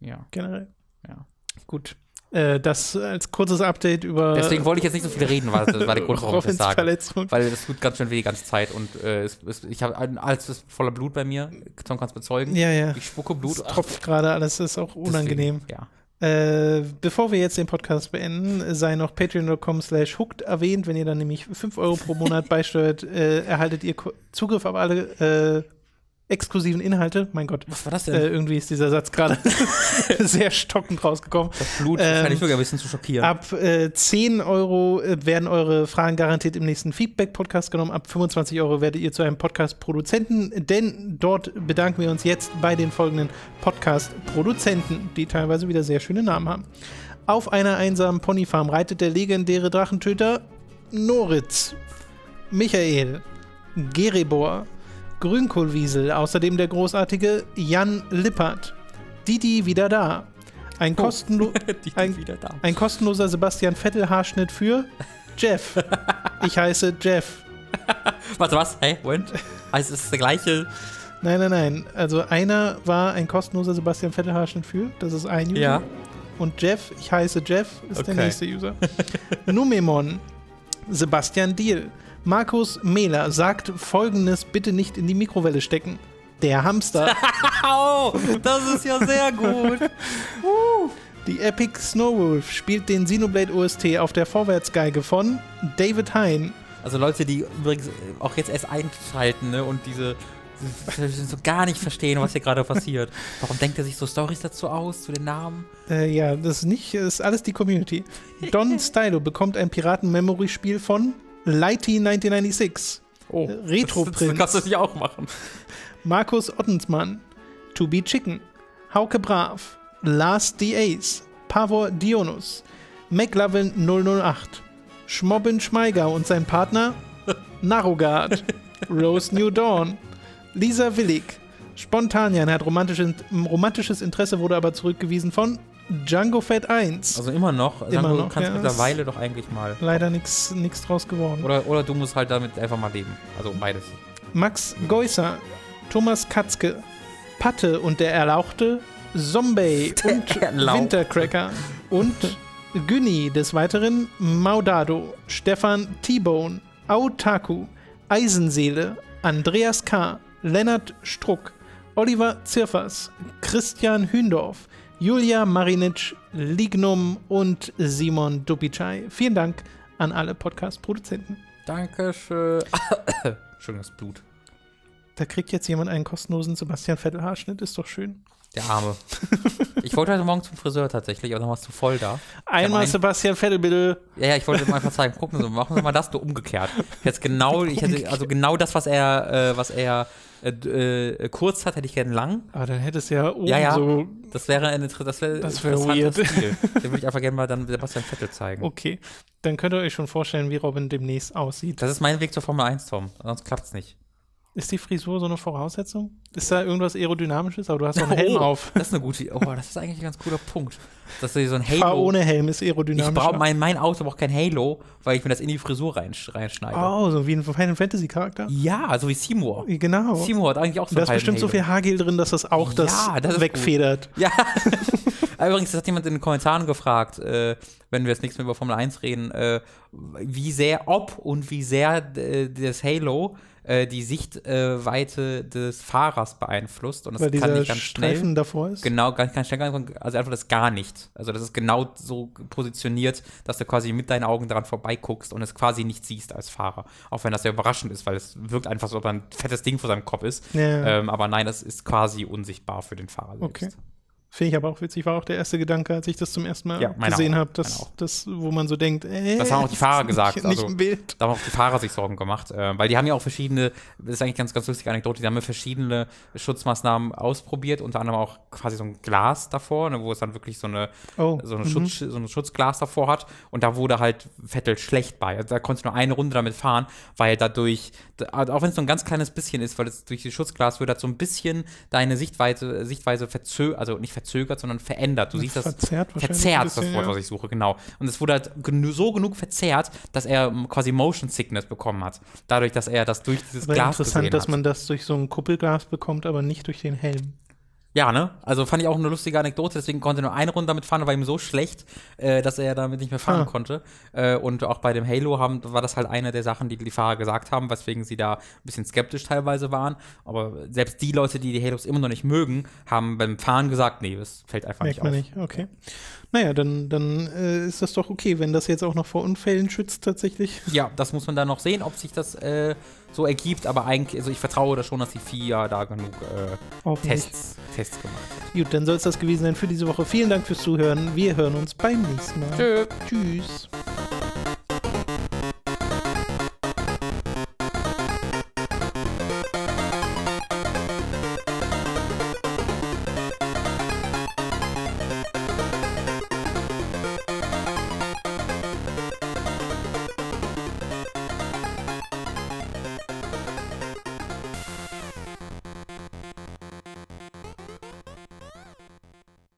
Ja. Generell. Ja. Gut. Äh, das als kurzes Update über. Deswegen wollte ich jetzt nicht so viel reden, weil das war der Grund, warum ich das sage.
Weil das tut ganz schön weh die ganze Zeit und äh, es, es, ich habe alles ist voller Blut bei mir. Tom kann es bezeugen. Ja, ja. Ich spucke Blut. Es tropft
gerade alles, ist auch unangenehm. Deswegen, ja. Äh, bevor wir jetzt den Podcast beenden, sei noch patreon.com slash hooked erwähnt. Wenn ihr dann nämlich 5 Euro pro Monat beisteuert, äh, erhaltet ihr Zugriff auf alle äh, exklusiven Inhalte. Mein Gott. Was war das denn? Äh, irgendwie ist dieser Satz gerade sehr stockend rausgekommen. Das Blut ähm, kann ich sogar ein bisschen
zu schockieren. Ab
äh, 10 Euro äh, werden eure Fragen garantiert im nächsten Feedback-Podcast genommen. Ab 25 Euro werdet ihr zu einem Podcast-Produzenten, denn dort bedanken wir uns jetzt bei den folgenden Podcast-Produzenten, die teilweise wieder sehr schöne Namen haben. Auf einer einsamen Ponyfarm reitet der legendäre Drachentöter Noritz, Michael, Gerebor, Grünkohlwiesel, außerdem der großartige Jan Lippert. Didi wieder da. Ein, oh. kostenlo oh, ein, da. ein kostenloser Sebastian Vettel-Haarschnitt für Jeff. Ich heiße Jeff.
Warte, was? Hey, Moment. Also ist der gleiche.
Nein, nein, nein. Also einer war ein kostenloser Sebastian Vettel-Haarschnitt für. Das ist ein User. Ja. Und Jeff, ich heiße Jeff, ist okay. der nächste User. Numemon, Sebastian Diel. Markus Mehler sagt folgendes bitte nicht in die Mikrowelle stecken. Der Hamster. oh, das ist ja sehr gut. Die Epic Snowwolf spielt den Xenoblade OST auf der Vorwärtsgeige von David Hein.
Also Leute, die übrigens äh, auch jetzt erst einschalten ne, und diese so gar nicht verstehen, was hier gerade passiert. Warum denkt er sich so Stories dazu aus, zu den Namen?
Äh, ja, das ist nicht, das ist alles die Community. Don Stylo bekommt ein Piraten-Memory-Spiel von Lighty 1996. Oh, Retro äh, Prinz. Das, das kannst du dich auch machen. Markus Ottensmann. To Be Chicken. Hauke Brav. Last the Ace. Pavor Dionus. McLovin 008. Schmobbin Schmeiger und sein Partner. Narogard. Rose New Dawn. Lisa Willig. Spontanian hat romantisches Interesse, wurde aber zurückgewiesen von Django Fett 1. Also immer noch. Immer Django noch, kannst ja, mittlerweile doch eigentlich mal. Leider nichts draus geworden.
Oder, oder du musst halt damit einfach mal leben. Also beides.
Max Geusser, Thomas Katzke, Patte und der Erlauchte, Zombie und Erlauchte. Wintercracker und Günni des Weiteren, Maudado, Stefan T-Bone, Autaku, Eisenseele, Andreas K., Lennart Struck, Oliver Zirfers, Christian Hündorf, Julia Marinic, Lignum und Simon Dupichai. Vielen Dank an alle Podcast-Produzenten. Dankeschön.
Schönes Blut.
Da kriegt jetzt jemand einen kostenlosen Sebastian Vettel-Haarschnitt, ist doch schön.
Der Arme. ich wollte heute Morgen zum Friseur tatsächlich, aber dann warst du voll da. Einmal einen, Sebastian Vettel, bitte. Ja, ja, ich wollte mal zeigen. Gucken Sie, machen Sie mal das du umgekehrt. Jetzt genau, ich hätte, also genau das, was er, äh, was er äh, äh, kurz hat, hätte ich gerne lang.
Aber dann hättest du ja oben ja, ja. so.
Das wäre ein das wär, das wär weird. Den würde ich einfach gerne mal dann Sebastian Vettel zeigen.
Okay, dann könnt ihr euch schon vorstellen, wie Robin demnächst aussieht. Das ist mein Weg zur Formel 1, Tom. Sonst klappt es nicht. Ist die Frisur so eine Voraussetzung? Ist da irgendwas Aerodynamisches? Aber du hast doch einen Helm oh, auf. Das ist eine gute, oh, das ist eigentlich ein ganz cooler Punkt. Dass du so ein Halo. Fahr ohne Helm ist aerodynamisch. Mein, mein, Auto braucht kein Halo,
weil ich mir das in die Frisur rein, reinschneide.
Oh, so wie ein Final Fantasy Charakter? Ja, so wie Seymour. Genau. Seymour hat eigentlich auch so ein Da ist bestimmt Halo. so viel Haargel drin, dass das auch das, ja, das wegfedert. Gut. Ja.
Übrigens, das hat jemand in den Kommentaren gefragt, äh, wenn wir jetzt nichts mehr über Formel 1 reden, äh, wie sehr, ob und wie sehr äh, das Halo äh, die Sichtweite des Fahrers beeinflusst. Und das Weil kann nicht ganz schnell. Streifen davor ist? Genau, ganz, ganz schnell. Also einfach das gar nicht. Also das ist genau so positioniert, dass du quasi mit deinen Augen daran vorbeiguckst und es quasi nicht siehst als Fahrer. Auch wenn das sehr überraschend ist, weil es wirkt einfach so, ob ein fettes Ding vor seinem Kopf ist. Ja. Ähm, aber nein, das ist quasi unsichtbar für den Fahrer selbst.
Okay. Finde ich aber auch witzig, war auch der erste Gedanke, als ich das zum ersten Mal ja, gesehen habe, dass das, wo man so denkt, äh, Das haben auch die Fahrer gesagt. Nicht, also, nicht
Da haben auch die Fahrer sich Sorgen gemacht, äh, weil die haben ja auch verschiedene, das ist eigentlich ganz, ganz lustige Anekdote, die haben ja verschiedene Schutzmaßnahmen ausprobiert, unter anderem auch quasi so ein Glas davor, ne, wo es dann wirklich so eine, oh, so, eine mhm. Schutz, so ein Schutzglas davor hat und da wurde halt Vettel schlecht bei. Also, da konnte nur eine Runde damit fahren, weil dadurch, also auch wenn es nur ein ganz kleines bisschen ist, weil es durch das Schutzglas wird, hat so ein bisschen deine Sichtweise, Sichtweise verzögert, also nicht verzögert, sondern verändert. Du siehst das verzerrt, verzerrt ist das Wort, was ich suche, genau. Und es wurde halt so genug verzerrt, dass er ähm, quasi Motion Sickness bekommen hat, dadurch, dass er das durch dieses aber Glas gesehen hat. Interessant, dass man
das durch so ein Kuppelglas bekommt, aber nicht durch den Helm.
Ja, ne? Also fand ich auch eine lustige Anekdote, deswegen konnte er nur eine Runde damit fahren, war ihm so schlecht, äh, dass er damit nicht mehr fahren ah. konnte. Äh, und auch bei dem Halo haben, war das halt eine der Sachen, die die Fahrer gesagt haben, weswegen sie da ein bisschen skeptisch teilweise waren. Aber selbst die Leute, die die Halos immer noch nicht mögen, haben beim Fahren gesagt, nee, das fällt einfach Merkt nicht man auf.
nicht, okay. Naja, dann, dann äh, ist das doch okay, wenn das jetzt auch noch vor Unfällen schützt tatsächlich.
Ja, das muss man dann noch sehen, ob sich das äh, so ergibt, aber eigentlich, also ich vertraue da schon, dass die FIA da genug äh, Tests, Tests gemacht
hat. Gut, dann soll es das gewesen sein für diese Woche. Vielen Dank fürs Zuhören. Wir hören uns beim nächsten Mal. Tschö. Tschüss.